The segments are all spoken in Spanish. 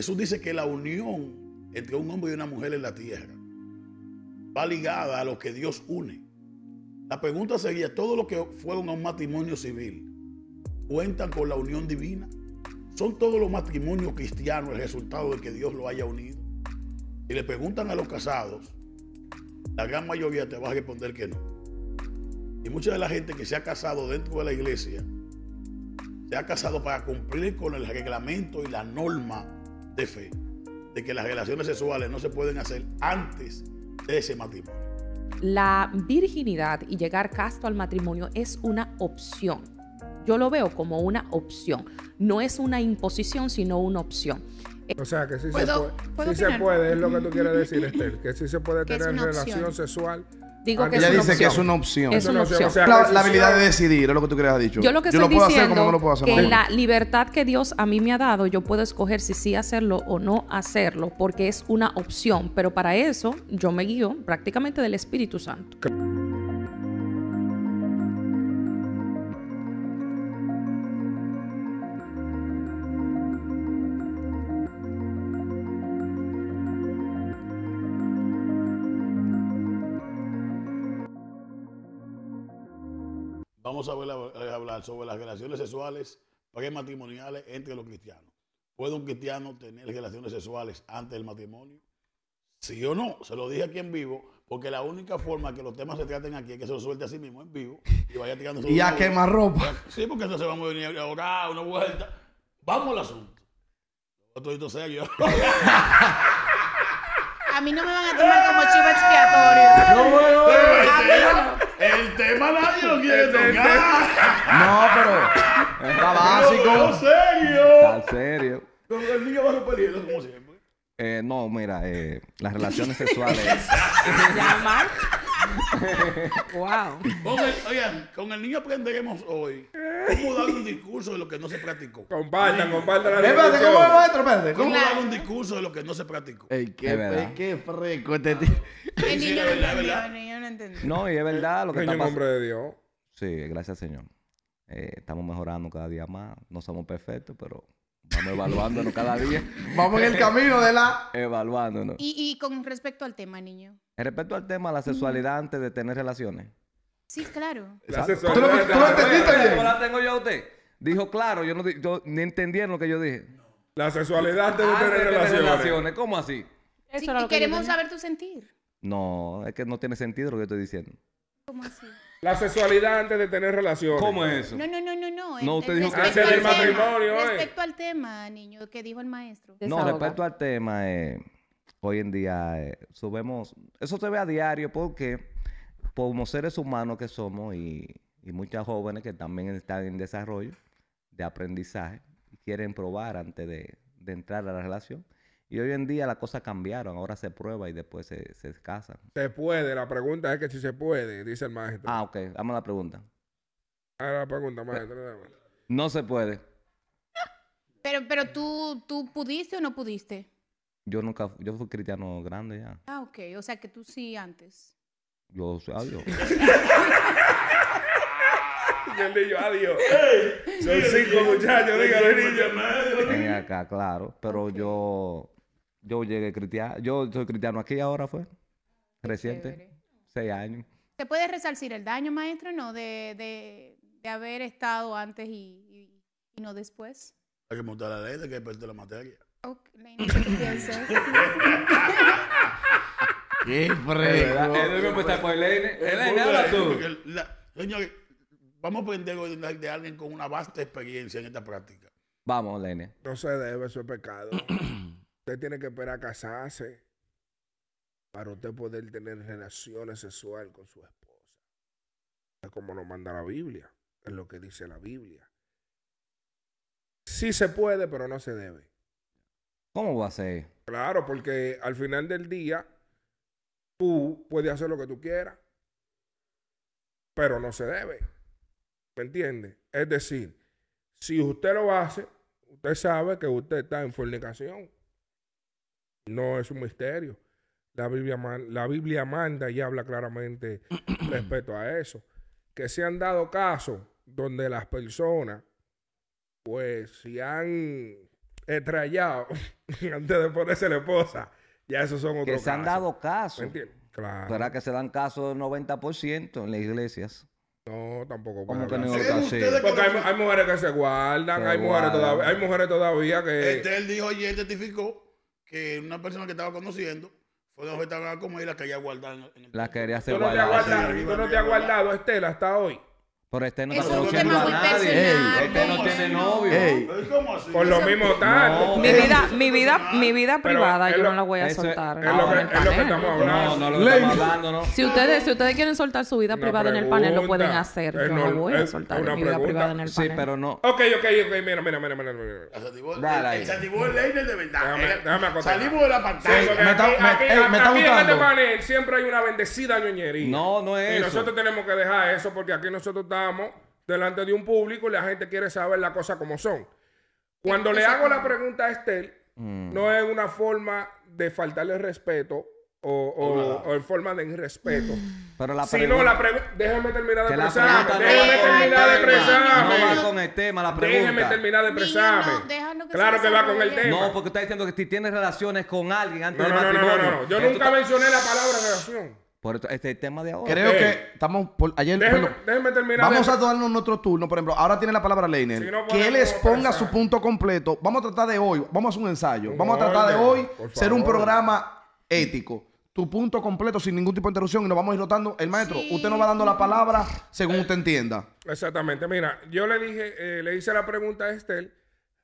Jesús dice que la unión entre un hombre y una mujer en la tierra va ligada a lo que Dios une. La pregunta sería, ¿todos los que fueron a un matrimonio civil cuentan con la unión divina? ¿Son todos los matrimonios cristianos el resultado de que Dios lo haya unido? Y le preguntan a los casados, la gran mayoría te va a responder que no. Y mucha de la gente que se ha casado dentro de la iglesia, se ha casado para cumplir con el reglamento y la norma de fe de que las relaciones sexuales no se pueden hacer antes de ese matrimonio. La virginidad y llegar casto al matrimonio es una opción. Yo lo veo como una opción. No es una imposición, sino una opción. O sea, que sí, se, puede, sí se puede, es lo que tú quieres decir, Esther, que sí se puede tener relación sexual Digo que, es una dice que es una opción. la, habilidad de decidir es lo que tú querías dicho. Yo lo que yo estoy que la libertad que Dios a mí me ha dado, yo puedo escoger si sí hacerlo o no hacerlo, porque es una opción. Pero para eso yo me guío prácticamente del Espíritu Santo. vamos a, hablar sobre las relaciones sexuales matrimoniales entre los cristianos. ¿Puede un cristiano tener relaciones sexuales antes del matrimonio? Sí o no, se lo dije aquí en vivo, porque la única forma que los temas se traten aquí es que se lo suelte a sí mismo en vivo y vaya tirando su Y a quemar ropa. Sí, porque entonces vamos a venir a orar una vuelta. Vamos al asunto. Otro serio. a mí no me van a tomar como chivo expiatorio. No, no, el tema nadie lo quiere tocar. No, pero está básico. Está serio. Está serio. El niño va a peligroso como siempre. Eh, no, mira, eh, las relaciones sexuales. wow. Oigan, con el niño aprenderemos hoy cómo dar un discurso de lo que no se practicó. Compartan, compartan la Espérate, ¿cómo ¿Cómo dar un discurso de lo que no se practicó? Ey, qué, verdad. este tío. El niño no entendió, no y es verdad lo que está pasando. de Dios. Sí, gracias, Señor. Eh, estamos mejorando cada día más. No somos perfectos, pero Vamos evaluándonos cada día. Vamos en el camino de la... Evaluándonos. Y, con respecto al tema, niño. Respecto al tema, la sexualidad antes de tener relaciones. Sí, claro. La ¿Tú entendiste la tengo yo a usted? Dijo, claro, yo no yo, ni entendieron lo que yo dije. La sexualidad antes de tener relaciones. ¿Cómo así? Eso queremos saber tu sentir. No, es que no tiene sentido lo que estoy diciendo. ¿Cómo así? La sexualidad antes de tener relaciones. ¿Cómo es eso? No, no, no, no, no. No, usted dijo que matrimonio. Eh. Respecto al tema, niño, que dijo el maestro. No, respecto al tema, eh, hoy en día eh, subemos eso se ve a diario porque como seres humanos que somos y, muchas jóvenes que también están en desarrollo de aprendizaje, quieren probar antes de, de entrar a la relación. Y hoy en día las cosas cambiaron, ahora se prueba y después se, se casan. Se puede, la pregunta es que si se puede, dice el maestro. Ah, ok, vamos a la pregunta. Ahora la pregunta, maestro. Eh, no se puede. Pero, pero tú, tú pudiste o no pudiste? Yo nunca, yo fui cristiano grande ya. Ah, ok, o sea que tú sí antes. Yo, adiós. Yo le digo adiós. Son cinco muchachos, niños niño. Ven acá, claro, pero yo yo llegué cristiano, yo soy cristiano aquí ahora fue, reciente, seis años. ¿Se puede resarcir el daño, maestro, no? De, de, haber estado antes y, y, no después. Hay que montar la ley de que hay que perder la materia. ¡Qué fresco! Él no está por habla tú. vamos a aprender de alguien con una vasta experiencia en esta práctica. Vamos, Lene No se debe, eso es pecado. Usted tiene que esperar a casarse para usted poder tener relaciones sexuales con su esposa. Es como lo manda la Biblia, es lo que dice la Biblia. Sí se puede, pero no se debe. ¿Cómo va a ser? Claro, porque al final del día tú puedes hacer lo que tú quieras, pero no se debe. ¿Me entiende? Es decir, si usted lo hace, usted sabe que usted está en fornicación. No es un misterio. La Biblia, la Biblia manda y habla claramente respecto a eso. Que se han dado casos donde las personas, pues, si han estrellado antes de ponerse la esposa, ya esos son otros casos. Que se han dado casos. Claro. ¿Será que se dan casos del 90% en las iglesias? No, tampoco. Porque hay, mujeres que se guardan, hay, Mujeres todavía, hay mujeres todavía que... Este, él dijo y identificó que una persona que estaba conociendo fue donde estaba a y la quería guardar. En La quería hacer guardar. no te ha guardado, Estela, hasta hoy. Por este no está conociendo a nadie. este no tiene novio. Ey. ¿Cómo así? Por lo mismo tal. Mi vida, mi vida, mi vida privada yo no la voy a soltar. Ah, es lo que- estamos hablando. No, no, lo que estamos hablando, ¿no? Si ustedes, si ustedes quieren soltar su vida privada en el panel, lo pueden hacer. Yo no, voy a soltar mi vida privada en el panel. Sí, pero no. Ok, ok, ok. Mira, mira, mira, mira. mira. El el- ahí. El de verdad. Déjame- déjame Salimos de la pantalla. me está- me- aquí en este panel siempre hay una bendecida ñoñería. No, no es Y eso. nosotros tenemos que dejar eso porque aquí nosotros delante de un público y la gente quiere saber las cosas como son. Cuando le hago la pregunta a Estel, mm. no es una forma de faltarle respeto o, en forma de irrespeto. Pero la pregunta. Déjame terminar de expresarme. Déjame terminar de expresarme. No va con el tema, la pregunta. Déjame terminar de expresarme. claro que va con el tema. No, porque está diciendo que si tienes relaciones con alguien antes del matrimonio. No, Yo nunca mencioné la palabra relación. Por este tema de ahora. Creo que estamos por ayer. Déjeme, terminar. Vamos a darnos nuestro turno, por ejemplo. Ahora tiene la palabra Leiner. que él exponga su punto completo. Vamos a tratar de hoy. Vamos a hacer un ensayo. vamos a tratar de hoy ser un programa ético. Tu punto completo sin ningún tipo de interrupción y nos vamos a ir rotando. El maestro, usted nos va dando la palabra según usted entienda. Exactamente. Mira, yo le dije, eh, le hice la pregunta a Estel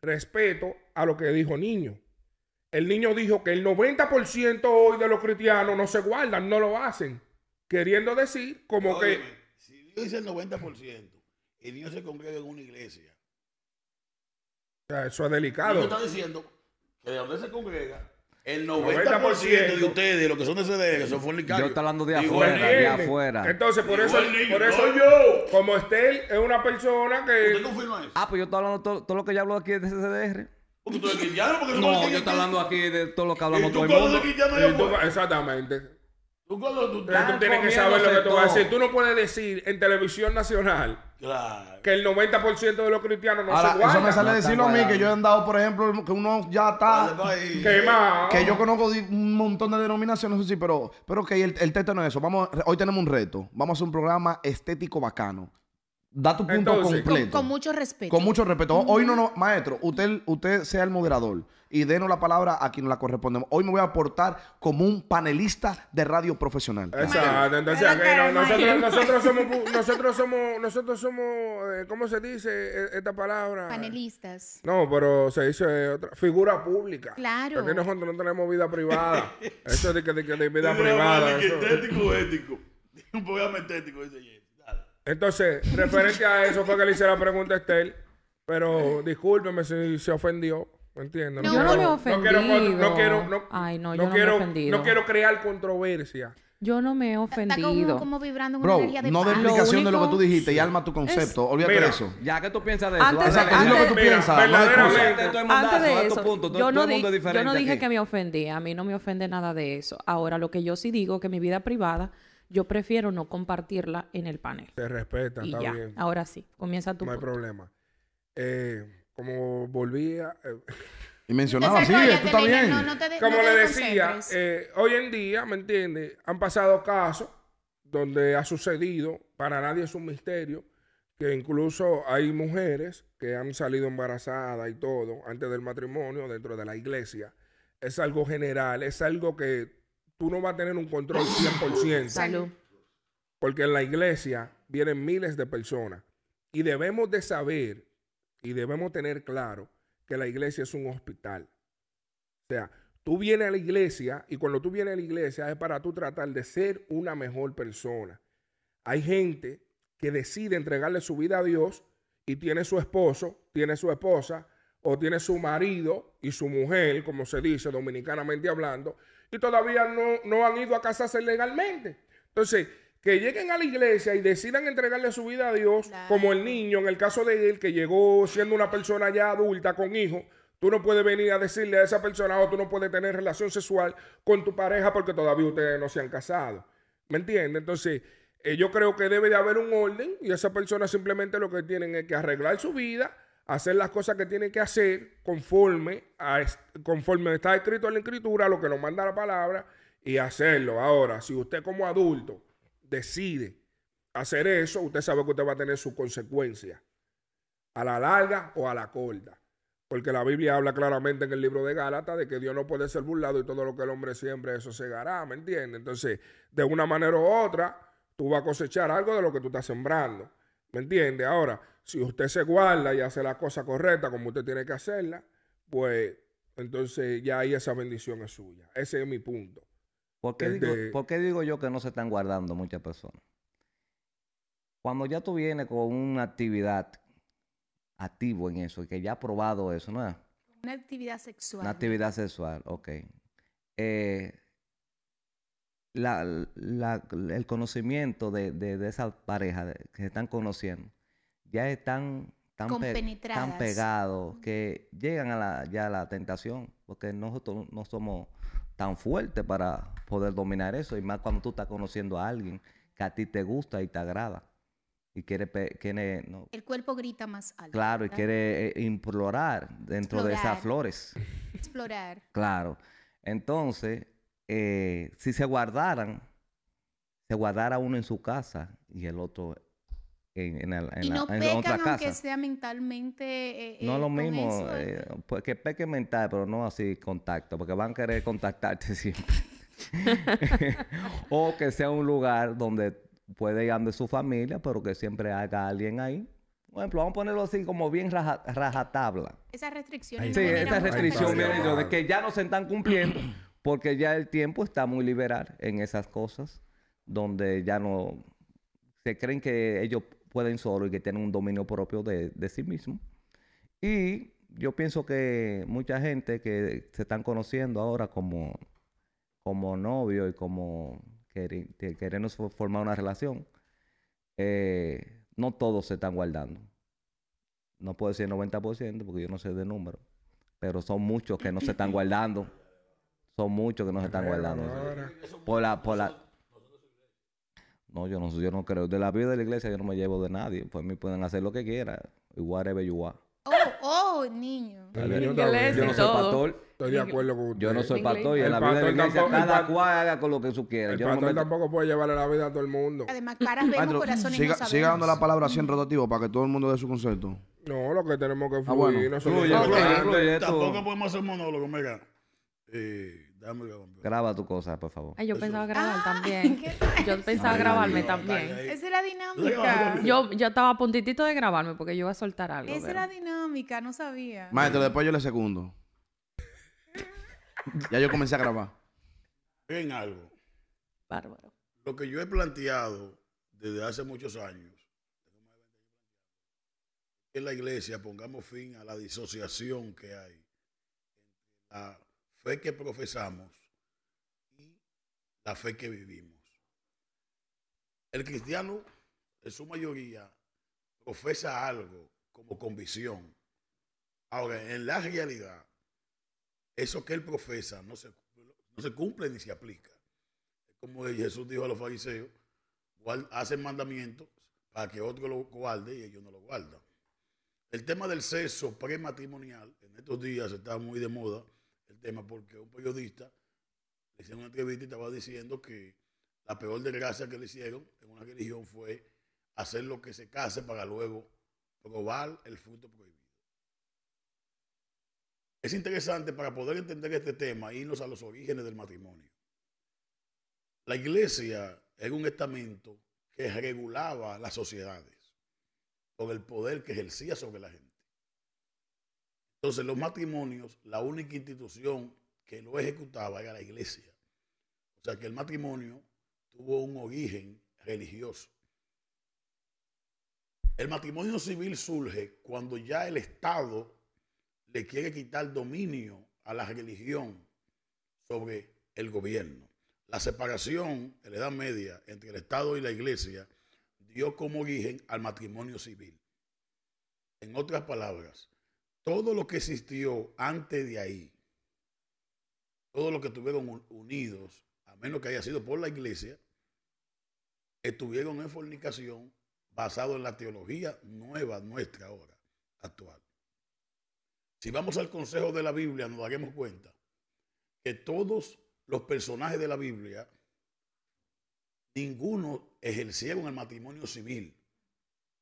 respeto a lo que dijo Niño. El niño dijo que el 90% hoy de los cristianos no se guardan, no lo hacen. Queriendo decir como que... Si Dios dice el 90% y Dios se congrega en una iglesia. O sea, eso es delicado. está diciendo que de donde se congrega el 90%, de ustedes, los que son de CDR, son fornicarios. Yo estoy hablando de afuera, de afuera. Entonces, por eso, niño, por eso yo, como Estel es una persona que. ¿Usted confirma eso? Ah, pues yo estoy hablando todo, todo lo que ya hablo aquí de CDR. Porque tú eres cristiano, porque No, yo estoy hablando aquí de todo lo que hablamos todo el mundo. exactamente. Tú tienes que saber lo que tú vas a decir. Tú no puedes decir en televisión nacional que el 90% de los cristianos no Ahora, se eso me sale decirlo a mí, que yo he andado, por ejemplo, que uno ya está... Quemado. Que yo conozco un montón de denominaciones, pero, pero ok, el, el texto no es eso. Vamos, hoy tenemos un reto. Vamos a hacer un programa estético bacano da tu punto completo. Con, mucho respeto. Con mucho respeto. Hoy no, no, maestro, usted, usted sea el moderador y denos la palabra a quien la corresponde Hoy me voy a aportar como un panelista de radio profesional. Exacto. Entonces, nosotros, somos, nosotros somos, nosotros eh, ¿cómo se dice e, esta palabra? Panelistas. No, pero se dice otra figura pública. Claro. Porque nosotros no tenemos vida privada. eso de que de, vida privada. ¿Estético Estético, ético. Un más estético, dice entonces, referente a eso fue que le hice la pregunta a Estel, pero discúlpeme si se ofendió. Entiendo. No, yo no, me he No quiero, no no, yo quiero, No quiero crear controversia. Yo no me he ofendido. Está como, como vibrando una energía de no de explicación de lo que tú dijiste y alma tu concepto. Olvídate de eso. Ya, que tú piensas de eso? Antes, de, lo que tú piensas. antes de eso, punto, yo, no yo no dije que me ofendí. A mí no me ofende nada de eso. Ahora, lo que yo sí digo que mi vida privada yo prefiero no compartirla en el panel. Te respeta, está bien. Ahora sí, comienza tu. No hay problema. Eh, como volvía... Eh, y mencionaba, sí, tú también. No, como le decía, eh, hoy en día, ¿me entiendes? Han pasado casos donde ha sucedido, para nadie es un misterio, que incluso hay mujeres que han salido embarazadas y todo antes del matrimonio dentro de la iglesia. Es algo general, es algo que tú no vas a tener un control 100%. Salud. Porque en la iglesia vienen miles de personas y debemos de saber y debemos tener claro que la iglesia es un hospital. O sea, tú vienes a la iglesia y cuando tú vienes a la iglesia es para tú tratar de ser una mejor persona. Hay gente que decide entregarle su vida a Dios y tiene su esposo, tiene su esposa o tiene su marido y su mujer, como se dice dominicanamente hablando, y todavía no, han ido a casarse legalmente. Entonces, que lleguen a la iglesia y decidan entregarle su vida a Dios, como el niño, en el caso de él, que llegó siendo una persona ya adulta con hijos, tú no puedes venir a decirle a esa persona o oh, tú no puedes tener relación sexual con tu pareja porque todavía ustedes no se han casado. ¿Me entiendes? Entonces, eh, yo creo que debe de haber un orden y esa persona simplemente lo que tienen es que arreglar su vida hacer las cosas que tiene que hacer conforme, a, conforme está escrito en la escritura, lo que nos manda la palabra, y hacerlo. Ahora, si usted como adulto decide hacer eso, usted sabe que usted va a tener sus consecuencias, a la larga o a la corta. Porque la Biblia habla claramente en el libro de Gálatas de que Dios no puede ser burlado y todo lo que el hombre siempre eso se hará. ¿me entiende? Entonces, de una manera u otra, tú vas a cosechar algo de lo que tú estás sembrando, ¿me entiende? Ahora, si usted se guarda y hace la cosa correcta como usted tiene que hacerla, pues entonces ya ahí esa bendición es suya. Ese es mi punto. ¿Por qué, digo, este yo que no se están guardando muchas personas? Cuando ya tú vienes con una actividad activo en eso, y que ya ha probado eso, ¿no es? Una actividad sexual. Una actividad sexual, ok. Eh, el conocimiento de, de, de esa pareja que se están conociendo ya están tan, tan pegados que llegan a la, ya a la tentación, porque nosotros no somos tan fuertes para poder dominar eso, y más cuando tú estás conociendo a alguien que a ti te gusta y te agrada. Y quiere, quiere El cuerpo grita más alto. Claro, y quiere eh, implorar dentro de esas flores. Explorar. Claro. Entonces, eh, si se guardaran, se guardara uno en su casa y el otro en, y no pecan, aunque sea mentalmente. no eh, lo eh, mismo, eh, pues, que peque mental, pero no así contacto, porque van a querer contactarte siempre. o que sea un lugar donde puede ir de su familia, pero que siempre haga alguien ahí. Por ejemplo, vamos a ponerlo así como bien rajatabla. Esa restricción. Sí, esa restricción viene de que ya no se están cumpliendo porque ya el tiempo está muy liberal en esas cosas donde ya no se creen que ellos pueden solo y que tienen un dominio propio de, sí mismo. Y yo pienso que mucha gente que se están conociendo ahora como, como novio y como querer formar una relación, eh, no todos se están guardando. No puedo decir 90% porque yo no sé de número, pero son muchos que no se están guardando. Son muchos que no se están guardando. por la, no, yo no, yo no creo. De la vida de la iglesia yo no me llevo de nadie. Pues mí pueden hacer lo que quieran. Whatever you Oh, oh, niño. yo no soy pastor. Estoy de acuerdo con usted. Yo no soy pastor y en la vida de la iglesia cada cual haga con lo que su quiera. yo pastor tampoco puede llevarle la vida a todo el mundo. Además, caras vemos, corazones siga, no siga dando la palabra así en rotativo para que todo el mundo dé su concepto. No, lo que tenemos que fluir. Ah, bueno. no, no, tampoco podemos hacer monólogo, mega. Eh... Graba tu cosa, por favor. yo pensaba grabar también. Yo pensaba grabarme también. Esa era dinámica. Yo, yo estaba a puntitito de grabarme porque yo iba a soltar algo. Esa es la dinámica, no sabía. Maestro, después yo le segundo. ya yo comencé a grabar. En algo. Bárbaro. Lo que yo he planteado desde hace muchos años en la iglesia pongamos fin a la disociación que hay fe que profesamos y la fe que vivimos. El cristiano, en su mayoría, profesa algo como convicción. Ahora, en la realidad, eso que él profesa no se, no se cumple ni se aplica. Como Jesús dijo a los fariseos, hacen mandamientos para que otro lo guarde y ellos no lo guardan. El tema del sexo prematrimonial en estos días está muy de moda el tema porque un periodista le hicieron una entrevista y estaba diciendo que la peor desgracia que le hicieron en una religión fue hacer lo que se case para luego probar el fruto prohibido. Es interesante para poder entender este tema irnos a los orígenes del matrimonio. La iglesia era un estamento que regulaba las sociedades con el poder que ejercía sobre la gente. Entonces, los matrimonios, la única institución que lo ejecutaba era la iglesia. O sea que el matrimonio tuvo un origen religioso. El matrimonio civil surge cuando ya el Estado le quiere quitar dominio a la religión sobre el gobierno. La separación en la Edad Media entre el Estado y la Iglesia dio como origen al matrimonio civil. En otras palabras, todo lo que existió antes de ahí, todo lo que estuvieron unidos, a menos que haya sido por la iglesia, estuvieron en fornicación basado en la teología nueva nuestra ahora, actual. Si vamos al consejo de la Biblia, nos daremos cuenta que todos los personajes de la Biblia, ninguno ejercieron el matrimonio civil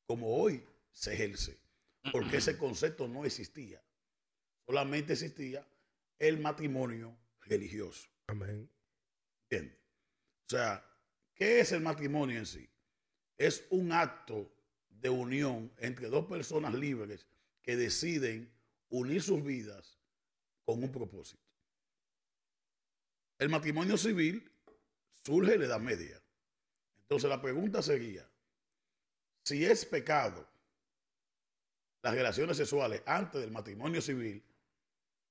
como hoy se ejerce porque ese concepto no existía. Solamente existía el matrimonio religioso. Amén. ¿Entiendes? O sea, ¿qué es el matrimonio en sí? Es un acto de unión entre dos personas libres que deciden unir sus vidas con un propósito. El matrimonio civil surge en la Edad Media. Entonces la pregunta sería, si es pecado las relaciones sexuales antes del matrimonio civil,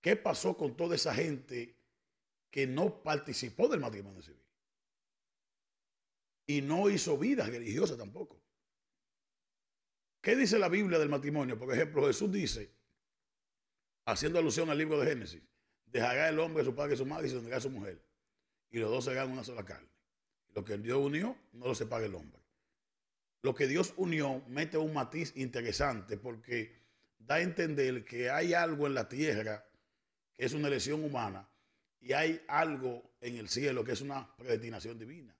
¿qué pasó con toda esa gente que no participó del matrimonio civil? Y no hizo vida religiosa tampoco. ¿Qué dice la Biblia del matrimonio? Por ejemplo, Jesús dice, haciendo alusión al libro de Génesis, dejará el hombre a su padre y a su madre y se tendrá a su mujer. Y los dos se serán una sola carne. Lo que Dios unió, no lo separe el hombre lo que Dios unió mete un matiz interesante porque da a entender que hay algo en la tierra que es una elección humana y hay algo en el cielo que es una predestinación divina.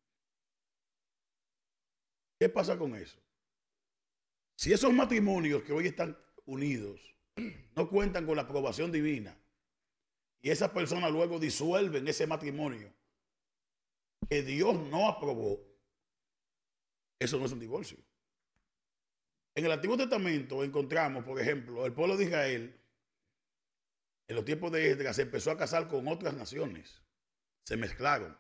¿Qué pasa con eso? Si esos matrimonios que hoy están unidos no cuentan con la aprobación divina y esas personas luego disuelven ese matrimonio que Dios no aprobó, eso no es un divorcio. En el Antiguo Testamento encontramos, por ejemplo, el pueblo de Israel, en los tiempos de Esdras, se empezó a casar con otras naciones. Se mezclaron.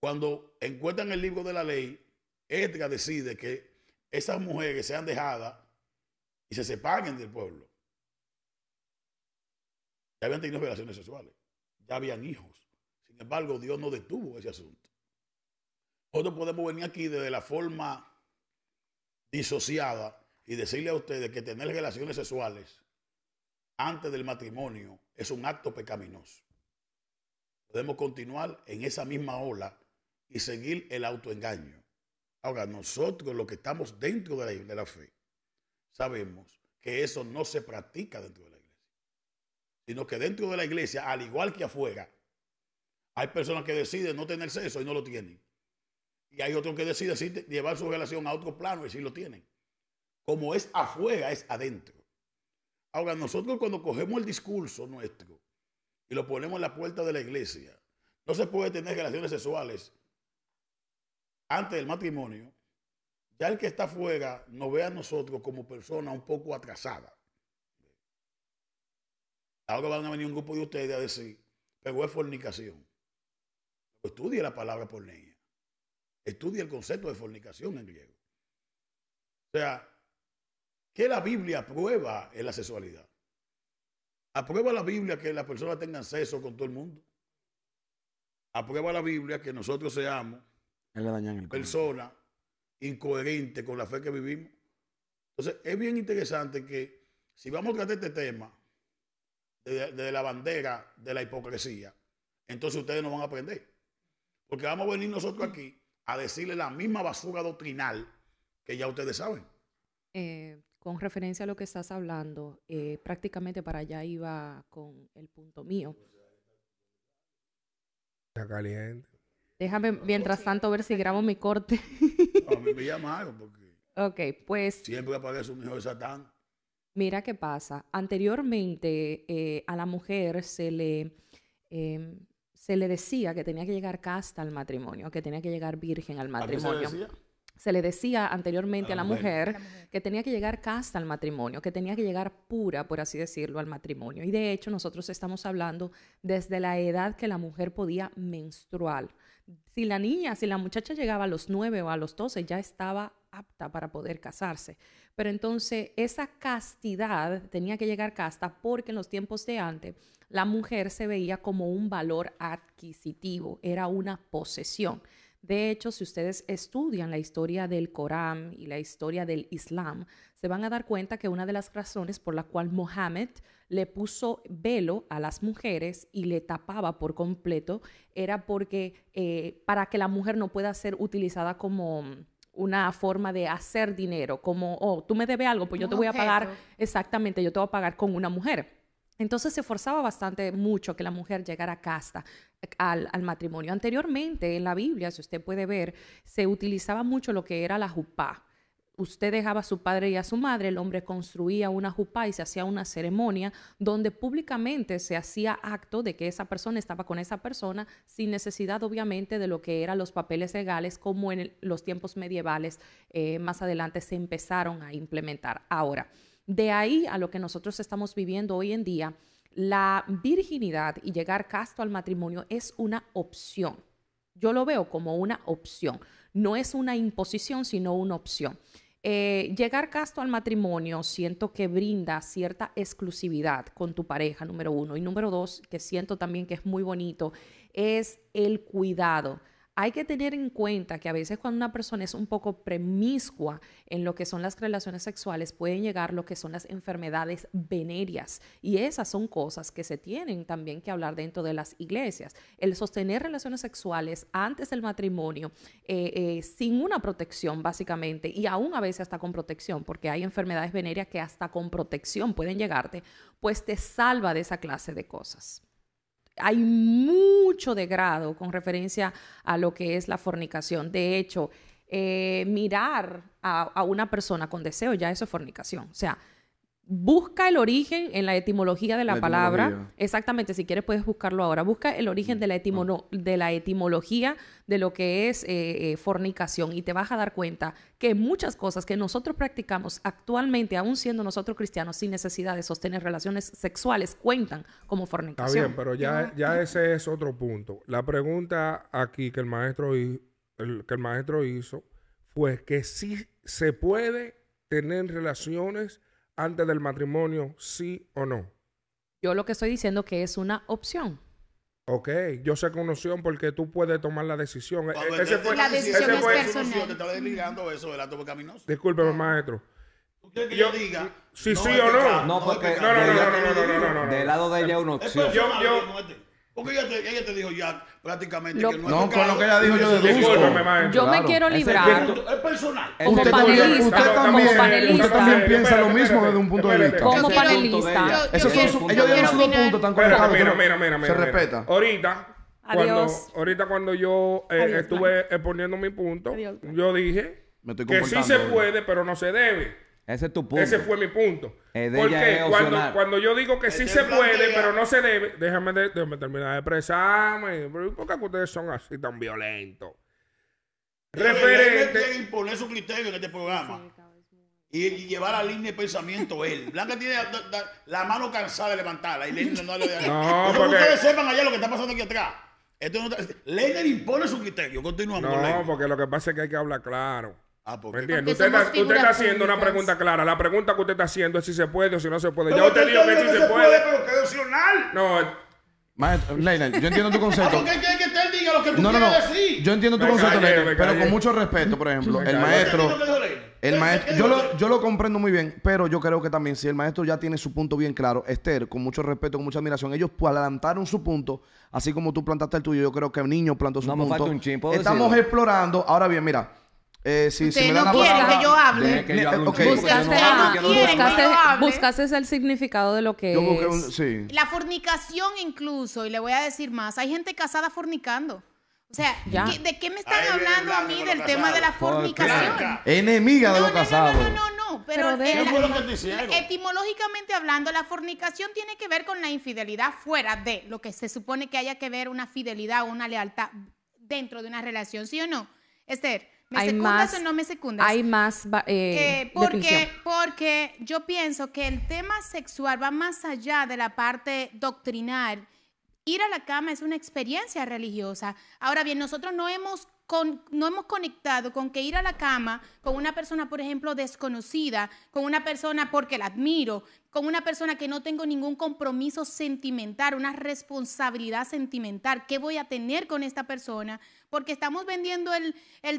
Cuando encuentran el libro de la ley, Esdras decide que esas mujeres sean dejadas y se separen del pueblo. Ya habían tenido relaciones sexuales, ya habían hijos. Sin embargo, Dios no detuvo ese asunto. Nosotros podemos venir aquí desde la forma disociada y decirle a ustedes que tener relaciones sexuales antes del matrimonio es un acto pecaminoso. Podemos continuar en esa misma ola y seguir el autoengaño. Ahora, nosotros los que estamos dentro de la, de la fe, sabemos que eso no se practica dentro de la iglesia, sino que dentro de la iglesia, al igual que afuera, hay personas que deciden no tener sexo y no lo tienen. Y hay otro que decide llevar su relación a otro plano y si lo tienen. Como es afuera, es adentro. Ahora, nosotros cuando cogemos el discurso nuestro y lo ponemos en la puerta de la iglesia, no se puede tener relaciones sexuales antes del matrimonio. Ya el que está afuera nos ve a nosotros como persona un poco atrasada. Ahora van a venir un grupo de ustedes a decir, pero es fornicación. Estudie la palabra por ella. Estudia el concepto de fornicación en griego. O sea, ¿qué la Biblia aprueba en la sexualidad? ¿Aprueba la Biblia que las personas tengan sexo con todo el mundo? ¿Aprueba la Biblia que nosotros seamos personas incoherentes con la fe que vivimos? Entonces, es bien interesante que si vamos a tratar este tema desde de la bandera de la hipocresía, entonces ustedes no van a aprender. Porque vamos a venir nosotros aquí a decirle la misma basura doctrinal que ya ustedes saben. Eh, con referencia a lo que estás hablando, eh, prácticamente para allá iba con el punto mío. Está caliente. Déjame, mientras tanto, ver si grabo mi corte. a mí me llamaron porque... Ok, pues... Siempre aparece un hijo de Satán. Mira qué pasa. Anteriormente eh, a la mujer se le... Em, se le decía que tenía que llegar casta al matrimonio, que tenía que llegar virgen al matrimonio. se, le decía? anteriormente ah, a la, mujer, que tenía que llegar casta al matrimonio, que tenía que llegar pura, por así decirlo, al matrimonio. Y de hecho nosotros estamos hablando desde la edad que la mujer podía menstruar. Si la niña, si la muchacha llegaba a los 9 o a los 12, ya estaba apta para poder casarse. Pero entonces esa castidad tenía que llegar casta porque en los tiempos de antes la mujer se veía como un valor adquisitivo, era una posesión. De hecho, si ustedes estudian la historia del Corán y la historia del Islam, se van a dar cuenta que una de las razones por la cual Mohammed le puso velo a las mujeres y le tapaba por completo era porque eh, para que la mujer no pueda ser utilizada como una forma de hacer dinero, como, oh, tú me debes algo, pues yo te voy a pagar, exactamente, yo te voy a pagar con una mujer. Entonces se forzaba bastante mucho que la mujer llegara a casta eh, al, matrimonio. Anteriormente en la Biblia, si usted puede ver, se utilizaba mucho lo que era la jupá. Usted dejaba a su padre y a su madre, el hombre construía una jupá y se hacía una ceremonia donde públicamente se hacía acto de que esa persona estaba con esa persona sin necesidad obviamente de lo que eran los papeles legales como en los tiempos medievales eh, más adelante se empezaron a implementar. Ahora, de ahí a lo que nosotros estamos viviendo hoy en día, la virginidad y llegar casto al matrimonio es una opción. Yo lo veo como una opción. No es una imposición, sino una opción. Eh, llegar casto al matrimonio, siento que brinda cierta exclusividad con tu pareja, número uno. Y número dos, que siento también que es muy bonito, es el cuidado hay que tener en cuenta que a veces cuando una persona es un poco premiscua en lo que son las relaciones sexuales pueden llegar lo que son las enfermedades venéreas y esas son cosas que se tienen también que hablar dentro de las iglesias. El sostener relaciones sexuales antes del matrimonio eh, eh, sin una protección básicamente y aún a veces hasta con protección porque hay enfermedades venéreas que hasta con protección pueden llegarte, pues te salva de esa clase de cosas hay mucho degrado con referencia a lo que es la fornicación. De hecho, eh, mirar a, una persona con deseo ya es fornicación. O sea, busca el origen en la etimología de la, palabra. Exactamente, si quieres puedes buscarlo ahora. Busca el origen mm, de la, ah. de la etimología de lo que es eh, eh, fornicación y te vas a dar cuenta que muchas cosas que nosotros practicamos actualmente, aún siendo nosotros cristianos, sin necesidad de sostener relaciones sexuales, cuentan como fornicación. Está bien, pero ya, ya ese es otro punto. La pregunta aquí que el maestro, que el maestro hizo fue que si se puede tener relaciones antes del matrimonio, sí o no? Yo lo que estoy diciendo que es una opción. Ok, yo sé que una opción porque tú puedes tomar la decisión. E-, la decisión es personal. Te desligando eso maestro. ¿Usted que yo, diga si sí o no? No, porque no, no, no, no, no, no, no, no, lado de ella no, Yo, yo, porque ella te, ella te dijo ya prácticamente que no, no con lo que ella dijo yo deduzco. Yo me quiero librar. Es, personal. Como usted panelista. Usted también, piensa lo mismo desde un punto de vista. Como panelista. Esos son, ellos dieron sus puntos tan conectados. Mira, mira, mira, Se respeta. Ahorita. Cuando, ahorita cuando yo eh, estuve exponiendo mi punto, yo dije que sí se puede, pero no se debe. Ese es tu punto. Ese fue mi punto. Eh, porque cuando, cuando, yo digo que sí se puede, pero no se debe, déjame, de, terminar de expresarme. ¿Por qué ustedes son así tan violentos? Referente. Tiene imponer su criterio en este programa. Y, llevar la línea de pensamiento él. Blanca tiene la mano cansada de levantarla. Y no le no, porque... ustedes sepan allá lo que está pasando aquí atrás. Esto impone su criterio. Continuamos. No, porque lo que pasa es que hay que hablar claro. Ah, Usted, está, haciendo una pregunta clara. La pregunta que usted está haciendo es si se puede o si no se puede. Yo ya usted que, si se, puede. Pero es opcional. No. Eh, maestro, Leila, yo entiendo tu concepto. no, no, no. Yo entiendo tu concepto, pero con mucho respeto, por ejemplo, el maestro. El yo lo, yo lo comprendo muy bien, pero yo creo que también si el maestro ya tiene su punto bien claro, Esther, con mucho respeto, con mucha admiración, ellos pues adelantaron su punto, así como tú plantaste el tuyo, yo creo que el niño plantó su punto. Estamos explorando, ahora bien, mira, eh, si, no quieren que yo hable. Que yo hable Buscaste, el significado de lo que es. La fornicación incluso, y le voy a decir más, hay gente casada fornicando. O sea, ¿de qué me están hablando a mí del tema de la fornicación? Enemiga de no, los casados. No, no, no, no, pero, pero etimológicamente hablando, la fornicación tiene que ver con la infidelidad fuera de lo que se supone que haya que ver una fidelidad o una lealtad dentro de una relación, ¿sí o no? Esther, ¿Me hay secundas más, o no me secundas? Hay más. Eh, eh, porque, porque yo pienso que el tema sexual va más allá de la parte doctrinal. Ir a la cama es una experiencia religiosa. Ahora bien, nosotros no hemos no hemos conectado con que ir a la cama con una persona, por ejemplo, desconocida, con una persona porque la admiro, con una persona que no tengo ningún compromiso sentimental, una responsabilidad sentimental. ¿Qué voy a tener con esta persona? Porque estamos vendiendo el,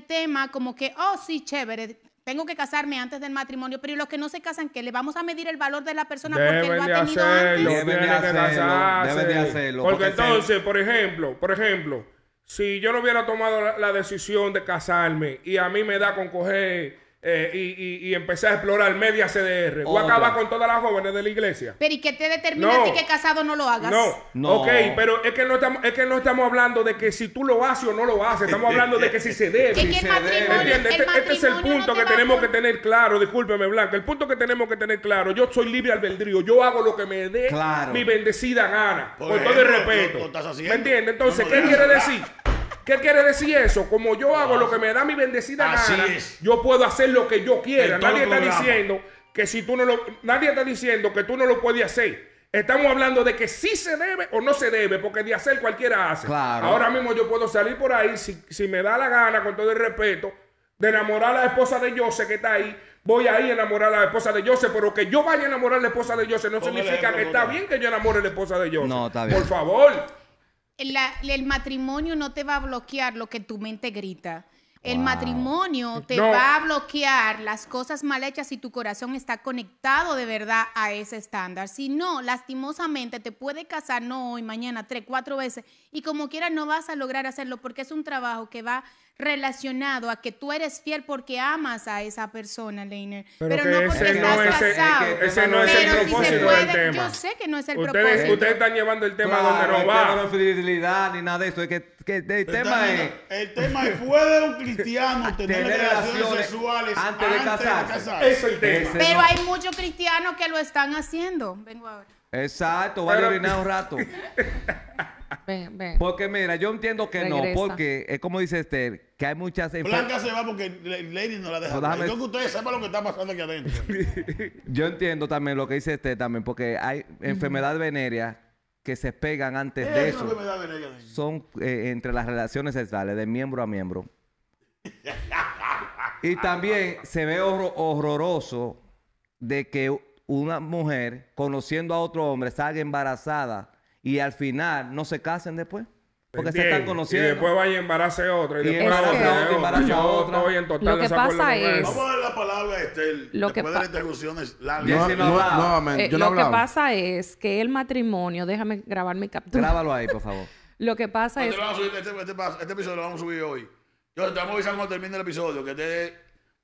tema como que, oh, sí, chévere, tengo que casarme antes del matrimonio, pero ¿y los que no se casan qué? ¿Le vamos a medir el valor de la persona porque lo ha tenido antes? de hacerlo, deben de hacerlo. Porque, entonces, por ejemplo, por ejemplo, si yo no hubiera tomado la, decisión de casarme y a mí me da con coger eh, y, y, empecé a explorar media CDR. o acabar con todas las jóvenes de la iglesia. Pero ¿y que te determina que casado no lo hagas? No, no. Ok, pero es que no, estamos, es que no estamos hablando de que si tú lo haces o no lo haces. Estamos hablando de que si se debe. Que qué se debe. Este, este, es el punto que tenemos que tener claro. Discúlpeme, Blanca. El punto que tenemos que tener claro. Yo soy libre albedrío. Yo hago lo que me dé mi bendecida gana. Por con todo el respeto. ¿Me entiendes? Entonces, ¿qué quiere decir? ¿Qué quiere decir eso? Como yo hago lo ah. que me da mi bendecida gana, yo puedo hacer lo que yo quiera. Nadie está diciendo que si tú no lo, nadie está diciendo que tú no lo puedes hacer. Estamos hablando de que sí se debe o no se debe, porque de hacer cualquiera hace. Ahora mismo yo puedo salir por ahí, si, me da la gana, con todo el respeto, de enamorar a la esposa de Jose que está ahí, voy a ir a enamorar a la esposa de Jose, pero que yo vaya a enamorar a la esposa de Jose no significa que está bien que yo enamore a la esposa de Jose. No, está bien. Por favor el matrimonio no te va a bloquear lo que tu mente grita. El matrimonio te va a bloquear las cosas mal hechas si tu corazón está conectado de verdad a ese estándar. Si no, lastimosamente te puede casar no hoy, mañana, tres, cuatro veces y como quiera no vas a lograr hacerlo porque es un trabajo que va relacionado a que tú eres fiel porque amas a esa persona, Leiner. Pero, no porque estás casado. ese no es el propósito si se puede, del tema. Yo sé que no es el propósito. Ustedes están llevando el tema donde no va. No es fidelidad ni nada de eso. el, tema es... El tema es, ¿puede un cristiano tener, relaciones, sexuales antes de casarse? Eso es el tema. pero hay muchos cristianos que lo están haciendo. Vengo ahora. Exacto, va a orinar un rato. Porque mira, yo entiendo que no, porque es como dice Esther, que hay muchas... Blanca se va porque Lady no la deja. Yo ustedes sepan lo que está pasando aquí adentro. yo entiendo también lo que dice Esther también, porque hay enfermedades venéreas que se pegan antes de eso. son eh, entre las relaciones sexuales, de miembro a miembro. y también se ve horroroso de que una mujer conociendo a otro hombre salga embarazada y al final no se casen después. Porque se están conociendo. Y después vaya y embarace otro. Y, después vaya y embaraza otro. otra. en total lo que pasa es... Vamos a dar la palabra a Estel. después de la interrupción es larga. No, no, eh, no, lo que pasa es que el matrimonio... Déjame grabar mi captura. Grábalo ahí, por favor. lo que pasa es... Este, este, este, este, episodio lo vamos a subir hoy. Yo te vamos a avisar cuando termine el episodio. Que te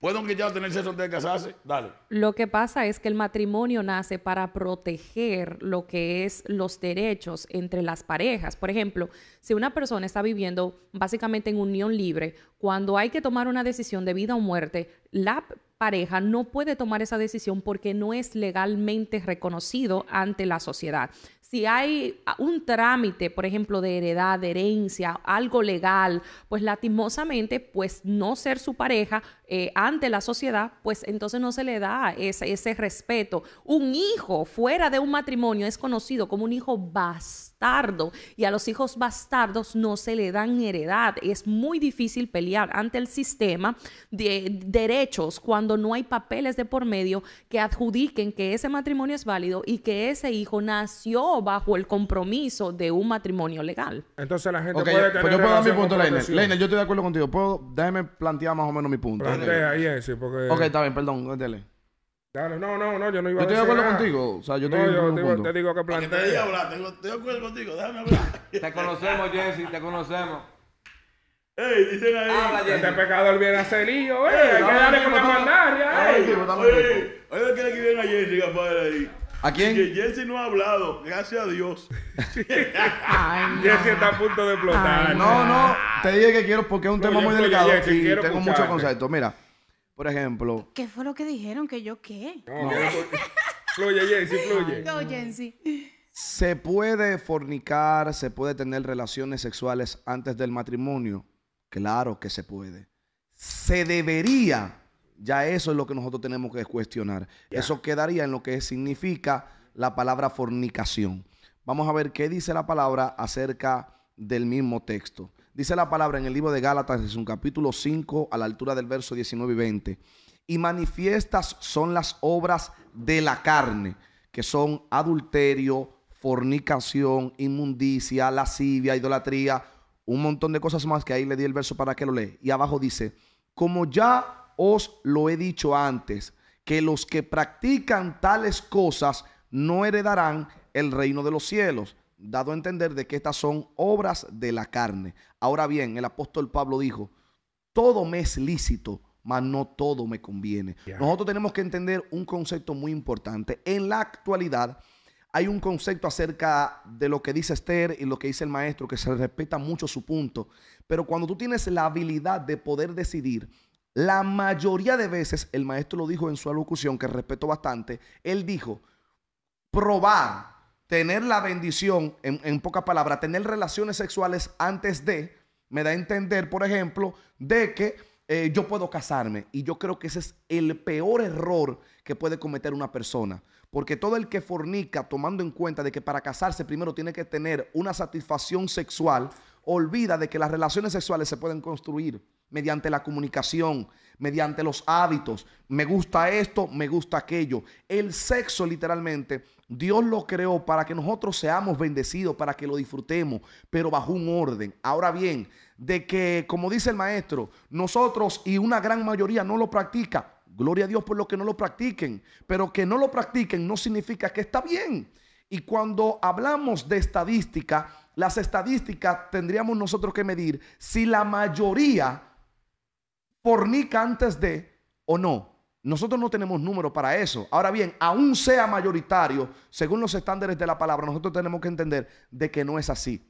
¿Puedo tener sexo antes de casarse? Dale. Lo que pasa es que el matrimonio nace para proteger lo que es los derechos entre las parejas. Por ejemplo, si una persona está viviendo básicamente en unión libre, cuando hay que tomar una decisión de vida o muerte, la pareja no puede tomar esa decisión porque no es legalmente reconocido ante la sociedad. Si hay un trámite, por ejemplo, de heredad, de herencia, algo legal, pues latimosamente pues no ser su pareja eh, ante la sociedad, pues entonces no se le da ese, respeto. Un hijo fuera de un matrimonio es conocido como un hijo bastardo y a los hijos bastardos no se le dan heredad. Es muy difícil pelear ante el sistema de derechos cuando no hay papeles de por medio que adjudiquen que ese matrimonio es válido y que ese hijo nació bajo el compromiso de un matrimonio legal. Entonces la gente puede pues tener yo puedo dar mi punto, Leina. Leine, yo estoy de acuerdo contigo. déjeme plantear más o menos mi punto. Ok, está bien, perdón, no, no, no, yo no iba a estoy de acuerdo contigo. O sea, yo, te, digo, que Te te, te conocemos, Jesse, te conocemos. Ey, dicen ahí. Este pecador viene a hacer lío, eh. Hay que darle Oye, viene a ¿A quién? Que Jesse no ha hablado, gracias a Dios. Jensi está a punto de explotar. no, no, te dije que quiero porque es un tema muy delicado y tengo muchos conceptos. Mira, por ejemplo. ¿Qué fue lo que dijeron? ¿Que yo qué? No, fluye, Jesse, fluye. No, Jesse. Se puede fornicar, se puede tener relaciones sexuales antes del matrimonio. Claro que se puede. Se debería ya eso es lo que nosotros tenemos que cuestionar. Eso quedaría en lo que significa la palabra fornicación. Vamos a ver qué dice la palabra acerca del mismo texto. Dice la palabra en el libro de Gálatas, es un capítulo 5, a la altura del verso 19 y 20. Y manifiestas son las obras de la carne, que son adulterio, fornicación, inmundicia, lascivia, idolatría, un montón de cosas más que ahí le di el verso para que lo lee. Y abajo dice, como ya os lo he dicho antes, que los que practican tales cosas no heredarán el reino de los cielos, dado a entender de que estas son obras de la carne. Ahora bien, el apóstol Pablo dijo, todo me es lícito, mas no todo me conviene. Nosotros tenemos que entender un concepto muy importante. En la actualidad hay un concepto acerca de lo que dice Esther y lo que dice el maestro, que se respeta mucho su punto, pero cuando tú tienes la habilidad de poder decidir, la mayoría de veces, el maestro lo dijo en su alocución, que respeto bastante, él dijo, probar, tener la bendición, en, poca pocas palabras, tener relaciones sexuales antes de, me da a entender, por ejemplo, de que eh, yo puedo casarme. Y yo creo que ese es el peor error que puede cometer una persona. Porque todo el que fornica, tomando en cuenta de que para casarse primero tiene que tener una satisfacción sexual, olvida de que las relaciones sexuales se pueden construir mediante la comunicación, mediante los hábitos. Me gusta esto, me gusta aquello. El sexo literalmente, Dios lo creó para que nosotros seamos bendecidos, para que lo disfrutemos, pero bajo un orden. Ahora bien, de que, como dice el maestro, nosotros y una gran mayoría no lo practica. Gloria a Dios por lo que no lo practiquen, pero que no lo practiquen no significa que está bien. Y cuando hablamos de estadística, las estadísticas tendríamos nosotros que medir si la mayoría Fornica antes de o no. Nosotros no tenemos número para eso. Ahora bien, aún sea mayoritario, según los estándares de la palabra, nosotros tenemos que entender de que no es así.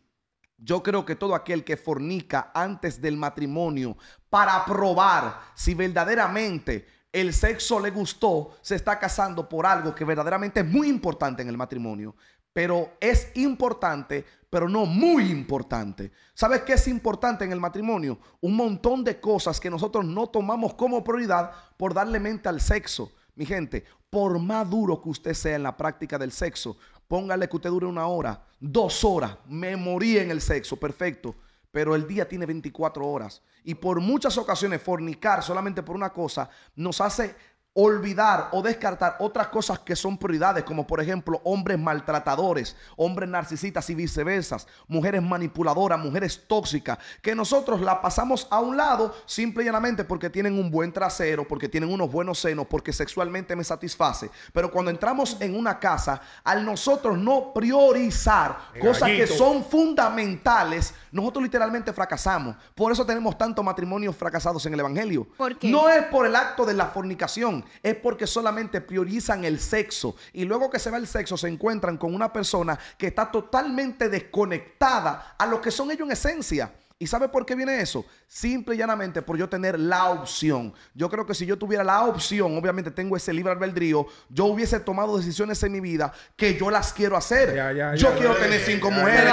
Yo creo que todo aquel que fornica antes del matrimonio para probar si verdaderamente el sexo le gustó, se está casando por algo que verdaderamente es muy importante en el matrimonio pero es importante, pero no muy importante. ¿Sabes qué es importante en el matrimonio? Un montón de cosas que nosotros no tomamos como prioridad por darle mente al sexo. Mi gente, por más duro que usted sea en la práctica del sexo, póngale que usted dure una hora, dos horas, me morí en el sexo, perfecto. Pero el día tiene 24 horas. Y por muchas ocasiones fornicar solamente por una cosa nos hace olvidar o descartar otras cosas que son prioridades, como por ejemplo hombres maltratadores, hombres narcisistas y viceversas, mujeres manipuladoras, mujeres tóxicas, que nosotros la pasamos a un lado simple y llanamente porque tienen un buen trasero, porque tienen unos buenos senos, porque sexualmente me satisface. Pero cuando entramos en una casa, al nosotros no priorizar cosas que son fundamentales, nosotros literalmente fracasamos. Por eso tenemos tantos matrimonios fracasados en el Evangelio. No es por el acto de la fornicación, es porque solamente priorizan el sexo y luego que se va el sexo se encuentran con una persona que está totalmente desconectada a lo que son ellos en esencia. ¿Y sabe por qué viene eso? Simple y llanamente por yo tener la opción. Yo creo que si yo tuviera la opción, obviamente tengo ese libre albedrío, yo hubiese tomado decisiones en mi vida que yo las quiero hacer. yo quiero tener cinco mujeres.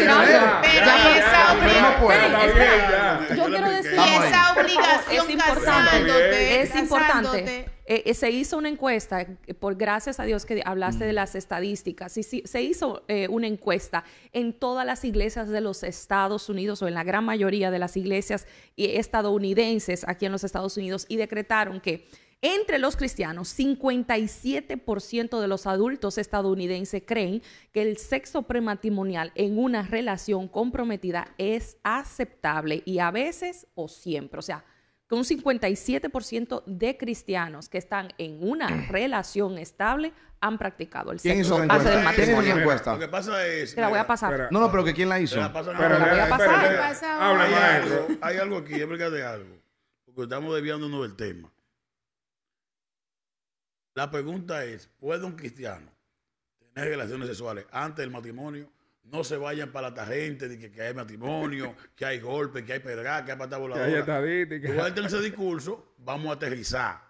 esa Yo quiero decir, esa obligación es importante. Casándote, eh, eh, se hizo una encuesta, eh, por gracias a Dios que hablaste de mm. las estadísticas, y, se hizo una encuesta en todas las iglesias de los Estados Unidos o en la gran mayoría de las iglesias estadounidenses aquí en los Estados Unidos y decretaron que entre los cristianos, 57% de los adultos estadounidenses creen que el sexo prematrimonial en una relación comprometida es aceptable y a veces o siempre. O sea, que un 57% de cristianos que están en una mm. relación estable han practicado el sexo. ¿Quién hizo la encuesta? ¿Quién hizo la encuesta? Lo que pasa es... Te la voy a pasar. no, no, pero que ¿quién la hizo? voy a pasar. Habla, hay maestro. Algo, hay algo aquí, es de algo. Porque estamos desviándonos del tema. La pregunta es, ¿puede un cristiano tener relaciones sexuales antes del matrimonio no se vayan para la gente de que, hay matrimonio, que hay golpes, que hay pedra, que hay pata voladora. Igual en ese discurso, vamos a aterrizar.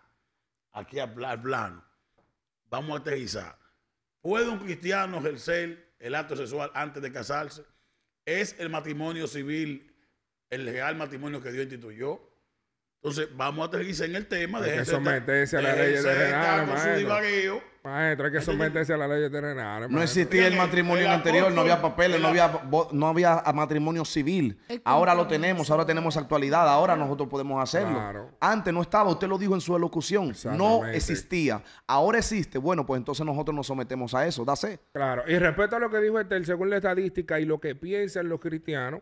Aquí al plano. Vamos a aterrizar. ¿Puede un cristiano ejercer el acto sexual antes de casarse? ¿Es el matrimonio civil el real matrimonio que Dios instituyó? Entonces, vamos a aterrizar en el tema. Hay que someterse a la ley de maestro. Maestro, hay que someterse a ley ley terrenal. No existía el matrimonio anterior, no había papeles, no había, no había matrimonio civil. Ahora lo tenemos, ahora tenemos actualidad, ahora nosotros podemos hacerlo. Antes no estaba, usted lo dijo en su elocución, no existía. Ahora existe, bueno, pues entonces nosotros nos sometemos a eso, dase. Claro, y respecto a lo que dijo este, según la estadística y lo que piensan los cristianos,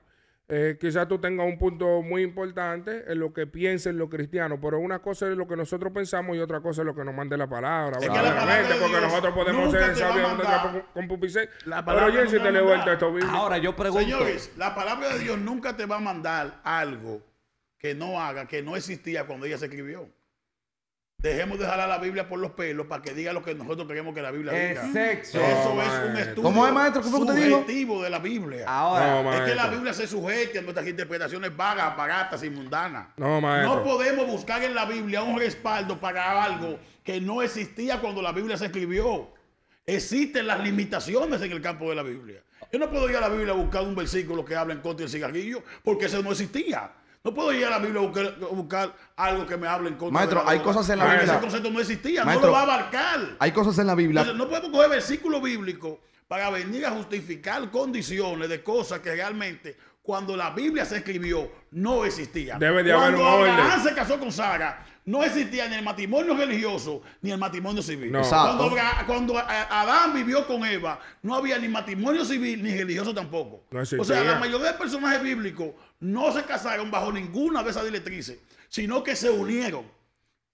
eh, quizás tú tengas un punto muy importante en lo que piensen los cristianos, pero una cosa es lo que nosotros pensamos y otra cosa es lo que nos mande la palabra. porque nosotros podemos ser sabios con, con Pero yo si te leo el texto Ahora yo pregunto. Señores, la palabra de Dios nunca te va a mandar algo que no haga, que no existía cuando ella se escribió. Dejemos de jalar la Biblia por los pelos para que diga lo que nosotros queremos que la Biblia diga. Eso es un estudio ¿Cómo es, maestro? subjetivo de la Biblia. Ahora. es que la Biblia se sujete a nuestras interpretaciones vagas, baratas y mundanas. No, maestro. No podemos buscar en la Biblia un respaldo para algo que no existía cuando la Biblia se escribió. Existen las limitaciones en el campo de la Biblia. Yo no puedo ir a la Biblia a buscar un versículo que habla en contra del cigarrillo porque eso no existía. No puedo ir a la Biblia a buscar, algo que me hable en contra. Maestro, de la hay cosas en la Biblia. Ese concepto no existía, no lo va a abarcar. Hay cosas en la Biblia. no podemos coger versículos bíblicos para venir a justificar condiciones de cosas que realmente cuando la Biblia se escribió, no existía. Cuando haber Abraham se casó con Sara, no existía ni el matrimonio religioso ni el matrimonio civil. Cuando, Adán vivió con Eva, no había ni matrimonio civil ni religioso tampoco. o sea, la mayoría de personajes bíblicos no se casaron bajo ninguna de esas directrices, sino que se unieron.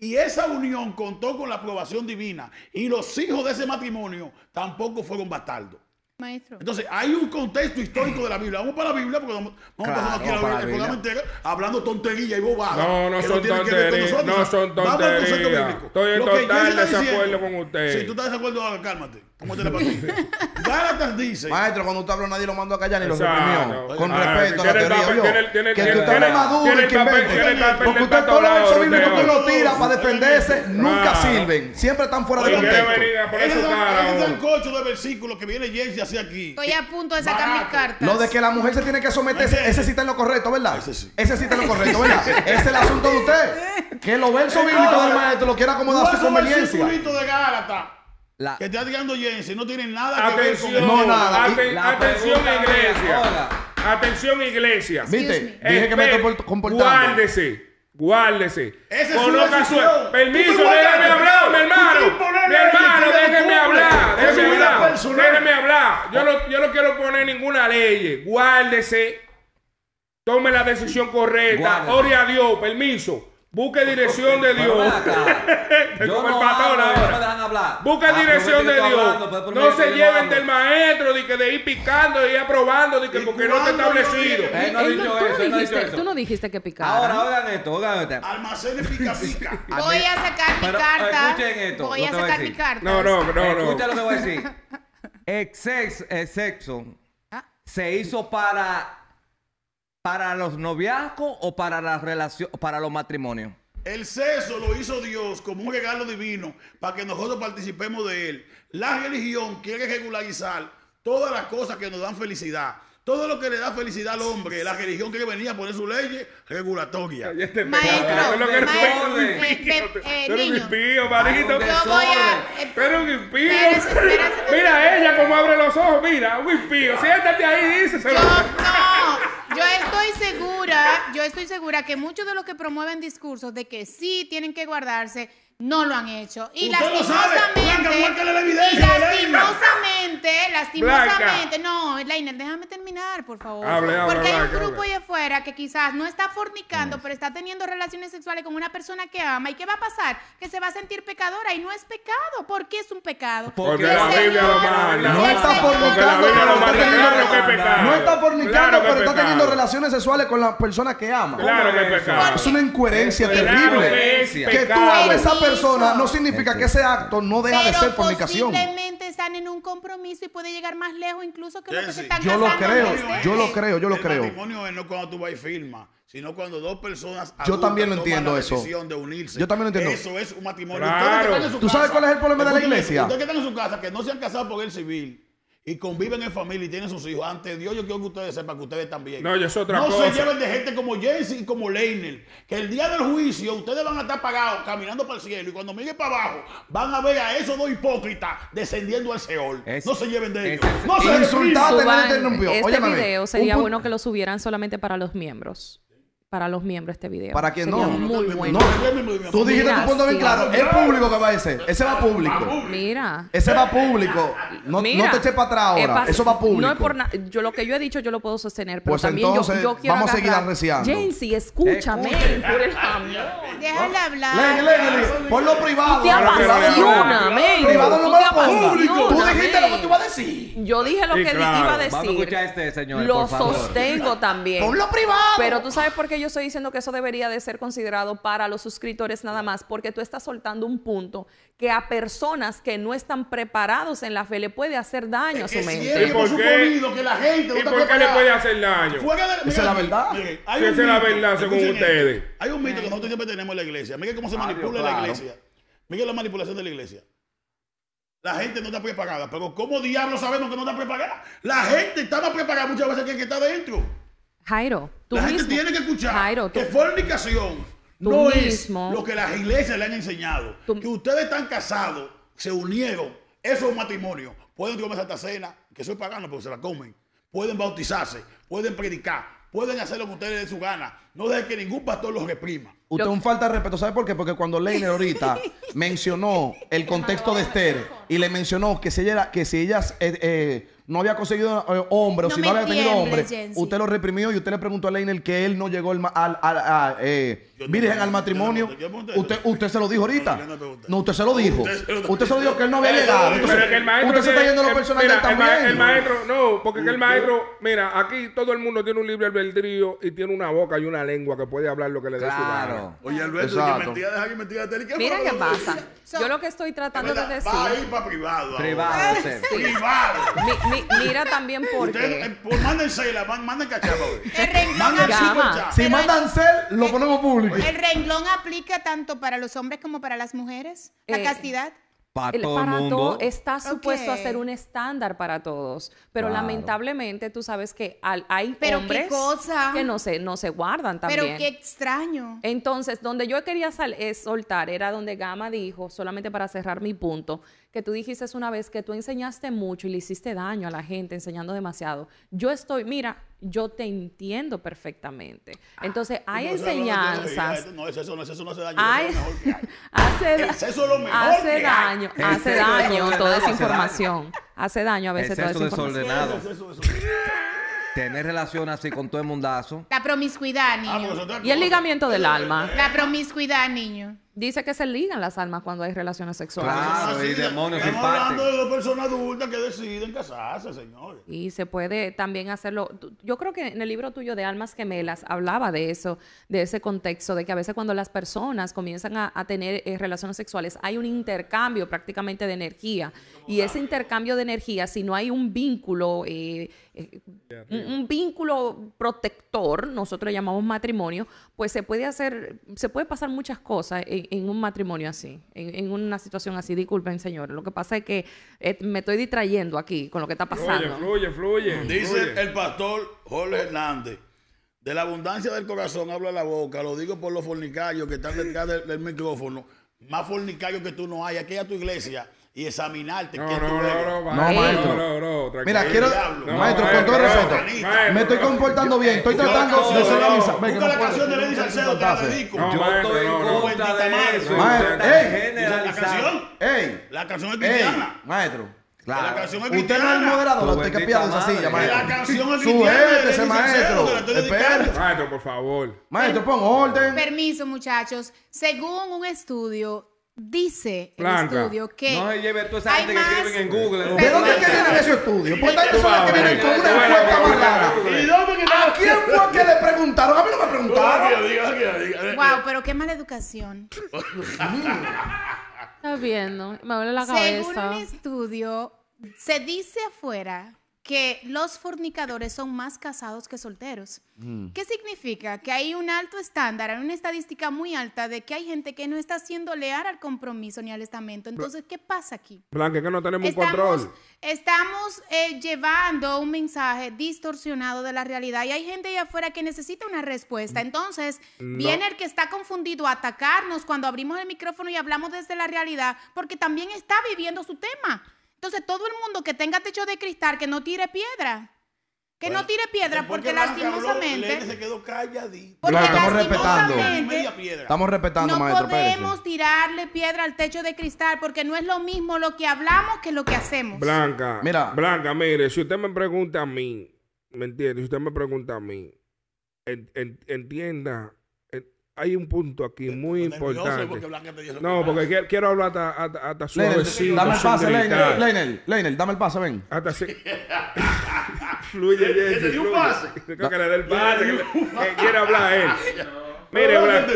Y esa unión contó con la aprobación divina. Y los hijos de ese matrimonio tampoco fueron bastardos. Maestro. Entonces, hay un contexto histórico de la Biblia. Vamos para la Biblia porque vamos, vamos claro, aquí la Biblia, hablando tonterías y bobadas No, no son tonterías. No son tonterías. Estoy en total desacuerdo con usted. Si tú estás de desacuerdo, cálmate. ¿Cómo te la Gálatas dice. Maestro, cuando usted habla, nadie lo manda a callar ni lo reprimió. Con respeto a la teoría. Tiene, que usted es maduro y que invente. Porque usted todo lo hecho bíblico que lo tira para defenderse nunca sirven. Siempre están fuera de contexto. Ese es el cocho de versículos que viene Jesse Estoy a punto de sacar mis cartas. Lo de que la mujer se tiene que someter, ese, sí está en lo correcto, ¿verdad? Ese sí. Ese está en lo correcto, ¿verdad? ese es el asunto de usted. Que los su bíblico del maestro lo quiera acomodar a su conveniencia. de Gálata. Que está tirando Jensi, no tiene nada que ver con No, nada. atención, iglesia. Atención, iglesia. Viste, dije que me estoy comportando. Guárdese. su. Permiso, déjeme hablar, mi hermano. Mi hermano, déjeme hablar. Déjeme hablar. Déjeme hablar. Yo no, yo no quiero poner ninguna ley. Guárdese. Tome la decisión correcta. Gloria a Dios. Permiso. Busque dirección de Dios. Yo no, el ahora. me Busque dirección de Dios. no se lleven del maestro de que de ir picando y aprobando de que porque no está establecido. Eh, él no, ha dicho tú, eso, no dijiste, eso. tú no dijiste que picaba. Ahora oigan esto, oigan esto. Almacén de pica pica. voy a sacar mi carta. Escuchen esto. Voy a sacar mi carta. No, no, no, no. Escucha lo que voy a decir. ex eh, sexo ah. se hizo para ¿Para los noviazgos o para la relación, para los matrimonios? El sexo lo hizo Dios como un regalo divino para que nosotros participemos de él. La religión quiere regularizar todas las cosas que nos dan felicidad. Todo lo que le da felicidad al hombre, la religión que venía a poner su ley regulatoria. Maestro, pero eh, eh, un impío, marito. Pero un impío. Mira ella como abre los ojos, mira, un impío. Siéntate ahí, dice. no. Yo estoy segura, yo estoy segura que muchos de los que promueven discursos de que sí tienen que guardarse, no lo han hecho. Y lastimosamente, y lastimosamente, lastimosamente, no, Lainer déjame terminar, por favor. porque hay un grupo ahí afuera que quizás no está fornicando, pero está teniendo relaciones sexuales con una persona que ama. ¿Y qué va a pasar? Que se va a sentir pecadora y no es pecado. ¿Por qué es un pecado? Porque, la Biblia lo No está fornicando, pero está teniendo No está fornicando, pero está teniendo relaciones sexuales con la persona que ama. Claro que es pecado. Es una incoherencia terrible. Que tú ames a persona no significa que ese acto no deja de ser fornicación. Posiblemente están en un compromiso y puede llegar más lejos incluso que lo los que se están yo Lo creo, Yo lo creo, yo lo creo. El matrimonio es no cuando tú vas y firmas, sino cuando dos personas yo también lo entiendo eso. de unirse. Yo también lo entiendo. Eso es un matrimonio. ¿Tú sabes cuál es el problema de la iglesia? Ustedes que están en su casa, que no se han casado por el civil y conviven en familia y tienen sus hijos. Ante Dios, yo quiero que ustedes sepan que ustedes también. No, se lleven de gente como Jesse y como Leiner. Que el día del juicio ustedes van a estar pagados caminando para el cielo. Y cuando miren para abajo, van a ver a esos dos hipócritas descendiendo al Seol. no se lleven de ellos. no se Este video sería bueno que lo subieran solamente para los miembros para los miembros este video. Para que no. Muy bueno. Tú dijiste tu punto bien claro. Es público que va a ser. Ese va público. Mira. Ese va público. No, te eches para atrás ahora. Eso va público. No es por nada. Yo lo que yo he dicho, yo lo puedo sostener. Pero pues también entonces, yo, quiero. Vamos a seguir arreciando. Jensi, escúchame. Déjale hablar. Por lo privado. Te apasiona, men. Privado me lo Público. Tú dijiste lo que tú ibas a decir. Yo dije lo que iba a decir. Vamos a este, señor. Lo sostengo también. Por lo privado. Pero tú sabes por qué yo yo estoy diciendo que eso debería de ser considerado para los suscriptores nada más, porque tú estás soltando un punto que a personas que no están preparados en la fe le puede hacer daño a su mente. ¿Y por qué? ¿Y por qué le puede hacer daño? Esa es la verdad. Esa es la verdad según ustedes. Hay un mito que eh. nosotros siempre tenemos en la iglesia. Mira cómo se manipula la iglesia. Mira la manipulación de la iglesia. La gente no está preparada. Pero ¿cómo diablos sabemos que no está preparada? La gente está más preparada muchas veces que el que está dentro. Jairo, tú la gente tiene que escuchar que fornicación no es lo que las iglesias le han enseñado. que ustedes están casados, se unieron, eso es matrimonio. Pueden comer Santa Cena, que soy pagano, pero se la comen. Pueden bautizarse, pueden predicar, pueden hacer lo que ustedes de su gana. No dejen que ningún pastor los reprima. Usted un falta de respeto, ¿sabe por qué? Porque cuando Leiner ahorita mencionó el contexto de Esther y le mencionó que si ella, que ellas eh, eh, no había conseguido eh, hombre o si no había tenido hombre, usted lo reprimió y usted le preguntó a el que él no llegó al, eh, miren al matrimonio. usted, usted se lo dijo ahorita. No, usted se lo dijo. Usted se lo dijo que él no había llegado. usted se está yendo a lo personal también. El, maestro, no, porque el maestro, mira, aquí todo el mundo tiene un libre albedrío y tiene una boca y una lengua que puede hablar lo que le dé claro. su gana. Oye, Alberto, que Mira qué pasa. Yo lo que estoy tratando de decir. Va ir para privado. Privado, eh, Mira también por qué. Eh, mándense, manden cachapo Si mandan cel, lo eh, ponemos público. ¿El renglón aplica tanto para los hombres como para las mujeres? ¿La eh, castidad? Para todo está supuesto a ser un estándar para todos, pero lamentablemente tú sabes que hay hombres que no se, no guardan también. Pero qué extraño. Entonces, donde yo quería es, eh, soltar era donde Gama dijo, solamente para cerrar mi punto, que tú dijiste una vez que tú enseñaste mucho y le hiciste daño a la gente enseñando demasiado. Yo estoy, mira, yo te entiendo perfectamente. Entonces, hay enseñanzas. No, es eso, no, eso no hace daño. Hace, daño, hace daño toda esa información. Hace daño a veces toda esa información. Tener relación así con todo el mundazo. La promiscuidad, niño. y el ligamiento del alma. La promiscuidad, niño dice que se ligan las almas cuando hay relaciones sexuales. Claro, ah, sí, y demonios Estamos hablando de dos personas adultas que deciden casarse, señores. Y se puede también hacerlo. Yo creo que en el libro tuyo de Almas Gemelas hablaba de eso, de ese contexto, de que a veces cuando las personas comienzan a, tener eh, relaciones sexuales hay un intercambio prácticamente de energía. Y ese intercambio de energía, si no hay un vínculo eh, un, vínculo protector, nosotros llamamos matrimonio, pues se puede hacer, se puede pasar muchas cosas en, un matrimonio así, en, una situación así. Disculpen, señores. Lo que pasa es que eh, me estoy distrayendo aquí con lo que está pasando. Fluye, fluye, fluye. Dice el pastor Jorge Hernández. De la abundancia del corazón habla la boca, lo digo por los fornicarios que están detrás del, del micrófono. Más fornicarios que tú no hay. Aquí a tu iglesia y examinarte. No, no, no, no, no, maestro. Mira, quiero. maestro, con todo respeto. Me estoy comportando bien. Estoy tratando de ser Busca la canción de Lenny Salcedo, te la dedico. Yo estoy en contra de eso. Maestro, ¿La canción? La canción es cristiana. Maestro. Claro. La canción es Usted no es el moderador, usted que pierde esa silla, maestro. La canción es ese maestro. Maestro, por favor. Maestro, pon orden. Permiso, muchachos. Según un estudio, dice Blanca, el estudio que no se lleve toda esa gente que escriben en Google. ¿De dónde quieren que vienen esos estudio? Pues tantas personas que vienen con una encuesta más cara ¿A quién fue que le preguntaron? A mí no me preguntaron. Wow, pero qué mala educación. Está viendo Me duele la cabeza. Según un estudio, se dice afuera que los fornicadores son más casados que solteros. Mm. ¿Qué significa? Que hay un alto estándar, hay una estadística muy alta de que hay gente que no está siendo leal al compromiso ni al estamento. Entonces, ¿qué pasa aquí? Blanca, que no tenemos control. Estamos eh, llevando un mensaje distorsionado de la realidad y hay gente allá afuera que necesita una respuesta. Mm. Entonces, viene el que está confundido a atacarnos cuando abrimos el micrófono y hablamos desde la realidad porque también está viviendo su tema. Entonces, todo el mundo que tenga techo de cristal, que no tire piedra. Que no tire piedra porque lastimosamente. Porque estamos respetando. no No podemos tirarle piedra al techo de cristal porque no es lo mismo lo que hablamos que lo que hacemos. Blanca, mira. Blanca, mire, si usted me pregunta a mí, ¿me entiende? Si usted me pregunta a mí, entienda hay un punto aquí muy importante. no, porque quiero, hablar hasta, hasta, hasta suavecito. Dame el pase, Leinel. Leinel, dame el pase, ven. Hasta sí. Fluye, ¿Que ¿Te dio un pase? Que le el pase. Que quiere hablar él. Mire, Blanca,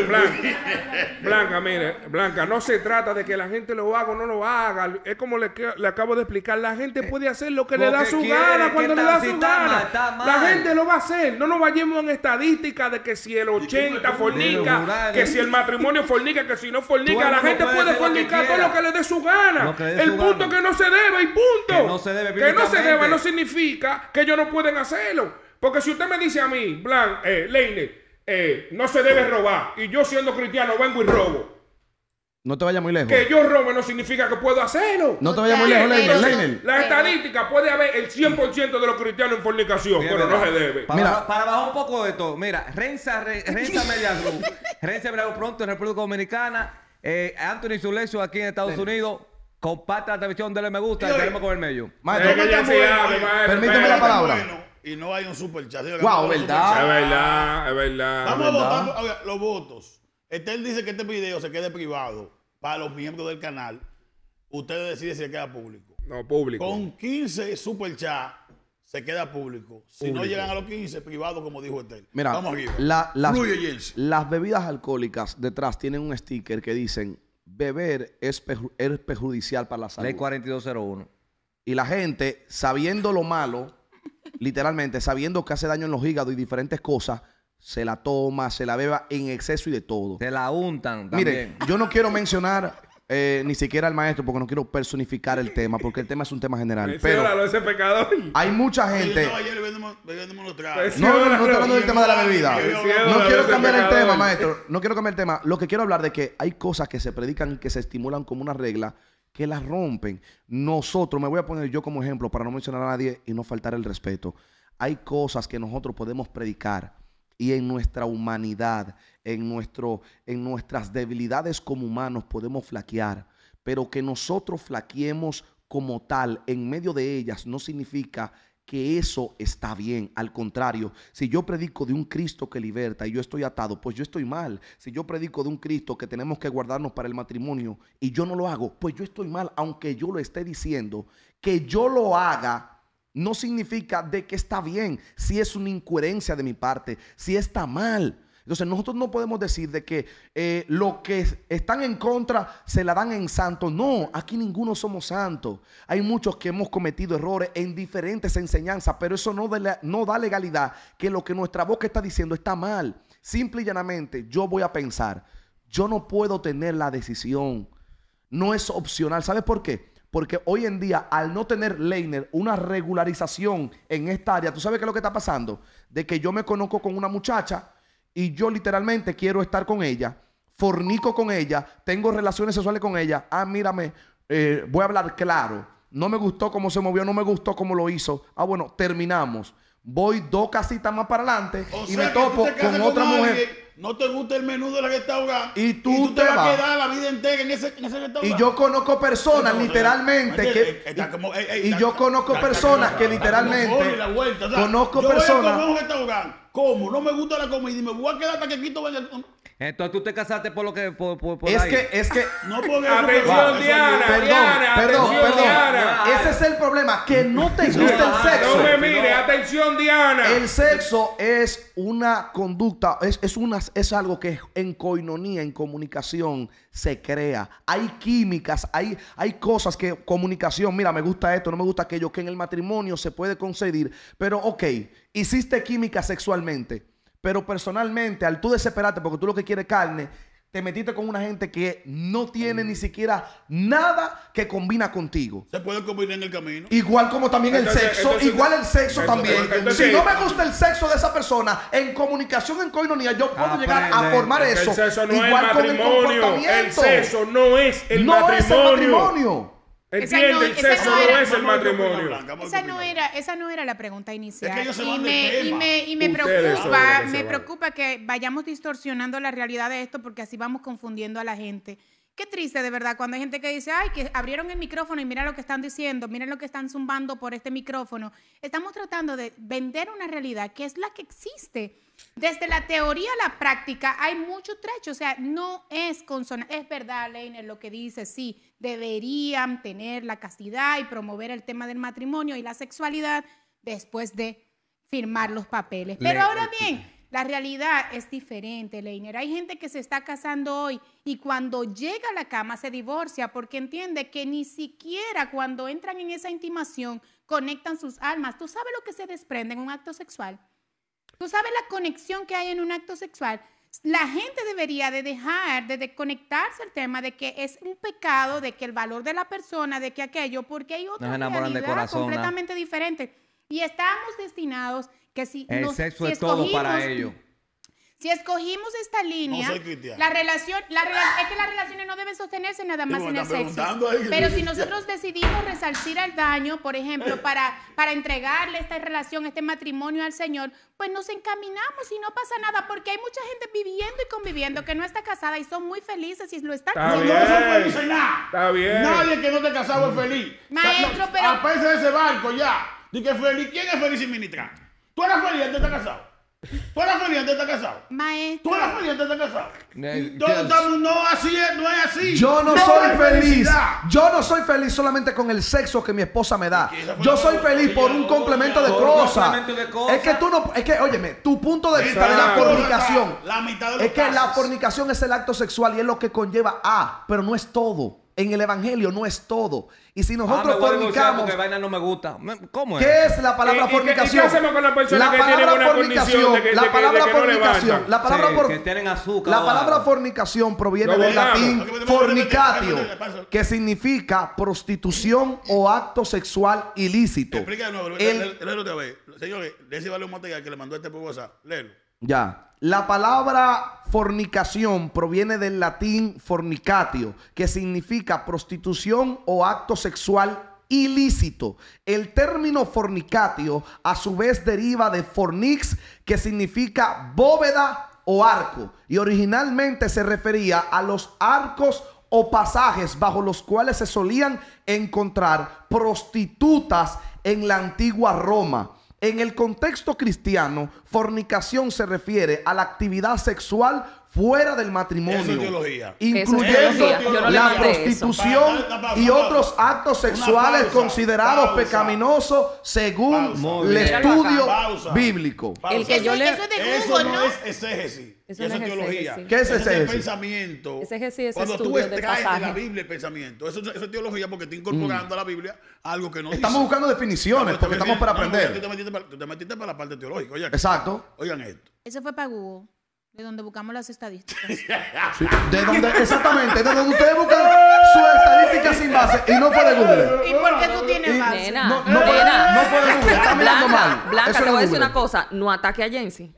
Blanca, mire, Blanca, no se trata de que la gente lo haga o no lo haga. Es como le, acabo de explicar, la gente puede hacer lo que le da su gana cuando le da su gana. La gente lo va a hacer. No nos vayamos en estadísticas de que si el 80 fornica, que ¿eh? si el matrimonio fornica, que si no fornica, la gente puede fornicar todo lo que le dé su gana. el punto que no se debe y punto. Que no se debe, no significa que ellos no pueden hacerlo. Porque si usted me dice a mí, Blanca, eh, Leine, eh, no se debe robar. Y yo siendo cristiano vengo y robo. No te vayas muy lejos. Que yo robo no significa que puedo hacerlo. No te vayas muy lejos, La estadística puede haber el 100% de los cristianos en fornicación, pero no se debe. Para, mira. para bajar un poco de todo, mira, Renza, re, Renza Group, Renza pronto en República Dominicana, eh, Anthony Zulesio aquí en Estados Unidos, Comparte la televisión le me gusta, y damos con el medio. permíteme la palabra y no hay un super Wow, verdad. Es verdad, es verdad. Vamos a votar los votos. Estel dice que este video se quede privado para los miembros del canal. Ustedes deciden si se queda público. No, público. Con 15 super chat se queda público. Si no llegan a los 15, privado, como dijo Estel. Mira, las, bebidas alcohólicas detrás tienen un sticker que dicen beber es, es perjudicial para la salud. Ley 4201. Y la gente, sabiendo lo malo literalmente, sabiendo que hace daño en los hígados y diferentes cosas, se la toma, se la beba en exceso y de todo. Se la untan también. Mire, yo no quiero mencionar eh, ni siquiera al maestro porque no quiero personificar el tema, porque el tema es un tema general. Pues pero ese hay mucha gente... Pues no, No, no, no hablando del tema de la bebida. Pues no quiero cambiar el tema, maestro. No quiero cambiar el tema. Lo que quiero hablar de que hay cosas que se predican que se estimulan como una regla que las rompen. Nosotros, me voy a poner yo como ejemplo para no mencionar a nadie y no faltar el respeto. Hay cosas que nosotros podemos predicar y en nuestra humanidad, en, nuestro, en nuestras debilidades como humanos podemos flaquear, pero que nosotros flaqueemos como tal en medio de ellas no significa que eso está bien. Al contrario, si yo predico de un Cristo que liberta y yo estoy atado, pues yo estoy mal. Si yo predico de un Cristo que tenemos que guardarnos para el matrimonio y yo no lo hago, pues yo estoy mal, aunque yo lo esté diciendo. Que yo lo haga no significa de que está bien, si es una incoherencia de mi parte, si está mal. Entonces nosotros no podemos decir de que eh, lo que están en contra se la dan en santo. No, aquí ninguno somos santos. Hay muchos que hemos cometido errores en diferentes enseñanzas, pero eso no, no da legalidad que lo que nuestra boca está diciendo está mal. Simple y llanamente, yo voy a pensar, yo no puedo tener la decisión. No es opcional. ¿Sabes por qué? Porque hoy en día, al no tener Leiner una regularización en esta área, ¿tú sabes qué es lo que está pasando? De que yo me conozco con una muchacha, y yo literalmente quiero estar con ella, fornico con ella, tengo relaciones sexuales con ella, ah, mírame, eh, voy a hablar claro, no me gustó cómo se movió, no me gustó cómo lo hizo, ah, bueno, terminamos. Voy dos casitas más para adelante y me topo con otra mujer. No te gusta el menú de la que está ahogada. Y tú, te, vas a quedar la vida entera en ese, Y yo conozco personas, literalmente, que. Eh, y, eh, yo conozco personas que literalmente. Conozco personas. ¿Cómo? No me gusta la comida y me voy a quedar hasta que Quito venga. Entonces tú te casaste por lo que. es que, es que. No porque. Atención, Diana, perdón, Diana, perdón, perdón. Ese es el problema, que no te gusta el sexo. No me mire, atención, Diana. El sexo es una conducta, es, es, una, es algo que en coinonía, en comunicación, se crea. Hay químicas, hay, hay cosas que, comunicación, mira, me gusta esto, no me gusta aquello, que en el matrimonio se puede concedir Pero, ok, hiciste química sexualmente, pero personalmente, al tú desesperarte porque tú lo que quieres es carne, te metiste con una gente que no tiene ni mm. siquiera nada que combina contigo. Se puede combinar en el camino. Igual como también el sexo, igual el sexo también. si no me gusta el sexo de esa persona, en comunicación en coinonía yo puedo ah, llegar a formar eso. igual el, comportamiento. el sexo no es el matrimonio no Es el matrimonio. Entiende, el e-, sexo no, es el matrimonio. esa no, era, esa no era la pregunta inicial. y, me, y, me, y me, preocupa, me preocupa que vayamos distorsionando la realidad de esto porque así vamos confundiendo a la gente. Qué triste de verdad cuando hay gente que dice, ay, que abrieron el micrófono y mira lo que están diciendo, mira lo que están zumbando por este micrófono. Estamos tratando de vender una realidad que es la que existe. Desde la teoría a la práctica hay mucho trecho, o sea, no es consonante. Es verdad, Leiner, lo que dice, sí deberían tener la castidad y promover el tema del matrimonio y la sexualidad después de firmar los papeles. Pero ahora bien, la realidad es diferente, Leiner. Hay gente que se está casando hoy y cuando llega a la cama se divorcia porque entiende que ni siquiera cuando entran en esa intimación conectan sus almas. ¿Tú sabes lo que se desprende en un acto sexual? ¿Tú sabes la conexión que hay en un acto sexual? la gente debería de dejar de desconectarse al tema de que es un pecado, de que el valor de la persona, de que aquello, porque hay otra realidad ¿ah? completamente diferente. Y estamos destinados que si el nos, sexo es todo para ello. Si escogimos esta línea, la relación, es que las relaciones no deben sostenerse nada más en el sexo. Pero si nosotros decidimos resarcir al daño, por ejemplo, para, para entregarle esta relación, este matrimonio al Señor, pues nos encaminamos y no pasa nada, porque hay mucha gente viviendo y conviviendo que no está casada y son muy felices y lo están Está No son nada. Está bien. Nadie que no esté casado es feliz. Maestro, de ese barco ya. que feliz. ¿Quién es feliz sin ministra? Tú eres feliz, tú estás casado. ¿Tú la feliz de casado? Maestro. ¿Tú feliz de casado? No, no, así no es así. Yo no, soy feliz. Yo no soy feliz solamente con el sexo que mi esposa me da. Yo soy feliz por un complemento de cosas. Es que tú no. Es que, Óyeme, tu punto de vista de la fornicación. es que la fornicación es el acto sexual y es lo que conlleva a, pero no es todo en el evangelio no es todo. Y si nosotros ah, fornicamos, ¿Qué es la palabra fornicación? la palabra fornicación, la palabra fornicación, la palabra La palabra fornicación proviene del latín fornicatio, que significa prostitución o acto sexual ilícito. Explica de nuevo, Señores, un material que le mandó este por WhatsApp. Léelo. Ya. La palabra fornicación proviene del latín fornicatio, que significa prostitución o acto sexual ilícito. El término fornicatio a su vez deriva de fornix, que significa bóveda o arco, y originalmente se refería a los arcos o pasajes bajo los cuales se solían encontrar prostitutas en la antigua Roma. En el contexto cristiano, fornicación se refiere a la actividad sexual fuera del matrimonio, incluyendo la prostitución y otros actos sexuales considerados pecaminosos según el estudio bíblico. El que yo le... Eso es de ¿no? es exégesis. Eso, es teología. ¿Qué es exégesis? es pensamiento. Cuando tú extraes de la Biblia el pensamiento. Eso, es teología porque te incorporando mm. a la Biblia algo que no Estamos buscando definiciones porque estamos para aprender. Tú te, metiste para, la parte teológica. Oigan, Exacto. Oigan esto. Eso fue para Google. De donde buscamos las estadísticas. de donde, exactamente, de donde ustedes buscan sus estadísticas sin base y no puede Google. ¿Y por qué tú tienes base? no, no, Puede, no Google, está mirando mal. Blanca, te voy a decir una cosa, no ataque a Jensi.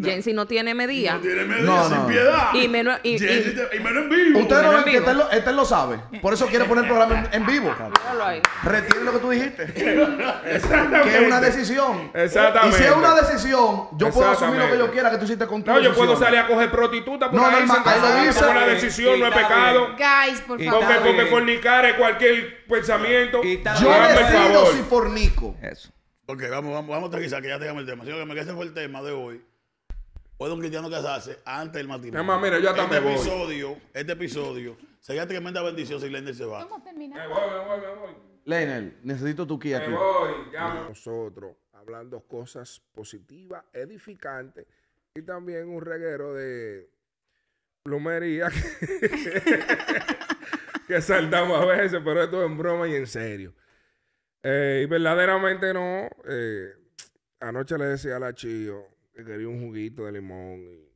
Jensi no tiene medida. No tiene medida, no, sin piedad. Y menos, y, en vivo. Ustedes este este lo, sabe, por eso quiere poner el programa en, vivo. Retire lo que tú dijiste. que es una decisión. Exactamente. Y si es una decisión, yo puedo asumir lo que yo quiera que tú hiciste con No, yo puedo sale a coger prostituta por no, ahí, no, ahí la decisión no es pecado. Guys, por favor. Porque, porque fornicar es cualquier pensamiento. Yo decido si fornico. Eso. Ok, vamos, vamos, vamos a tranquilizar que ya tengamos el tema. Sino que ese fue el tema de hoy. Hoy un cristiano casarse antes del matrimonio. Además, mira, yo ya este episodio, Este episodio sería tremenda bendición si Lennon se va. ¿Cómo terminar? Me voy, me voy, me voy. Leiner, necesito tu guía aquí. Me voy, ya. Nosotros hablando cosas positivas, edificantes y también un reguero de plumería que, saltamos a veces, pero esto es en broma y en serio. Eh, y verdaderamente no. Eh, anoche le decía a la Chío que quería un juguito de limón y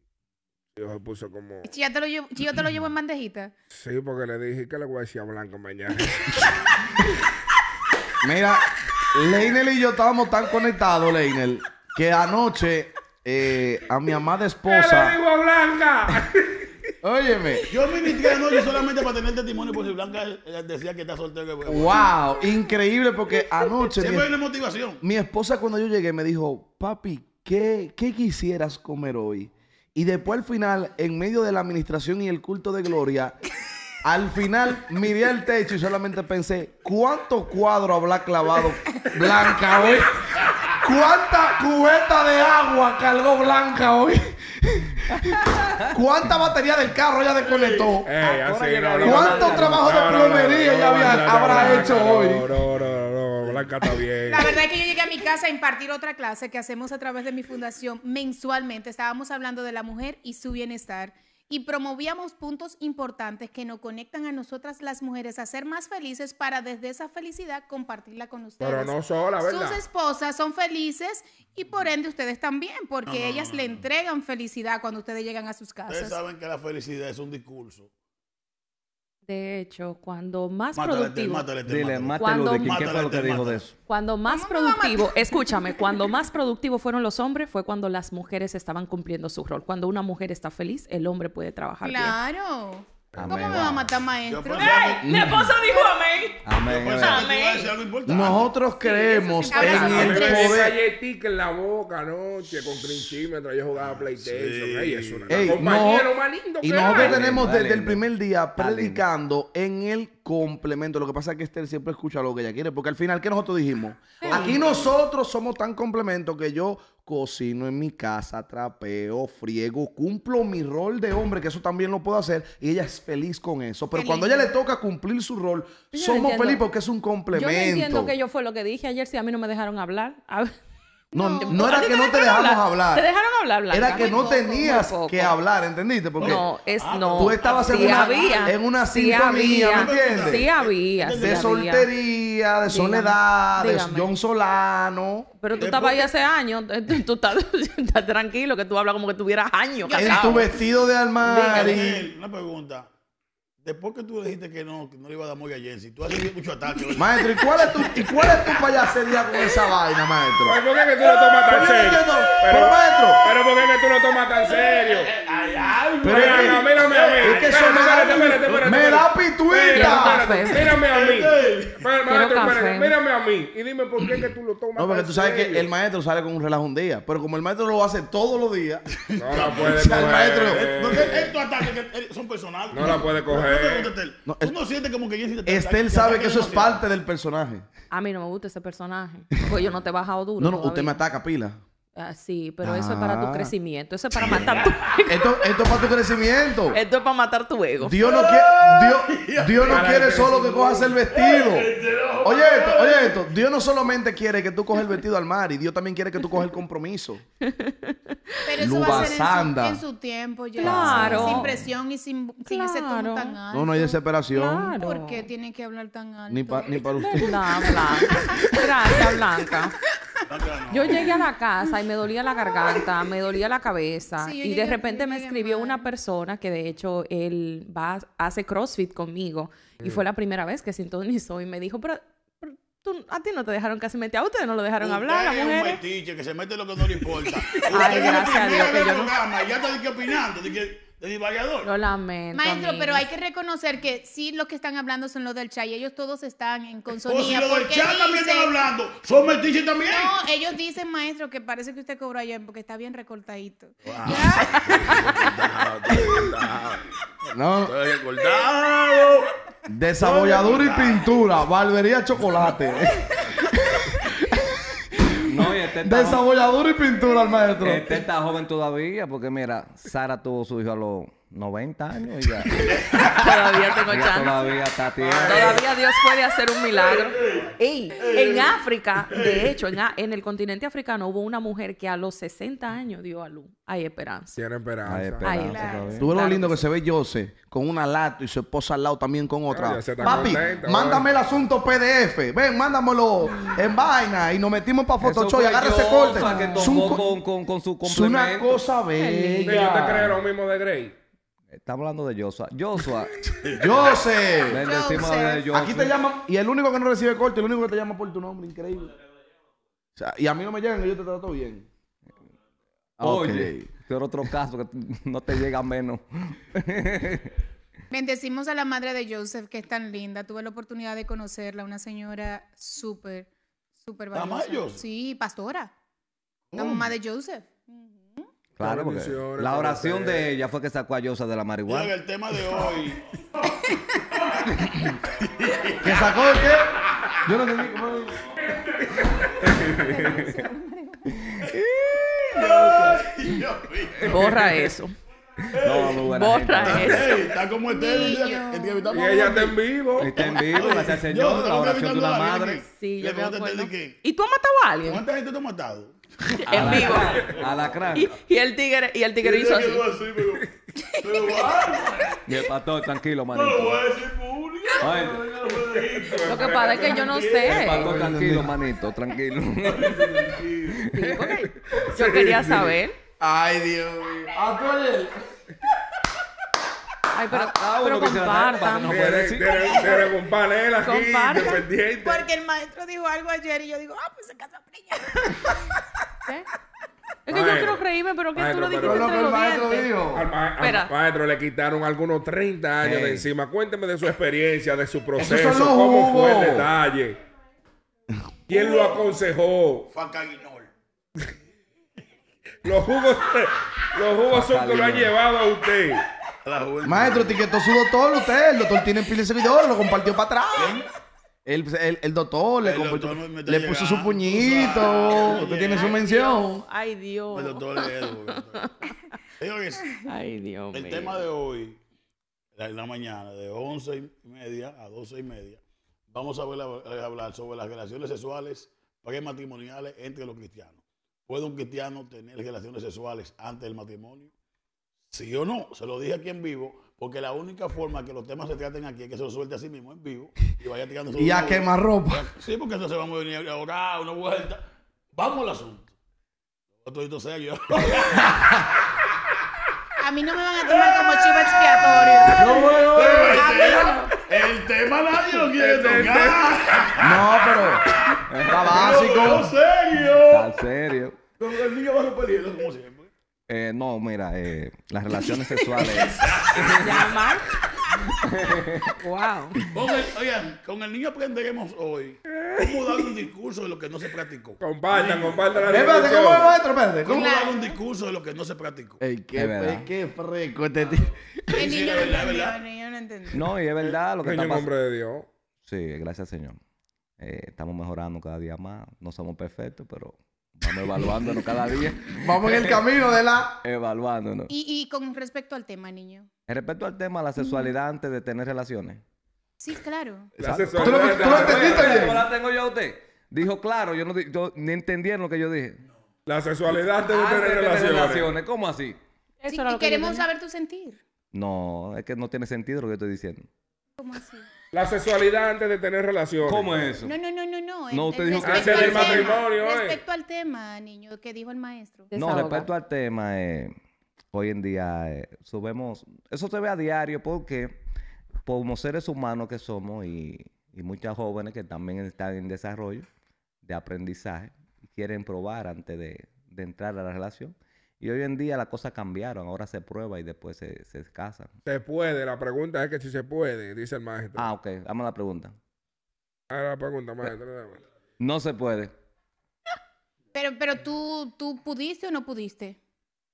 yo se puso como. Chío te lo llevo, te lo llevo en bandejita. Sí, porque le dije que le voy a decir a Blanco mañana. Mira, Leinel y yo estábamos tan conectados, Leinel, que anoche eh, a mi amada esposa. ¿Qué le digo Blanca? Óyeme. Yo ministré anoche solamente para tener testimonio porque Blanca eh, decía que está soltero. Wow, increíble porque anoche. mi, motivación. Mi esposa cuando yo llegué me dijo, papi, ¿qué, quisieras comer hoy? Y después al final, en medio de la administración y el culto de gloria, al final miré el techo y solamente pensé, ¿cuánto cuadro habrá clavado Blanca hoy? ¿Cuánta cubeta de agua cargó Blanca hoy? ¿Cuánta batería del carro ya desconectó? Ah, ¿Cuánto trabajo de plomería ella habrá hecho hoy? Blanca está bien. La verdad es que yo llegué a mi casa a impartir otra clase que hacemos a través de mi fundación mensualmente. Estábamos hablando de la mujer y su bienestar y promovíamos puntos importantes que nos conectan a nosotras las mujeres a ser más felices para desde esa felicidad compartirla con ustedes. Pero no solo ¿verdad? Sus esposas son felices y por ende ustedes también, porque ellas le entregan felicidad cuando ustedes llegan a sus casas. Ustedes saben que la felicidad es un discurso. De hecho, cuando más productivo. Dile, Cuando más productivo, escúchame, cuando más productivo fueron los hombres fue cuando las mujeres estaban cumpliendo su rol. Cuando una mujer está feliz, el hombre puede trabajar bien. Claro. ¿Cómo me va a matar, maestro? ¡Ey! Mi esposa dijo amén. Amén. amén. Nosotros creemos en el poder. en la boca anoche con trinchímetro, mientras yo jugaba PlayStation. Sí. Ey, más que Y nosotros tenemos desde el primer día predicando en el complemento. Lo que pasa es que Esther siempre escucha lo que ella quiere. Porque al final, ¿qué nosotros dijimos? Aquí nosotros somos tan complementos que yo cocino en mi casa, trapeo, friego, cumplo mi rol de hombre, que eso también lo puedo hacer, y ella es feliz con eso. Pero cuando a ella le toca cumplir su rol, somos felices porque es un complemento. Yo entiendo que yo fue lo que dije ayer, si a mí no me dejaron hablar. No, no, era que no te dejamos hablar. Te dejaron hablar, Blanca. Era que no tenías que hablar, ¿entendiste? Porque no, es ah, no. Tú estabas en, una, había, ¿me entiendes? Sí había. Sí de soltería, de soledad, de John Solano. Pero tú estabas ahí hace años. Tú, estás, tranquilo que tú hablas como que tuvieras años. En tu vestido de armario. Dígame, una pregunta. Después que tú le dijiste que no, que no le iba a dar muy a Jensi, tú has tenido mucho ataque. Maestro, ¿y cuál es tu, y cuál es tu payasería con esa vaina, maestro? ¿por qué que tú lo tomas tan serio? pero, maestro. Pero ¿por qué que tú lo tomas tan serio? Eh, eh, ay, ay, pero que, no, mírame a mí. Es que eso me da pituita. Mírame a mí. Maestro, espérate, mírame a mí. Y dime por qué que tú lo tomas No, porque tú sabes que el maestro sale con un relajo un día. Pero como el maestro lo hace todos los días. No la puede coger. El maestro. Porque eh. estos ataques son personales. No la puede coger. Eh, Estel. sabe que eso es parte del personaje. A mí no me gusta ese personaje. Pues yo no te he bajado duro. No, no, usted me ataca, pila. Ah, sí, pero eso es para tu ah. crecimiento. Eso es para matar tu ego. Esto, es para tu crecimiento. Esto es para matar tu ego. Dios no, quiere, Dios, no quiere solo que cojas el vestido. Oye esto, oye esto. Dios no solamente quiere que tú cojas el vestido al mar, y Dios también quiere que tú cojas el compromiso. Pero eso va a ser en su, tiempo Claro. Sin presión y sin, sin ese tono tan alto. No, no hay desesperación. ¿Por qué tienen que hablar tan alto? Ni, para, ni para usted. No, Blanca. Gracias, Blanca. Yo llegué a la casa y me dolía la garganta, me dolía la cabeza. y de repente me escribió una persona que de hecho él va, hace CrossFit conmigo. Y fue la primera vez que sintonizó y me dijo, pero Tú, a ti no te dejaron casi meter, a ustedes no lo dejaron hablar, Es un metiche que se mete lo que no le importa. Ay, gracias a Dios que yo no... ya está opinando, de que... El lamento. Maestro, pero hay que reconocer que sí, los que están hablando son los del chat y Ellos todos están en pues consonía. O si los del chat también hablando, son metiches también. No, ellos dicen, maestro, que parece que usted cobró ayer porque está bien recortadito. No, no. Recortado. Desabolladura y pintura, barbería chocolate. Este Desabolladura y pintura al maestro. Este está joven todavía, porque mira, Sara tuvo su hijo a los 90 años y ya. todavía tengo chance. Todavía está Todavía Dios puede hacer un milagro. y en África, de hecho, en, en, el continente africano hubo una mujer que a los 60 años dio a luz. Hay esperanza. Tiene esperanza. Tú ves lo lindo que se ve Jose con una lata y su esposa al lado también con otra. Papi, mándame el asunto PDF. Ven, mándamelo en vaina y nos metimos para Photoshop y agarra ese corte. con, con, con, su complemento. Es una cosa bella. yo te creo lo mismo de Grey. Estamos hablando de Joshua. Joshua. Joseph. Aquí te llaman. Y el único que no recibe corte, el único que te llama por tu nombre, increíble. O sea, y a mí no me llegan yo te trato bien. Ah, Oye. Pero este otro caso que no te llega menos. Bendecimos a la madre de Joseph, que es tan linda. Tuve la oportunidad de conocerla, una señora súper, súper valiosa. ¿La Sí, pastora. La mamá de Joseph. Claro, porque la oración de ella fue que sacó a Yosa de la marihuana. el tema de hoy. ¿Que sacó de qué? Yo no entendí cómo. Borra eso. No, muy Borra eso. está como este. Y ella está en vivo. Está en vivo, gracias al Señor. La oración de una madre. Sí, yo ¿Y tú has matado a alguien? ¿Cuánta gente tú has matado? en vivo. a la Y, y el tigre, y el tigre hizo así. pero, pero, y el pastor, tranquilo, manito. No lo voy a decir público. lo que pasa es que yo no sé. El pastor, tranquilo, manito, tranquilo. yo quería saber. Ay, Dios mío. Ah, Ay, pero, ah, ah pero compartan. aquí, independiente. Porque el maestro dijo algo ayer y yo digo, ah, pues se casó brilla. ¿Eh? Es que yo quiero reírme, pero que tú lo dijiste el maestro Dijo. Al, al, maestro le quitaron algunos 30 años de encima. Cuénteme de su experiencia, de su proceso, cómo fue el detalle. ¿Quién lo aconsejó? Facaguinol. los jugos, los jugos son los que lo han llevado a usted. Maestro, etiquetó su doctor usted. El doctor tiene pila de servidores, lo compartió para atrás. El, doctor le, le puso su puñito. usted tiene su mención. ay, Dios. El doctor le Ay, Dios. El tema de hoy, en la mañana, de 11 y media a 12 y media, vamos a, hablar sobre las relaciones sexuales matrimoniales, entre los cristianos. ¿Puede un cristiano tener relaciones sexuales antes del matrimonio? Sí o no, se lo dije aquí en vivo, porque la única forma que los temas se traten aquí es que se lo suelte a sí mismo en vivo y vaya tirando su Y a quemar ropa. Sí, porque entonces vamos a venir a orar ah, una vuelta. Vamos al asunto. Otro serio. A mí no me van a tomar como chivo expiatorio. No, pero. el tema nadie lo quiere tocar. No, pero está básico. Está serio. Está serio. El niño va a como siempre. Eh, no, mira, eh, las relaciones sexuales. ¿Llamar? wow. Con el, oigan, con el niño aprenderemos hoy cómo dar un discurso de lo que no se practicó. Compartan, compartan la Espérate, ¿cómo es ¿Cómo dar un discurso de lo que no se practicó? Ey, qué, qué este tío. El niño no entendió, niño no No, y es verdad lo que está pasando. nombre de Dios. Sí, gracias, Señor. Eh, estamos mejorando cada día más. No somos perfectos, pero Vamos evaluándonos cada día. Vamos en el camino de la... Evaluándonos. Y, con respecto al tema, niño. Respecto al tema, la sexualidad antes de tener relaciones. Sí, claro. ¿Tú lo, entendiste la tengo yo a usted? Dijo, claro, yo no yo, ni entendieron lo que yo dije. La sexualidad antes de tener relaciones. ¿Cómo así? y queremos saber tu sentir. No, es que no tiene sentido lo que estoy diciendo. ¿Cómo así? La sexualidad antes de tener relaciones. ¿Cómo es eso? No, no, no, no. No, usted dijo que antes matrimonio. ¿eh? respecto al tema, niño, que dijo el maestro. No, respecto al tema, eh, hoy en día eh, subemos... Eso se ve a diario porque, como seres humanos que somos y, muchas jóvenes que también están en desarrollo de aprendizaje quieren probar antes de entrar a la relación, y hoy en día las cosas cambiaron, ahora se prueba y después se, se casan. Se puede, la pregunta es que si se puede, dice el maestro. Ah, ok, dame la pregunta. la pregunta, maestro. No se puede. Pero, pero tú, tú pudiste o no pudiste?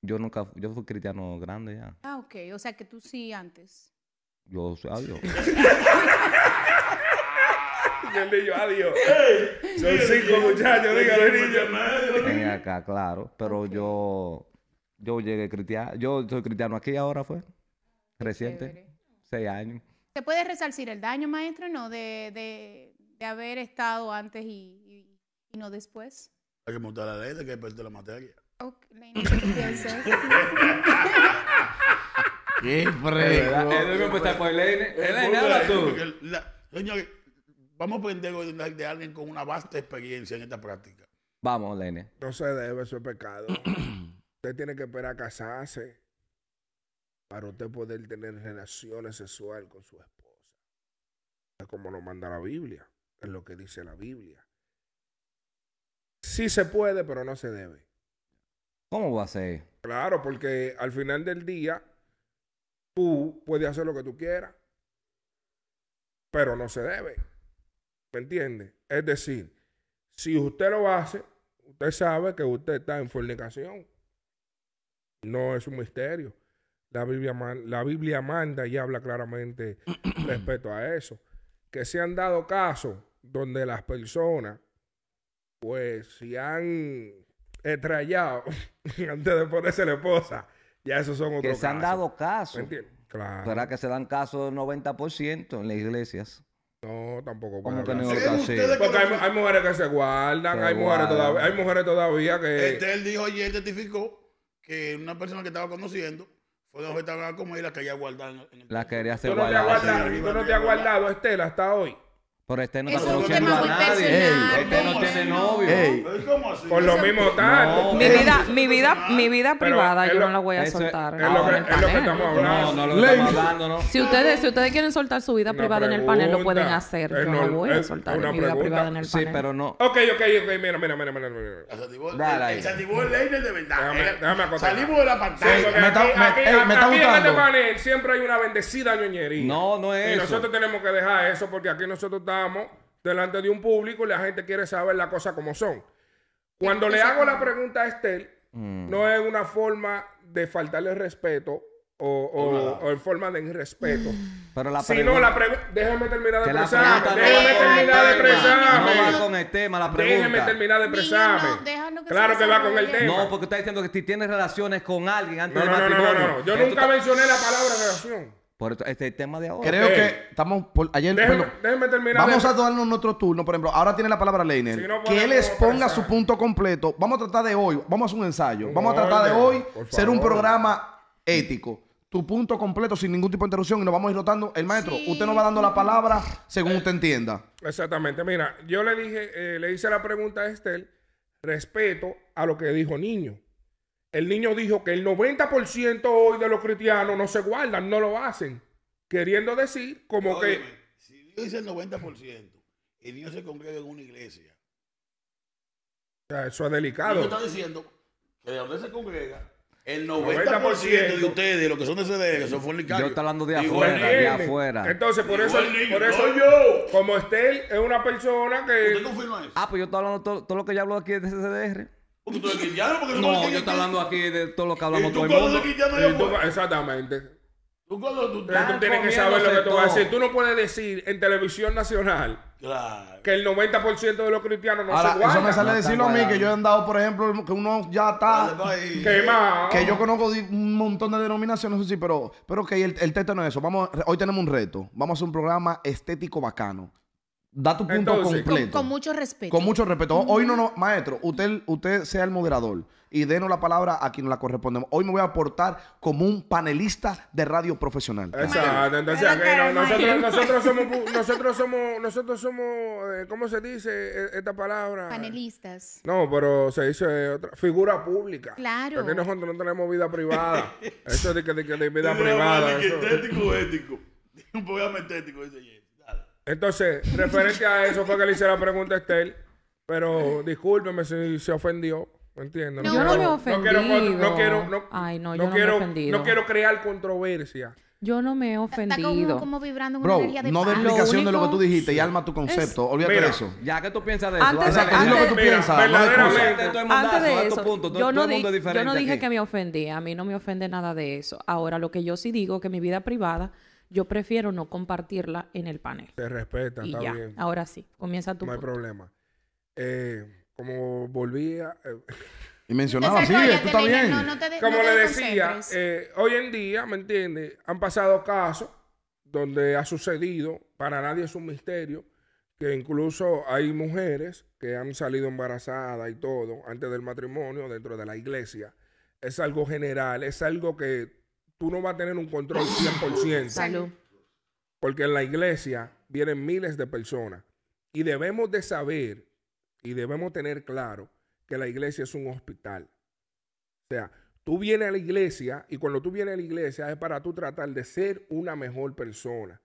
Yo nunca, yo fui cristiano grande ya. Ah, ok, o sea que tú sí antes. Yo, adiós. yo le adiós. Son cinco muchachos, los niño. Tenía acá, claro, pero yo yo llegué cristiano. Yo soy cristiano aquí ahora, fue. Reciente. Seis años. ¿Se puede resarcir el daño, maestro, no? De, de, de haber estado antes y, y, no después. Hay que montar la ley de que perder la materia. ¡Qué fresco! ¡Qué mismo tú. vamos a aprender de alguien con una vasta experiencia en esta práctica. Vamos, Lene No se debe, eso es pecado. Usted tiene que esperar a casarse para usted poder tener relaciones sexuales con su esposa. Es como lo manda la Biblia, es lo que dice la Biblia. Sí se puede, pero no se debe. ¿Cómo va a ser? Claro, porque al final del día tú puedes hacer lo que tú quieras, pero no se debe. ¿Me entiende? Es decir, si usted lo hace, usted sabe que usted está en fornicación. No es un misterio. La Biblia, la Biblia manda y habla claramente respecto a eso. Que se han dado casos donde las personas, pues, si han estrellado antes de ponerse la esposa, ya esos son otros casos. Que se han dado casos. Claro. que se dan casos del 90% en las iglesias. No, tampoco. que Porque hay, mujeres que se guardan, hay, Mujeres todavía, hay mujeres todavía que. Este, él dijo y identificó una persona que estaba conociendo fue de a como y la quería guardar. La quería hacer guardar, no te ha guardado, Estela, hasta hoy? Por este no está produciendo a nadie. este no tiene novio. Por lo mismo tal. Mi vida, mi vida, mi vida privada yo no la voy a soltar. Es, lo, que, estamos hablando. No, no, lo estamos hablando, ¿no? Si ustedes, si ustedes quieren soltar su vida privada en el panel, lo pueden hacer. Yo no voy a soltar mi vida privada en el panel. Sí, pero no. Ok, ok, ok. Mira, mira, mira, mira. mira. El Santibor Leiner de verdad. Déjame acostar. Salimos de la pantalla. Me está Aquí en este panel siempre hay una bendecida ñoñería. No, no es eso. Y nosotros tenemos que dejar eso porque aquí nosotros estamos delante de un público y la gente quiere saber las cosas como son. Cuando le hago la pregunta a Estel, mm. no es una forma de faltarle respeto o, en forma de irrespeto. Pero la pregunta. Déjame terminar de expresarme. Déjame terminar de expresarme. No va con el tema la pregunta. Déjeme terminar de expresarme. claro que va con el tema. No, porque está diciendo que si tienes relaciones con alguien antes de no, matrimonio. no, no, no. Yo nunca mencioné la palabra relación. Por este tema de ahora. Creo que estamos por, ayer. terminar. Vamos a darnos nuestro turno. Por ejemplo, ahora tiene la palabra Leiner. que él exponga su punto completo. Vamos a tratar de hoy. Vamos a hacer un ensayo. vamos a tratar de hoy ser un programa ético tu punto completo sin ningún tipo de interrupción y nos vamos a ir rotando. El maestro, usted nos va dando la palabra según usted entienda. Exactamente. Mira, yo le dije, eh, le hice la pregunta a Estel, respeto a lo que dijo Niño. El niño dijo que el 90% hoy de los cristianos no se guardan, no lo hacen. Queriendo decir como que... Si Dios dice el 90%, el niño se congrega en una iglesia. O sea, Eso es delicado. está diciendo que de donde se congrega, el 90%, de ustedes, los que son de CDR, son fornicarios. Yo estoy hablando de afuera, de afuera. Entonces, por eso, por eso yo, como Estel es una persona que. ¿Usted confirma eso? Ah, pues yo estoy hablando todo, todo lo que yo hablo aquí de CDR tú eres cristiano. Porque tú no, yo estoy hablando aquí de todo lo que hablamos todo el mundo. exactamente. Tú, tú tienes que saber lo que tú vas a decir. Tú no puedes decir en televisión nacional que el 90% de los cristianos no Ahora, se Eso me sale no decirlo a mí, que yo he andado, por ejemplo, que uno ya está... Pues que yo conozco un montón de denominaciones, sí, pero, pero que el, el texto no es eso. Vamos, hoy tenemos un reto. Vamos a hacer un programa estético bacano. Da tu punto completo. Con, mucho respeto. Con mucho respeto. Hoy no, no, maestro, usted, usted sea el moderador y denos la palabra a quien la corresponde. Hoy me voy a aportar como un panelista de radio profesional. Exacto. Entonces, nosotros, somos, nosotros somos, nosotros eh, ¿cómo se dice e, esta palabra? Panelistas. No, pero se dice otra figura pública. Claro. Porque nosotros no tenemos vida privada. Eso es de, vida privada. Estético, ético. Un poco estético, dice entonces, referente a eso fue que le hice la pregunta a Estel, pero discúlpeme si se ofendió. ¿Me entiendes? No, no, me No quiero, no, no, yo no, me ofendido. No quiero crear controversia. Yo no me he ofendido. Está como, vibrando una energía de no de explicación de lo que tú dijiste y arma tu concepto. Olvídate de eso. Ya que tú piensas de eso. Antes, antes, lo que tú piensas. Antes, de eso, punto, yo, no yo no dije que me ofendí. A mí no me ofende nada de eso. Ahora, lo que yo sí digo que mi vida privada yo prefiero no compartirla en el panel. Te respetan, y está ya. Ahora sí, comienza tu. No hay problema. Eh, como volvía. Eh, y mencionaba, sí, tú también. como le decía, eh, hoy en día, ¿me entiendes? Han pasado casos donde ha sucedido, para nadie es un misterio, que incluso hay mujeres que han salido embarazadas y todo antes del matrimonio dentro de la iglesia. Es algo general, es algo que tú no vas a tener un control 100%. Porque en la iglesia vienen miles de personas y debemos de saber y debemos tener claro que la iglesia es un hospital. O sea, tú vienes a la iglesia y cuando tú vienes a la iglesia es para tú tratar de ser una mejor persona.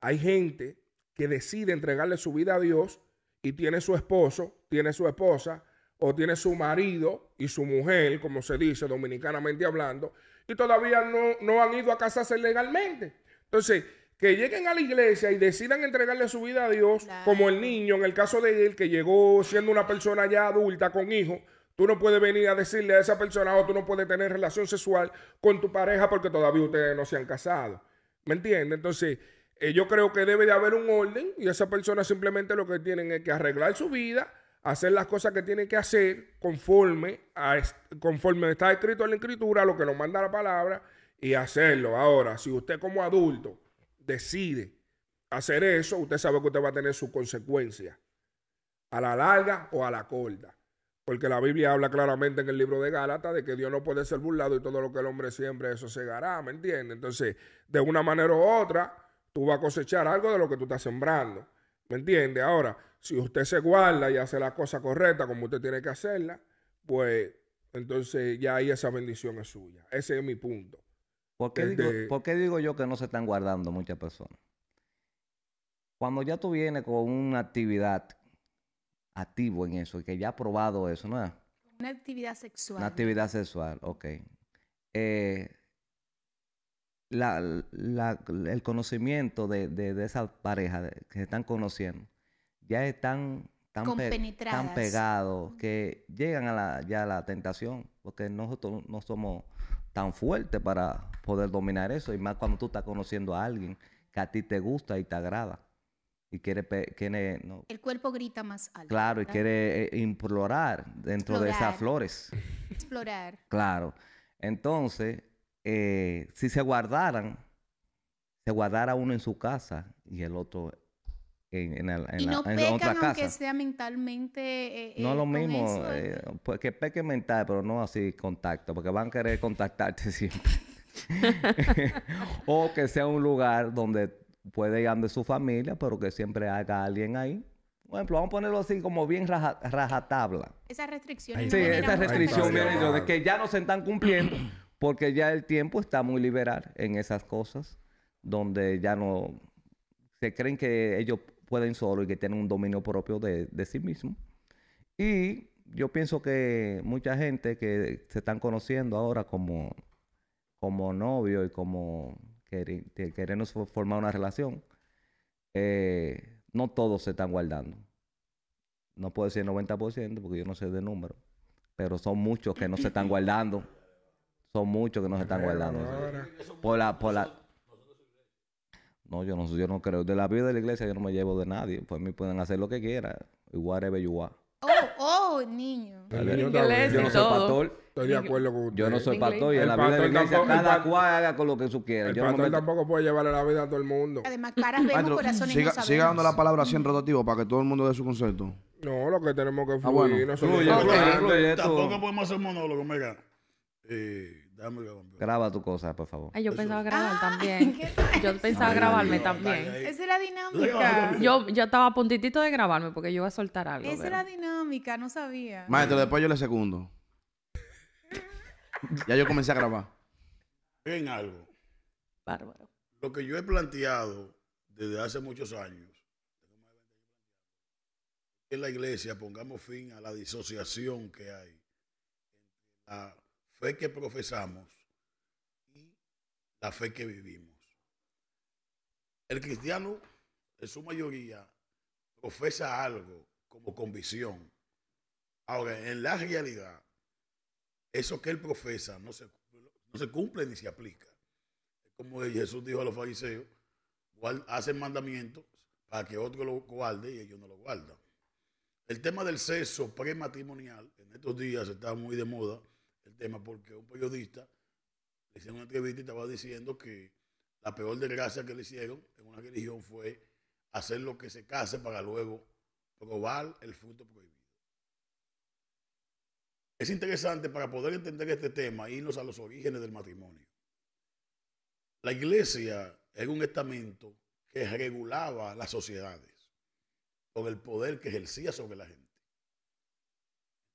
Hay gente que decide entregarle su vida a Dios y tiene su esposo, tiene su esposa o tiene su marido y su mujer, como se dice dominicanamente hablando, y todavía no, han ido a casarse legalmente. Entonces, que lleguen a la iglesia y decidan entregarle su vida a Dios, como el niño, en el caso de él, que llegó siendo una persona ya adulta con hijos, tú no puedes venir a decirle a esa persona, o oh, tú no puedes tener relación sexual con tu pareja porque todavía ustedes no se han casado. ¿Me entiendes? Entonces, eh, yo creo que debe de haber un orden y esa persona simplemente lo que tienen es que arreglar su vida hacer las cosas que tiene que hacer conforme, a, conforme está escrito en la escritura, lo que nos manda la palabra, y hacerlo. Ahora, si usted como adulto decide hacer eso, usted sabe que usted va a tener sus consecuencias, a la larga o a la corta. Porque la Biblia habla claramente en el libro de Gálatas de que Dios no puede ser burlado y todo lo que el hombre siempre eso segará, ¿me entiendes? Entonces, de una manera u otra, tú vas a cosechar algo de lo que tú estás sembrando. ¿Me entiende? Ahora, si usted se guarda y hace la cosa correcta como usted tiene que hacerla, pues entonces ya ahí esa bendición es suya. Ese es mi punto. ¿Por qué, digo, este yo que no se están guardando muchas personas? Cuando ya tú vienes con una actividad activo en eso, que ya ha probado eso, ¿no? Una actividad sexual. Una actividad sexual, ok. Eh, el conocimiento de, esa pareja que se están conociendo ya están tan, tan pegados que llegan a la, ya a la tentación, porque nosotros no somos tan fuertes para poder dominar eso, y más cuando tú estás conociendo a alguien que a ti te gusta y te agrada. Y quiere, quiere El cuerpo grita más alto. Claro, y quiere eh, implorar dentro de esas flores. Explorar. Claro. Entonces, eh, si se guardaran, se guardara uno en su casa y el otro en, en, la, en y no aunque sea mentalmente. Eh, no es eh, lo mismo, pues que peque mental, pero no así contacto, porque van a querer contactarte siempre. o que sea un lugar donde puede ir de su familia, pero que siempre haga alguien ahí. Por ejemplo, vamos a ponerlo así como bien raja, rajatabla. Esas restricciones. Sí, esas restricciones de que ya no se están cumpliendo porque ya el tiempo está muy liberal en esas cosas, donde ya no se creen que ellos pueden solo y que tienen un dominio propio de, sí mismos. Y yo pienso que mucha gente que se están conociendo ahora como, como novio y como queremos formar una relación, eh, no todos se están guardando. No puedo decir 90% porque yo no sé de número, pero son muchos que no se están guardando. Son muchos que nos están guardando. Por la, por la... No, yo no, yo no creo. De la vida de la iglesia yo no me llevo de nadie. Pues me pueden hacer lo que quieran. Whatever you want. Oh, oh, niño. yo no soy pastor. Estoy de acuerdo con Yo no soy pastor y en la vida de la iglesia cada cual haga con lo que su quiera. El yo pastor tampoco puede llevarle la vida a todo el mundo. Además, para vemos, Maestro, corazones siga, no Siga dando la palabra así en rotativo para que todo el mundo dé su concepto. No, lo que tenemos que ah, fluir. no Tampoco podemos hacer monólogo, mega. Eh... Graba tu cosa, por favor. Ay, yo pensaba grabar ah. también. Yo pensaba grabarme también. Esa es la dinámica. Yo, yo estaba a puntitito de grabarme porque yo iba a soltar algo. Esa es la dinámica, no sabía. Maestro, después yo le segundo. ya yo comencé a grabar. En algo. Bárbaro. Lo que yo he planteado desde hace muchos años en la iglesia pongamos fin a la disociación que hay fe que profesamos y la fe que vivimos. El cristiano, en su mayoría, profesa algo como convicción. Ahora, en la realidad, eso que él profesa no se, no se cumple ni se aplica. Como Jesús dijo a los fariseos, hacen mandamientos para que otro lo guarde y ellos no lo guardan. El tema del sexo prematrimonial en estos días está muy de moda tema porque un periodista le hicieron una entrevista y estaba diciendo que la peor desgracia que le hicieron en una religión fue hacer lo que se case para luego probar el fruto prohibido. Es interesante para poder entender este tema irnos a los orígenes del matrimonio. La iglesia era un estamento que regulaba las sociedades con el poder que ejercía sobre la gente.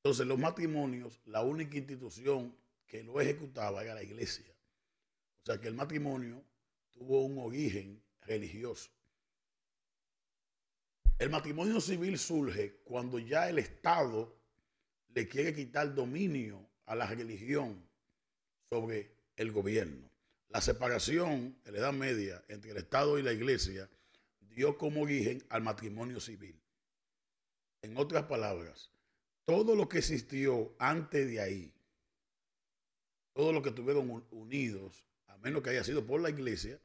Entonces, los matrimonios, la única institución que lo ejecutaba era la iglesia. O sea que el matrimonio tuvo un origen religioso. El matrimonio civil surge cuando ya el Estado le quiere quitar dominio a la religión sobre el gobierno. La separación en la Edad Media entre el Estado y la Iglesia dio como origen al matrimonio civil. En otras palabras, todo lo que existió antes de ahí, todo lo que estuvieron unidos, a menos que haya sido por la iglesia,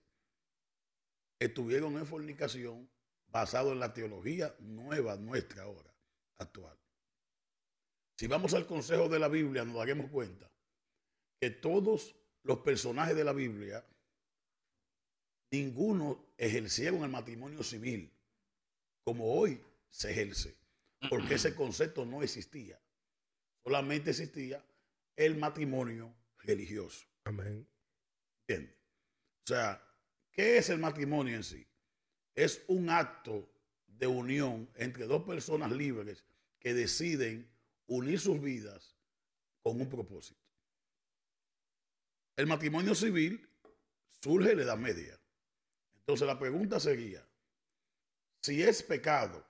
estuvieron en fornicación basado en la teología nueva nuestra ahora, actual. Si vamos al consejo de la Biblia, nos daremos cuenta que todos los personajes de la Biblia, ninguno ejercieron el matrimonio civil como hoy se ejerce porque ese concepto no existía. Solamente existía el matrimonio religioso. Amén. ¿Entiendes? O sea, ¿qué es el matrimonio en sí? Es un acto de unión entre dos personas libres que deciden unir sus vidas con un propósito. El matrimonio civil surge en la Edad Media. Entonces la pregunta sería, si es pecado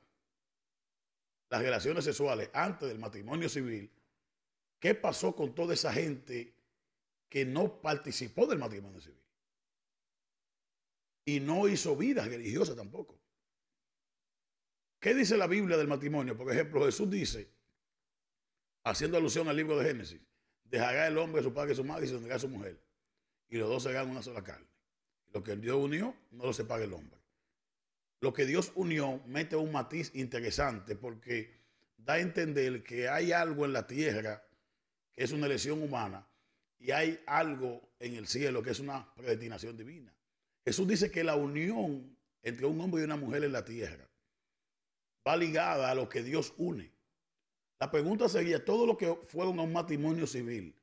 relaciones sexuales antes del matrimonio civil, ¿qué pasó con toda esa gente que no participó del matrimonio civil? Y no hizo vida religiosa tampoco. ¿Qué dice la Biblia del matrimonio? Por ejemplo, Jesús dice, haciendo alusión al libro de Génesis, dejará el hombre su padre y su madre y se unirá a su mujer. Y los dos serán una sola carne. Lo que Dios unió, no lo separa el hombre lo que Dios unió mete un matiz interesante porque da a entender que hay algo en la tierra que es una elección humana y hay algo en el cielo que es una predestinación divina. Jesús dice que la unión entre un hombre y una mujer en la tierra va ligada a lo que Dios une. La pregunta sería, ¿todo lo que fueron a un matrimonio civil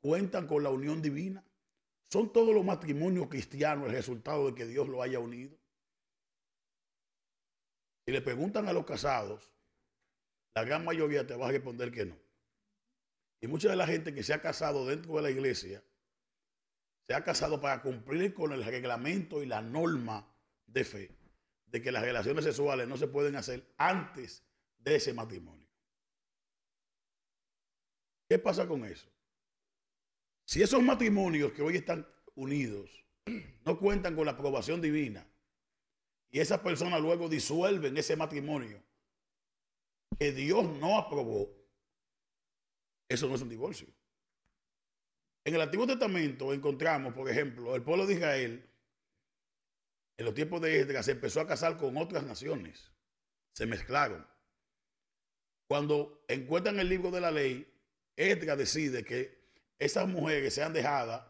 cuentan con la unión divina? ¿Son todos los matrimonios cristianos el resultado de que Dios lo haya unido? le preguntan a los casados, la gran mayoría te va a responder que no. Y mucha de la gente que se ha casado dentro de la iglesia, se ha casado para cumplir con el reglamento y la norma de fe de que las relaciones sexuales no se pueden hacer antes de ese matrimonio. ¿Qué pasa con eso? Si esos matrimonios que hoy están unidos no cuentan con la aprobación divina, y esas personas luego disuelven ese matrimonio que Dios no aprobó, eso no es un divorcio. En el Antiguo Testamento encontramos, por ejemplo, el pueblo de Israel, en los tiempos de Esdras, se empezó a casar con otras naciones, se mezclaron. Cuando encuentran el libro de la ley, Esdras decide que esas mujeres sean dejadas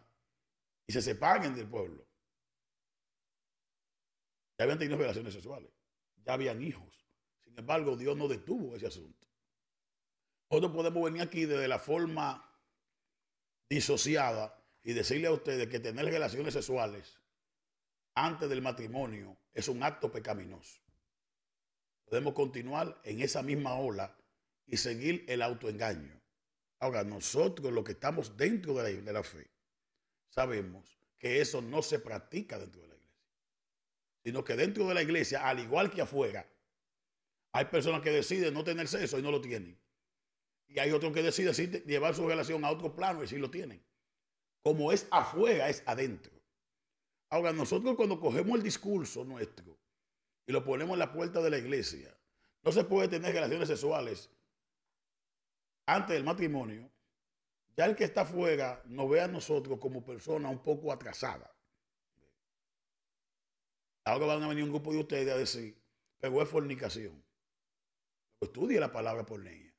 y se separen del pueblo. Ya habían tenido relaciones sexuales, ya habían hijos. Sin embargo, Dios no detuvo ese asunto. Nosotros podemos venir aquí desde la forma disociada y decirle a ustedes que tener relaciones sexuales antes del matrimonio es un acto pecaminoso. Podemos continuar en esa misma ola y seguir el autoengaño. Ahora, nosotros los que estamos dentro de la, fe, sabemos que eso no se practica dentro de la sino que dentro de la iglesia, al igual que afuera, hay personas que deciden no tener sexo y no lo tienen. Y hay otros que deciden llevar su relación a otro plano y sí lo tienen. Como es afuera, es adentro. Ahora, nosotros cuando cogemos el discurso nuestro y lo ponemos en la puerta de la iglesia, no se puede tener relaciones sexuales antes del matrimonio. Ya el que está afuera nos ve a nosotros como personas un poco atrasadas. Ahora van a venir un grupo de ustedes a decir, pero es fornicación. Estudie la palabra por leña.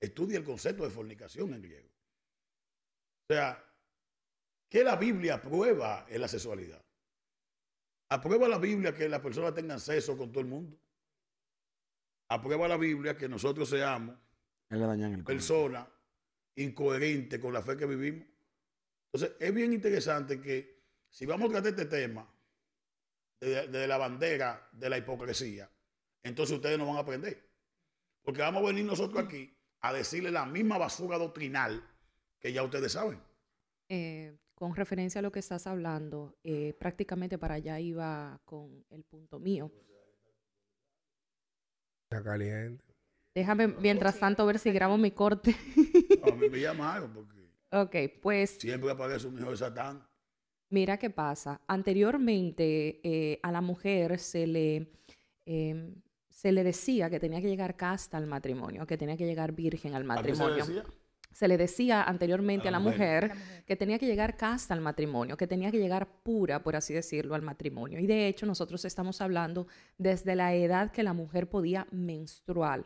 Estudie el concepto de fornicación en griego. O sea, que la Biblia aprueba en la sexualidad? ¿Aprueba la Biblia que las personas tengan sexo con todo el mundo? ¿Aprueba la Biblia que nosotros seamos personas incoherentes con la fe que vivimos? Entonces, es bien interesante que si vamos a tratar este tema, de, la bandera de la hipocresía, entonces ustedes no van a aprender. Porque vamos a venir nosotros aquí a decirle la misma basura doctrinal que ya ustedes saben. Eh, con referencia a lo que estás hablando, eh, prácticamente para allá iba con el punto mío. Está caliente. Déjame, mientras tanto, ver si grabo mi corte. a me llamaron porque... Ok, pues... Siempre aparece un hijo de Satán. Mira qué pasa. Anteriormente eh, a la mujer se le, em, se le decía que tenía que llegar casta al matrimonio, que tenía que llegar virgen al matrimonio. se, le decía? anteriormente a la, mujer, que tenía que llegar casta al matrimonio, que tenía que llegar pura, por así decirlo, al matrimonio. Y de hecho nosotros estamos hablando desde la edad que la mujer podía menstruar.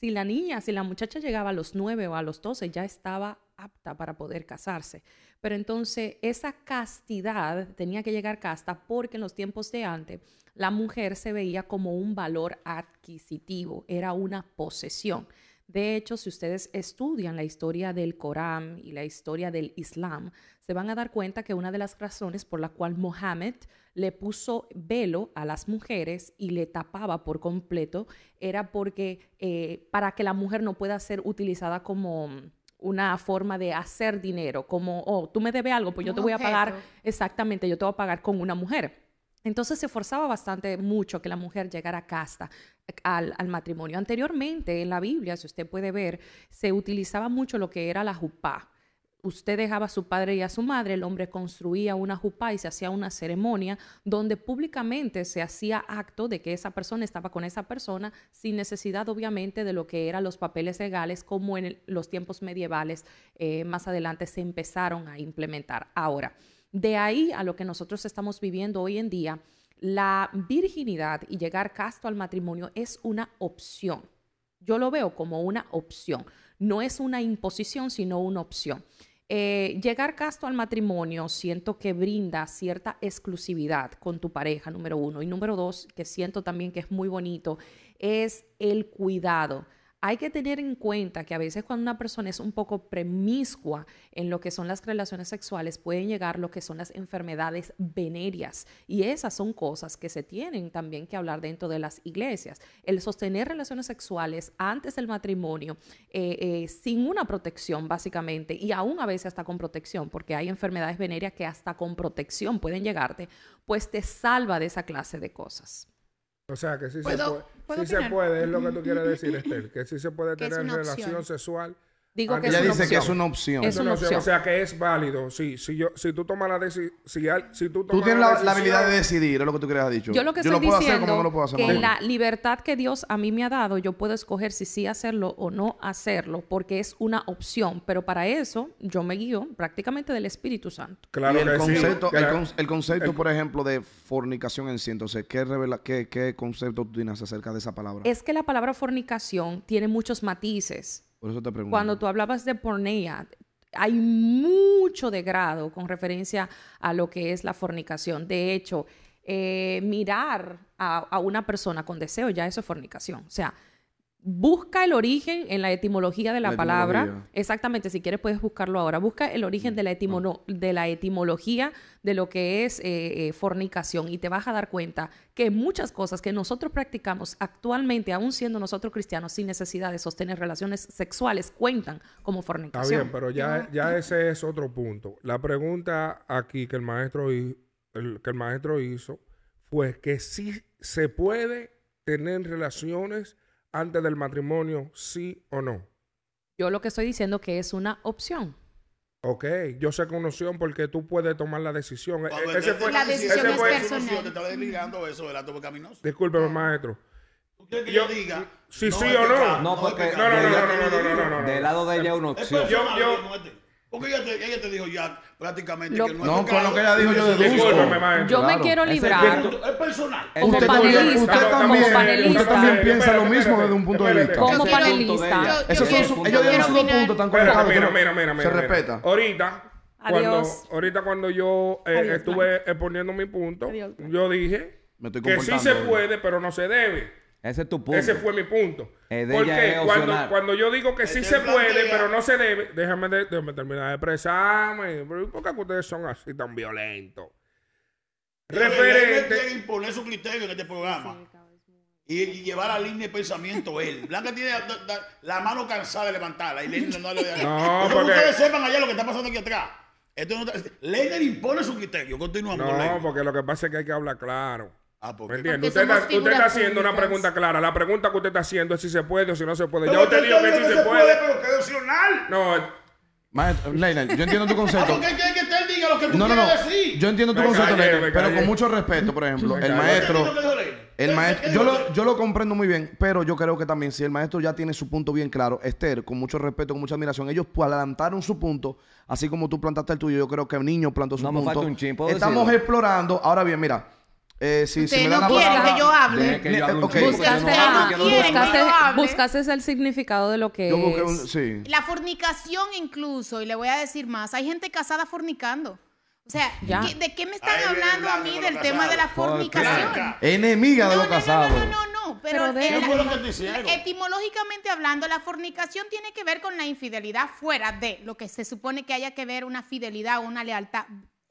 Si la niña, si la muchacha llegaba a los nueve o a los doce ya estaba apta para poder casarse. Pero entonces esa castidad tenía que llegar casta porque en los tiempos de antes la mujer se veía como un valor adquisitivo, era una posesión. De hecho, si ustedes estudian la historia del Corán y la historia del Islam, se van a dar cuenta que una de las razones por la cual Mohammed le puso velo a las mujeres y le tapaba por completo era porque eh, para que la mujer no pueda ser utilizada como una forma de hacer dinero, como, oh, tú me debes algo, pues yo te voy a pagar, exactamente, yo te voy a pagar con una mujer. Entonces se forzaba bastante mucho que la mujer llegara a casta, eh, al, al, matrimonio. Anteriormente en la Biblia, si usted puede ver, se utilizaba mucho lo que era la jupá usted dejaba a su padre y a su madre, el hombre construía una jupa y se hacía una ceremonia donde públicamente se hacía acto de que esa persona estaba con esa persona sin necesidad obviamente de lo que eran los papeles legales como en los tiempos medievales eh, más adelante se empezaron a implementar. Ahora, de ahí a lo que nosotros estamos viviendo hoy en día, la virginidad y llegar casto al matrimonio es una opción. Yo lo veo como una opción. No es una imposición, sino una opción. Eh, llegar casto al matrimonio, siento que brinda cierta exclusividad con tu pareja, número uno. Y número dos, que siento también que es muy bonito, es el cuidado hay que tener en cuenta que a veces cuando una persona es un poco premiscua en lo que son las relaciones sexuales pueden llegar lo que son las enfermedades venerias. y esas son cosas que se tienen también que hablar dentro de las iglesias. El sostener relaciones sexuales antes del matrimonio eh, eh, sin una protección básicamente y aún a veces hasta con protección porque hay enfermedades venerias que hasta con protección pueden llegarte, pues te salva de esa clase de cosas. O sea, que sí, se, puede, se puede, es lo que tú quieres decir, Esther, que sí se puede tener relación sexual Digo que es una opción. O sea, que es válido. si, tú tomas la decisión. Si, tú, tienes la, habilidad de decidir, es lo que tú querías dicho. Yo lo que estoy puedo hacer lo puedo hacer, que la libertad que Dios a mí me ha dado, yo puedo escoger si sí hacerlo o no hacerlo, porque es una opción. Pero para eso, yo me guío prácticamente del Espíritu Santo. Claro, el, concepto, el, concepto, por ejemplo, de fornicación en sí. Entonces, ¿qué, qué, ¿qué concepto tú tienes acerca de esa palabra? Es que la palabra fornicación tiene muchos matices. Cuando tú hablabas de pornea hay mucho degrado con referencia a lo que es la fornicación. De hecho, eh, mirar a, a, una persona con deseo ya eso es fornicación. O sea, busca el origen en la etimología de la, palabra. Exactamente, si quieres puedes buscarlo ahora. Busca el origen de la, mm, de la etimología de lo que es eh, eh, fornicación y te vas a dar cuenta que muchas cosas que nosotros practicamos actualmente, aún siendo nosotros cristianos, sin necesidad de sostener relaciones sexuales, cuentan como fornicación. Está bien, pero ya, ya ese es otro punto. La pregunta aquí que el maestro, que el maestro hizo fue que si se puede tener relaciones antes del matrimonio, sí o no? Yo lo que estoy diciendo que es una opción. Ok, yo sé que es una opción porque tú puedes tomar la decisión. E-, la decisión es personal. Te estaba eso del maestro. ¿Tú que yo, diga? Si sí o no. No, No, no, no, no, no, no, no, no, lado de ella una opción. Yo, yo, porque ella te, ella te dijo ya prácticamente que no, no con lo que ella dijo yo deduzco. Yo me quiero librar. Es personal. Como usted panelista, usted también, como Usted también piensa lo mismo desde un punto de vista. Como panelista. son, ellos tienen sus dos puntos tan conectados. Mira, mira, mira, Se respeta. Ahorita, cuando, ahorita cuando yo eh, estuve exponiendo mi punto, yo dije que sí se puede, pero no se debe. Ese es tu punto. Ese fue mi punto. Eh, porque cuando, cuando, yo digo que sí se puede, pero no se debe, déjame, terminar de expresarme. ¿Por qué ustedes son así tan violentos? Referente. impone imponer su criterio en este programa y, llevar la línea de pensamiento él. Blanca tiene la mano cansada de levantarla y no le da. No, porque... ustedes sepan allá lo que está pasando aquí atrás. Esto impone su criterio. Continuamos. No, porque lo que pasa es que hay que hablar claro. Ah, porque Usted, está, haciendo una pregunta clara. La pregunta que usted está haciendo es si se puede o si no se puede. ya usted dijo que si se, puede. pero que No. Eh. Maestro, yo entiendo tu ah, concepto. no, no, no. Yo entiendo tu concepto, pero con mucho respeto, por ejemplo, el maestro. El maestro, yo lo, yo lo comprendo muy bien, pero yo creo que también si el maestro ya tiene su punto bien claro, Esther, con mucho respeto, con mucha admiración, ellos pues adelantaron su punto, así como tú plantaste el tuyo, yo creo que el niño plantó su punto. Estamos explorando, ahora bien, mira, eh, si, no quieren que yo hable. Que yo buscaste, el significado de lo que es. La fornicación incluso, y le voy a decir más, hay gente casada fornicando. O sea, ¿de qué me están hablando a mí del tema de la fornicación? Enemiga de los casados. No, no, no, no, pero, pero etimológicamente hablando, la fornicación tiene que ver con la infidelidad fuera de lo que se supone que haya que ver una fidelidad o una lealtad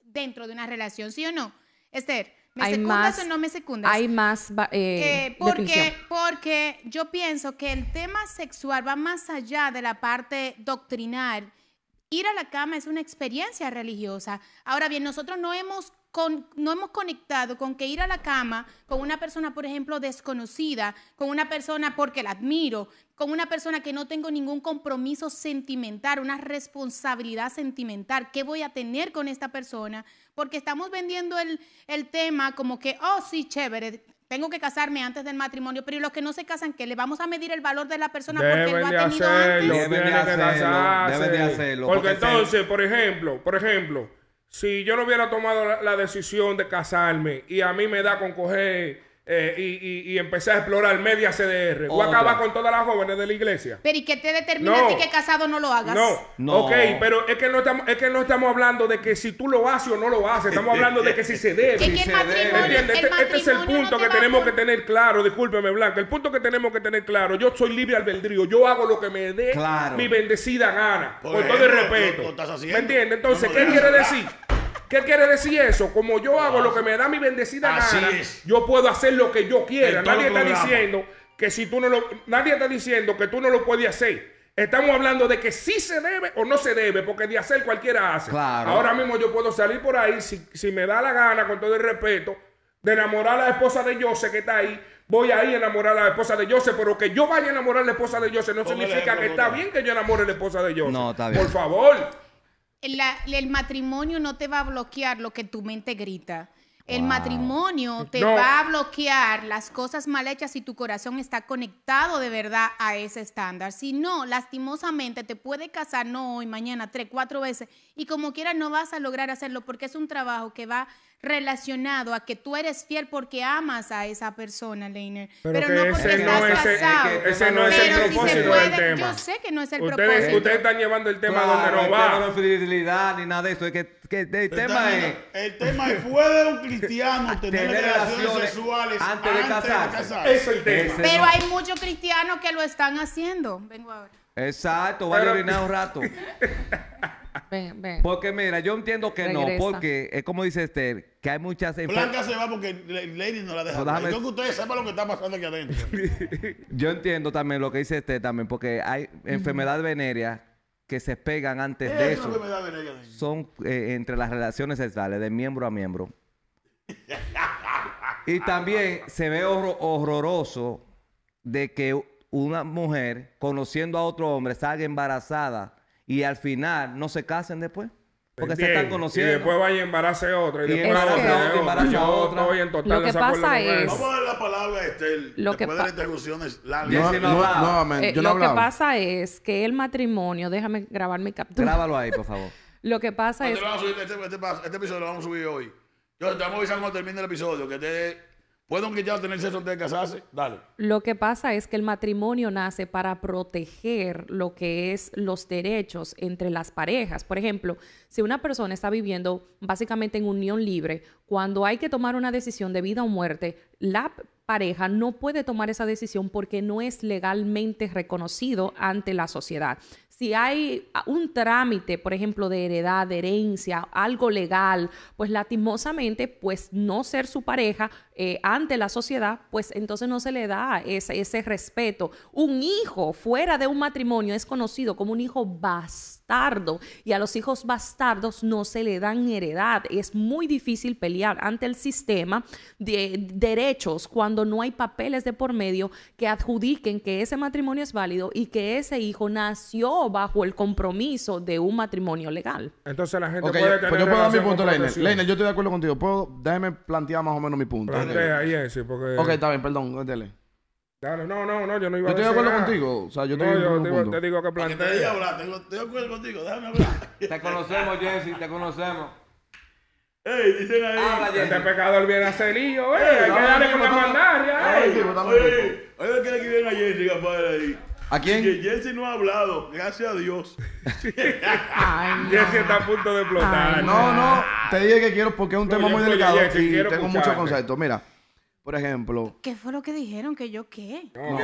dentro de una relación, ¿sí o no? Esther. ¿Me hay secundas más, o no me secundas? Hay más eh, eh porque, porque yo pienso que el tema sexual va más allá de la parte doctrinal. Ir a la cama es una experiencia religiosa. Ahora bien, nosotros no hemos no hemos conectado con que ir a la cama con una persona, por ejemplo, desconocida, con una persona porque la admiro, con una persona que no tengo ningún compromiso sentimental, una responsabilidad sentimental. ¿Qué voy a tener con esta persona? Porque estamos vendiendo el, tema como que, oh, sí, chévere, tengo que casarme antes del matrimonio, pero los que no se casan, que le vamos a medir el valor de la persona porque lo ha tenido antes. Deben de hacerlo, porque entonces, por ejemplo, por ejemplo, si yo no hubiera tomado la, decisión de casarme y a mí me da con coger eh, y, y, empecé a explorar media CDR. O acabar con todas las jóvenes de la iglesia. Pero ¿y qué te determina que casado no lo hagas? No, no. Ok, pero es que no, estamos, es que no estamos hablando de que si tú lo haces o no lo haces. Estamos hablando de que si se debe. si este, este, es el punto que tenemos que tener claro. Discúlpeme, Blanca. El punto que tenemos que tener claro. Yo soy libre albedrío. Yo hago lo que me dé mi bendecida gana. Por con todo el respeto. ¿Me entiendes? Entonces, ¿qué quiere decir? ¿Qué quiere decir eso? Como yo ah. hago lo que me da mi bendecida gana, yo puedo hacer lo que yo quiera. Nadie está diciendo que si tú no lo, nadie está diciendo que tú no lo puedes hacer. Estamos hablando de que sí se debe o no se debe, porque de hacer cualquiera hace. Ahora mismo yo puedo salir por ahí, si, me da la gana, con todo el respeto, de enamorar a la esposa de José que está ahí, voy a ir a enamorar a la esposa de José, pero que yo vaya a enamorar a la esposa de José no significa que está bien que yo enamore a la esposa de José. No, está bien. Por favor el matrimonio no te va a bloquear lo que tu mente grita. El matrimonio te va a bloquear las cosas mal hechas si tu corazón está conectado de verdad a ese estándar. Si no, lastimosamente te puede casar no hoy, mañana, tres, cuatro veces y como quiera no vas a lograr hacerlo porque es un trabajo que va relacionado a que tú eres fiel porque amas a esa persona, Leiner. Pero, no porque estás eh, casado. ese no es el pero propósito si se puede, del tema. Yo sé que no es el propósito. Ustedes están llevando el tema claro, donde no va. No fidelidad ni nada de eso. el tema es... El tema es, ¿puede un cristiano tener, relaciones, sexuales antes de casarse? Eso Es el tema. pero hay muchos cristianos que lo están haciendo. Vengo ahora. Exacto, va a orinar un rato. Porque mira, yo entiendo que no, porque es como dice Esther, que hay muchas... Blanca se va porque Lady no la deja. Yo entiendo también lo que dice Esther también, porque hay enfermedades enfermedad que se pegan antes de eso. son eh, entre las relaciones sexuales, de miembro a miembro. y también se ve horroroso de que una mujer conociendo a otro hombre salga embarazada y al final no se casen después. Porque se están conociendo. Y después vaya y embarace otra. Y, y después embarace, otra. Y yo otra. a en total Lo que pasa es... Vamos a dar la palabra a Estel. después de las interrupciones largas. No, no, no, eh, yo no lo que pasa es que el matrimonio... Déjame grabar mi captura. Grábalo ahí, por favor. lo que pasa este es... Este, este, este, episodio lo vamos a subir hoy. Yo, te vamos a avisar cuando termine el episodio. Que te ya de casarse? Dale. Lo que pasa es que el matrimonio nace para proteger lo que es los derechos entre las parejas. Por ejemplo, si una persona está viviendo básicamente en unión libre, cuando hay que tomar una decisión de vida o muerte, la pareja no puede tomar esa decisión porque no es legalmente reconocido ante la sociedad si hay ah, un trámite, por ejemplo, de heredad, de herencia, algo legal, pues latimosamente, pues no ser su pareja eh, ante la sociedad, pues entonces no se le da ese, respeto. Un hijo fuera de un matrimonio es conocido como un hijo vas bastardo y a los hijos bastardos no se le dan heredad. Es muy difícil pelear ante el sistema de derechos cuando no hay papeles de por medio que adjudiquen que ese matrimonio es válido y que ese hijo nació bajo el compromiso de un matrimonio legal. Entonces la gente puede pues yo puedo dar mi punto, Leiner. Leiner, yo estoy de acuerdo contigo. ¿Puedo, déjeme plantear más o menos mi punto. Plantea, ahí, sí, porque... Ok, está bien, perdón, dele no, no, no, yo no iba a decir. Yo estoy de acuerdo contigo. O sea, yo, no, te, yo te, digo, te digo que plantea. te digo, hablar, estoy de acuerdo contigo, déjame hablar. te conocemos, Jesse, te conocemos. Ey, dicen ahí. Este pecador viene a ser lío, eh. Hay que darle con la mandaria, eh. Oye, oye, que le viene a Jesse, capaz ¿A quién? Que Jesse no ha hablado, gracias a Dios. Jesse está a punto de explotar. no, no, te dije que quiero porque es un tema muy delicado y tengo muchos conceptos. Mira. Por ejemplo. ¿Qué fue lo que dijeron? ¿Que yo qué? No,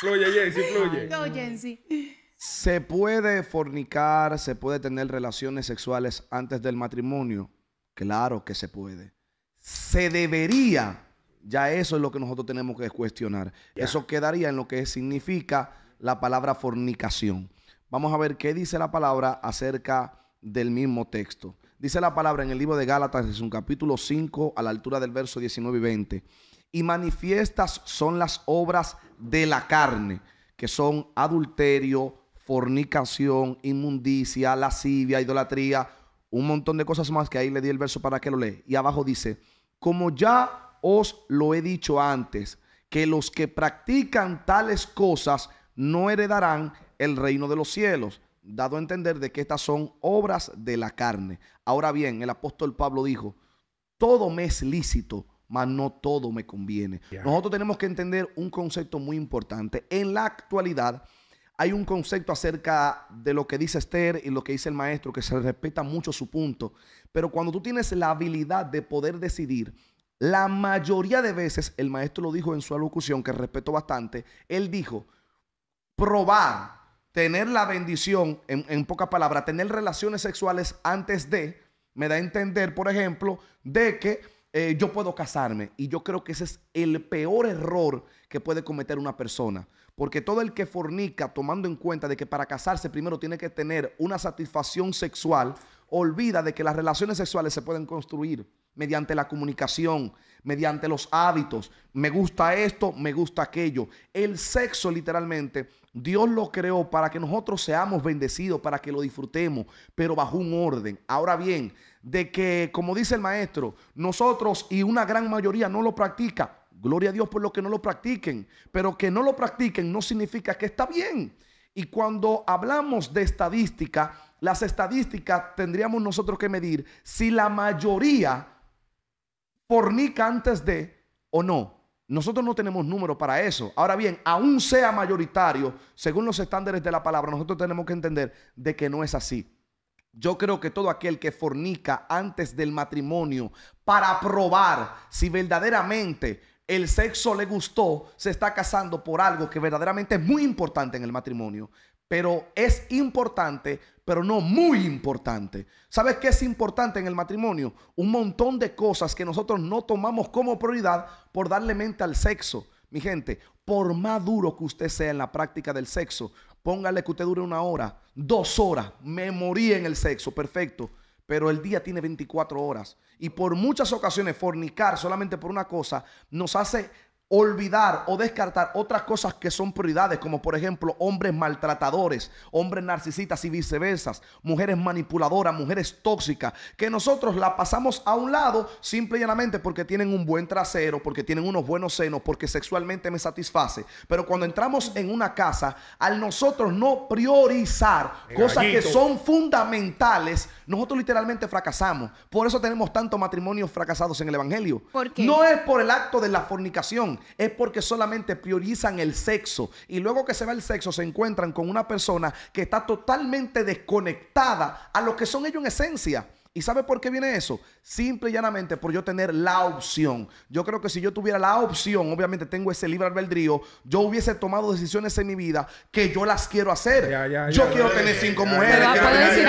fluye, Jensi, fluye. No, Se puede fornicar, se puede tener relaciones sexuales antes del matrimonio. Claro que se puede. Se debería. Ya eso es lo que nosotros tenemos que cuestionar. Eso quedaría en lo que significa la palabra fornicación. Vamos a ver qué dice la palabra acerca del mismo texto. Dice la palabra en el libro de Gálatas, en un capítulo 5, a la altura del verso 19 y 20. Y manifiestas son las obras de la carne, que son adulterio, fornicación, inmundicia, lascivia, idolatría, un montón de cosas más que ahí le di el verso para que lo lea. Y abajo dice, como ya os lo he dicho antes, que los que practican tales cosas no heredarán el reino de los cielos dado a entender de que estas son obras de la carne. Ahora bien, el apóstol Pablo dijo, todo me es lícito, mas no todo me conviene. Nosotros tenemos que entender un concepto muy importante. En la actualidad hay un concepto acerca de lo que dice Esther y lo que dice el maestro, que se respeta mucho su punto, pero cuando tú tienes la habilidad de poder decidir, la mayoría de veces, el maestro lo dijo en su alocución, que respeto bastante, él dijo, probar tener la bendición, en, poca pocas palabras, tener relaciones sexuales antes de, me da a entender, por ejemplo, de que eh, yo puedo casarme. Y yo creo que ese es el peor error que puede cometer una persona. Porque todo el que fornica, tomando en cuenta de que para casarse primero tiene que tener una satisfacción sexual, olvida de que las relaciones sexuales se pueden construir mediante la comunicación, mediante los hábitos. Me gusta esto, me gusta aquello. El sexo literalmente Dios lo creó para que nosotros seamos bendecidos, para que lo disfrutemos, pero bajo un orden. Ahora bien, de que, como dice el maestro, nosotros y una gran mayoría no lo practica. Gloria a Dios por lo que no lo practiquen, pero que no lo practiquen no significa que está bien. Y cuando hablamos de estadística, las estadísticas tendríamos nosotros que medir si la mayoría fornica antes de o no. Nosotros no tenemos número para eso. Ahora bien, aún sea mayoritario, según los estándares de la palabra, nosotros tenemos que entender de que no es así. Yo creo que todo aquel que fornica antes del matrimonio para probar si verdaderamente el sexo le gustó, se está casando por algo que verdaderamente es muy importante en el matrimonio. Pero es importante pero no muy importante. ¿Sabes qué es importante en el matrimonio? Un montón de cosas que nosotros no tomamos como prioridad por darle mente al sexo. Mi gente, por más duro que usted sea en la práctica del sexo, póngale que usted dure una hora, dos horas, me morí en el sexo, perfecto. Pero el día tiene 24 horas. Y por muchas ocasiones fornicar solamente por una cosa nos hace olvidar o descartar otras cosas que son prioridades, como por ejemplo hombres maltratadores, hombres narcisistas y viceversas, mujeres manipuladoras, mujeres tóxicas, que nosotros la pasamos a un lado simple y llanamente porque tienen un buen trasero, porque tienen unos buenos senos, porque sexualmente me satisface. Pero cuando entramos en una casa, al nosotros no priorizar cosas que son fundamentales, nosotros literalmente fracasamos. Por eso tenemos tantos matrimonios fracasados en el Evangelio. No es por el acto de la fornicación, es porque solamente priorizan el sexo y luego que se va el sexo se encuentran con una persona que está totalmente desconectada a lo que son ellos en esencia. ¿Y sabe por qué viene eso? Simple y llanamente por yo tener la opción. Yo creo que si yo tuviera la opción, obviamente tengo ese libre albedrío, yo hubiese tomado decisiones en mi vida que yo las quiero hacer. yo quiero tener cinco mujeres. decir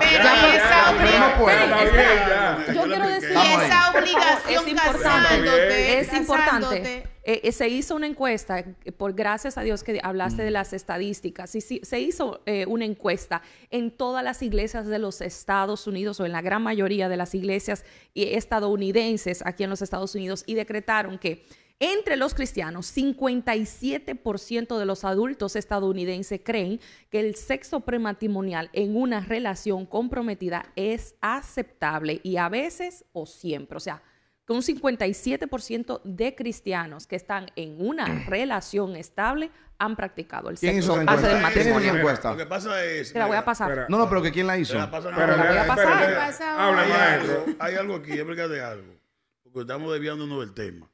Pero esa obligación. Yo quiero decir. esa obligación es importante. Es importante. Eh, eh, se hizo una encuesta, eh, por gracias a Dios que hablaste de mm. las estadísticas, se hizo una encuesta en todas las iglesias de los Estados Unidos o en la gran mayoría de las iglesias estadounidenses aquí en los Estados Unidos y decretaron que entre los cristianos, 57% de los adultos estadounidenses creen que el sexo prematrimonial en una relación comprometida es aceptable y a veces o siempre. O sea, que un 57% de cristianos que están en una mm. relación estable han practicado el sexo. antes del ¿Quién hizo la encuesta? Lo que pasa es... Te la voy a pasar. no, no, pero que ¿quién la hizo? Te la, voy a pasar. Habla, hay, algo, hay algo aquí, explícate algo. Porque estamos desviándonos del tema.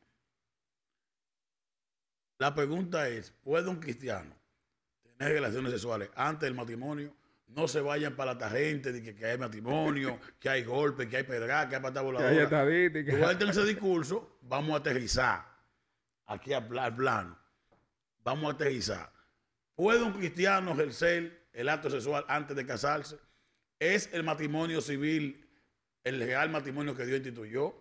La pregunta es, ¿puede un cristiano tener relaciones sexuales antes del matrimonio no se vayan para la gente de que, que, hay matrimonio, que hay golpes, que hay pedra, que hay patada voladora. Que ese discurso, vamos a aterrizar aquí al plano. Vamos a aterrizar. ¿Puede un cristiano ejercer el acto sexual antes de casarse? ¿Es el matrimonio civil el real matrimonio que Dios instituyó?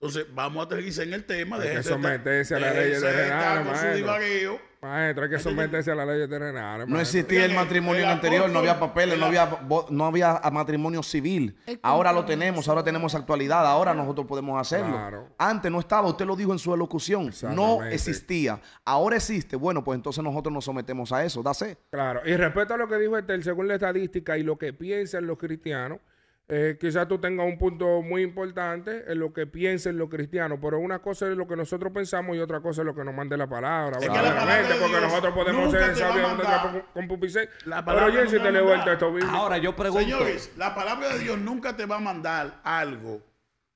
Entonces, vamos a aterrizar en el tema. de que este, someterse a la ley terrenal. maestro. Maestro, hay que someterse a ley ley terrenal. No existía el matrimonio anterior, no había papeles, no había, no matrimonio civil. Ahora lo tenemos, ahora tenemos actualidad, ahora nosotros podemos hacerlo. Antes no estaba, usted lo dijo en su elocución, no existía. Ahora existe, bueno, pues entonces nosotros nos sometemos a eso, dase. Claro, y respecto a lo que dijo Estel, según la estadística y lo que piensan los cristianos, eh, quizás tú tengas un punto muy importante en lo que piensen los cristianos, pero una cosa es lo que nosotros pensamos y otra cosa es lo que nos mande la palabra. porque nosotros podemos ser sabios con, con Pero oye, si te Ahora yo pregunto. Señores, la palabra de Dios nunca te va a mandar algo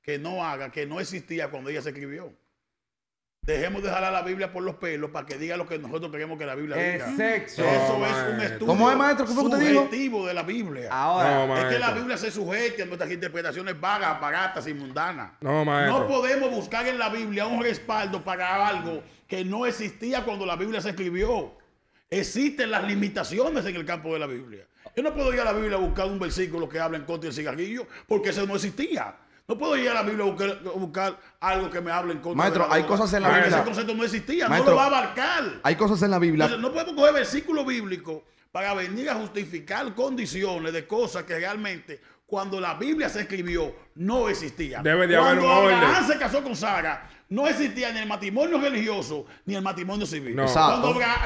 que no haga, que no existía cuando ella se escribió. Dejemos de jalar la Biblia por los pelos para que diga lo que nosotros queremos que la Biblia diga. Eso es un estudio ¿Cómo de la Biblia. Ahora, es que la Biblia se sujete a nuestras interpretaciones vagas, baratas y mundanas. No, maestro. no podemos buscar en la Biblia un respaldo para algo que no existía cuando la Biblia se escribió. Existen las limitaciones en el campo de la Biblia. Yo no puedo ir a la Biblia a buscar un versículo que habla en contra del cigarrillo porque eso no existía. No puedo ir a la Biblia a buscar, algo que me hable en contra. Maestro, de la hay cosas en la Biblia. Ese concepto no existía, Maestro, no lo va a abarcar. Hay cosas en la Biblia. no podemos coger versículo bíblico para venir a justificar condiciones de cosas que realmente cuando la Biblia se escribió no existían. Debe de cuando haber un orden. se casó con Sara, no existía ni el matrimonio religioso ni el matrimonio civil.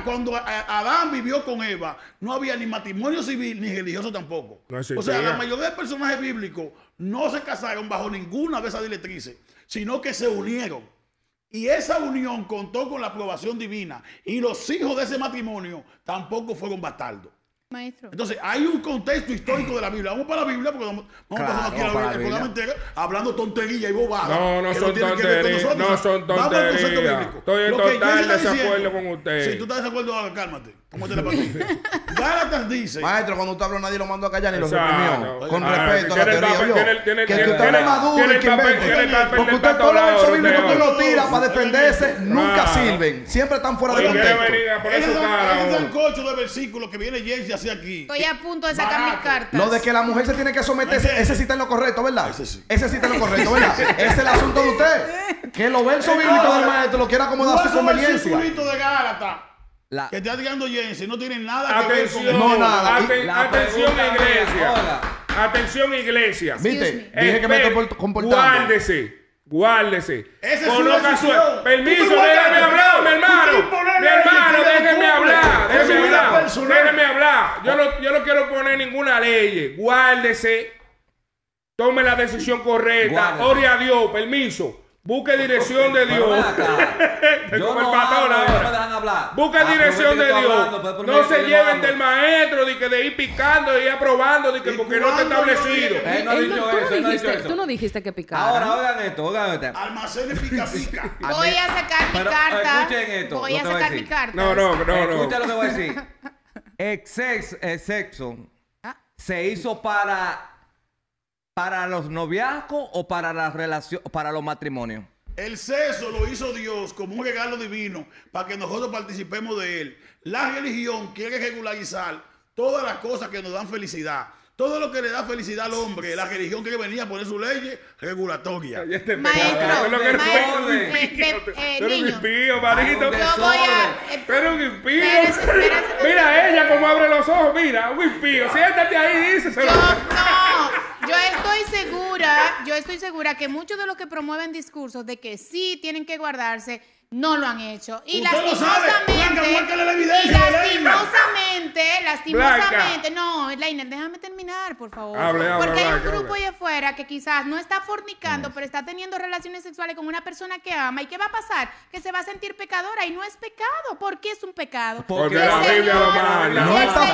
Cuando, Adán vivió con Eva, no había ni matrimonio civil ni religioso tampoco. o sea, la mayoría de personajes bíblicos no se casaron bajo ninguna de esas directrices, sino que se unieron. Y esa unión contó con la aprobación divina. Y los hijos de ese matrimonio tampoco fueron bastardos. Maestro. Entonces, hay un contexto histórico de la Biblia. Vamos para la Biblia, porque vamos, pasando aquí la, Biblia, hablando tonterías y bobadas No, no son tonterías. No son tonterías. Estoy en total desacuerdo con usted. Si tú estás de acuerdo, cálmate. ¿Cómo te la Gálatas dice. Maestro, cuando usted habla nadie lo mandó a callar ni lo reprimió. Con respeto a la teoría. que usted no es maduro y que invente. Porque usted todos los y que usted lo tira para defenderse nunca sirven. Siempre están fuera de contexto. Es un cocho de versículos que viene Jesse así aquí. Estoy a punto de sacar mis cartas. Lo de que la mujer se tiene que someterse, ese sí está en lo correcto, ¿verdad? Ese sí. está en lo correcto, ¿verdad? Ese es el asunto de usted. Que los versos bíblicos del maestro lo quiera acomodar a su conveniencia. de Gálatas. La... Que está tirando Jensen, no tiene nada atención, que ver con no, nada. atención, iglesia. Atención, iglesia. ¿Viste? Dije que me Guárdese. Guárdese. Esa es su, Permiso, déjeme hablar, mi hermano. Mi hermano, déjeme hablar. Déjeme hablar. Déjeme hablar. Yo no, yo no quiero poner ninguna ley. Guárdese. Tome la decisión correcta. Gloria a Dios. Permiso. Busque dirección de Dios. Yo no hablo, Busque ah, dirección de Dios. Pues, no se lleven del maestro de que de ir picando y aprobando de que porque no está establecido. Eh, él no, tú, eso, no dijiste, tú no dijiste que picara. Ahora oigan esto, oigan esto. Almacenes pica pica. voy a sacar mi carta. Escuchen esto. Voy a sacar mi carta. No, no, no, no. Escucha lo que voy a decir. Exceso eh, ah. se hizo para ¿Para los noviazgos o para la relación, para los matrimonios? El sexo lo hizo Dios como un regalo divino para que nosotros participemos de él. La religión quiere regularizar todas las cosas que nos dan felicidad. Todo lo que le da felicidad al hombre, la religión que venía a poner su ley regulatoria. Este maestro, maestro, eh, eh, un impío, marito. Pero un eh, impío. Mira ella cómo abre los ojos, mira, un impío. Siéntate ahí y díselo yo estoy segura, yo estoy segura que muchos de los que promueven discursos de que sí tienen que guardarse no lo han hecho. Y lastimosamente. y lastimosamente, lastimosamente. No, Leiner, déjame terminar, por favor. Porque hay un grupo ahí afuera que quizás no está fornicando, pero está teniendo relaciones sexuales con una persona que ama. ¿Y qué va a pasar? Que se va a sentir pecadora. Y no es pecado. ¿por qué es un pecado? Porque, la Biblia lo No está fornicando,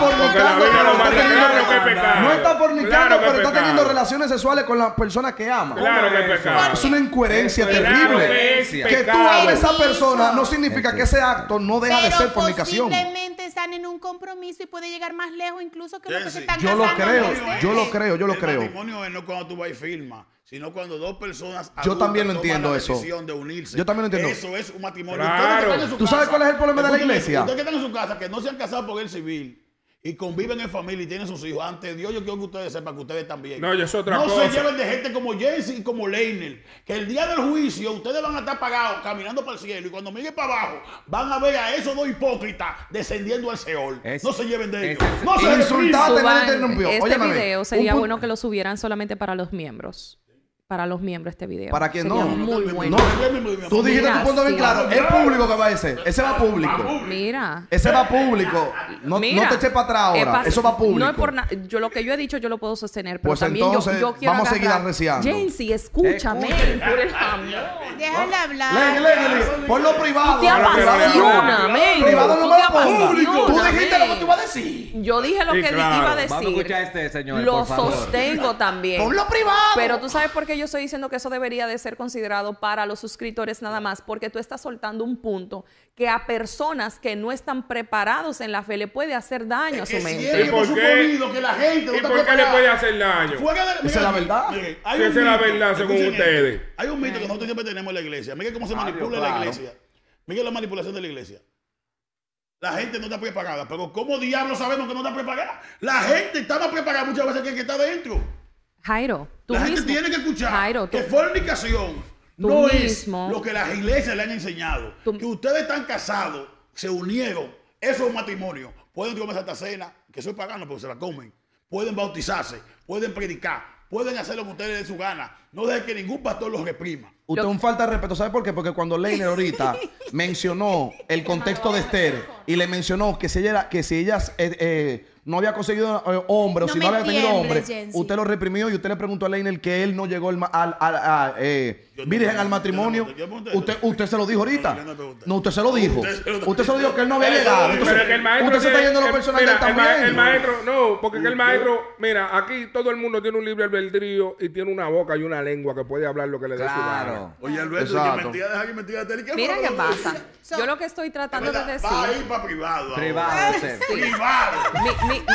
pero está teniendo. No está fornicando, pero está teniendo relaciones sexuales con la persona que ama. Claro que es pecado. Es una incoherencia terrible. Que tú hables a persona no significa que ese acto no deja de ser fornicación. posiblemente están en un compromiso y puede llegar más lejos incluso que lo que se están yo Lo este creo, yo lo creo, yo lo creo. El matrimonio es no cuando tú vas y firmas, sino cuando dos personas yo también lo entiendo eso. De unirse. Yo también lo entiendo. Eso es un matrimonio. Claro. ¿Tú sabes cuál es el problema de la iglesia? Ustedes que están en su casa que no se han casado por el civil y conviven en familia y tienen sus hijos, ante Dios yo quiero que ustedes sepan que ustedes también. No, otra no se lleven de gente como Jesse y como Leiner, que el día del juicio ustedes van a estar pagados caminando para el cielo y cuando miren para abajo van a ver a esos dos hipócritas descendiendo al Seol. no se lleven de ellos. Este no Este video sería bueno que lo subieran solamente para los miembros para los miembros de este video. Para que no. Muy bueno. Tú dijiste tu punto bien claro. El público que va a ese. Ese va público. Mira. Ese va público. No, te eches para atrás ahora. Eso va público. No es por nada. Yo lo que yo he dicho, yo lo puedo sostener. Pero pues también entonces, yo, yo quiero vamos a seguir arreciando. Jensi, escúchame. Por el Déjale hablar. Por lo Ponlo privado. Tú te apasiona, men. Privado no va público. Tú dijiste lo que tú ibas a decir. Yo dije lo que iba a decir. Vamos a escuchar este, señor. Lo sostengo también. Por lo privado. Pero tú sabes por qué yo estoy diciendo que eso debería de ser considerado para los suscriptores nada más, porque tú estás soltando un punto que a personas que no están preparados en la fe le puede hacer daño a su mente. ¿Y por qué? la gente no ¿Y por qué le puede hacer daño? esa es la verdad. esa es la verdad según ustedes. Hay un mito que nosotros siempre tenemos en la iglesia. Mire cómo se manipula la iglesia. Mire la manipulación de la iglesia. La gente no está preparada. Pero ¿cómo diablos sabemos que no está preparada? La gente está más preparada muchas veces que el que está dentro. Jairo, tú la gente tiene que escuchar que fornicación no es lo que las iglesias le han enseñado. que ustedes están casados, se unieron, eso es un matrimonio. Pueden tomar esta Cena, que soy pagano pero se la comen. Pueden bautizarse, pueden predicar, pueden hacer lo que ustedes de su gana. No dejen que ningún pastor los reprima. Usted es un falta de respeto, ¿sabe por qué? Porque cuando Leiner ahorita mencionó el contexto de Esther y le mencionó que si ella, que si eh, eh, no había conseguido eh, hombre, o si no había tenido hombre, usted lo reprimió y usted le preguntó a Leiner que él no llegó al, eh, virgen al matrimonio. usted, usted se lo dijo ahorita. No, usted se lo dijo. Usted se lo dijo que él no había llegado. usted se está yendo a lo personal también. El, maestro, no, porque el maestro, mira, aquí todo el mundo tiene un libre albedrío y tiene una boca y una lengua que puede hablar lo que le dé claro. su gana. Oye, Alberto, que de Mira qué pasa. Yo lo que estoy tratando de decir. Va a ir para privado. Privado. Privado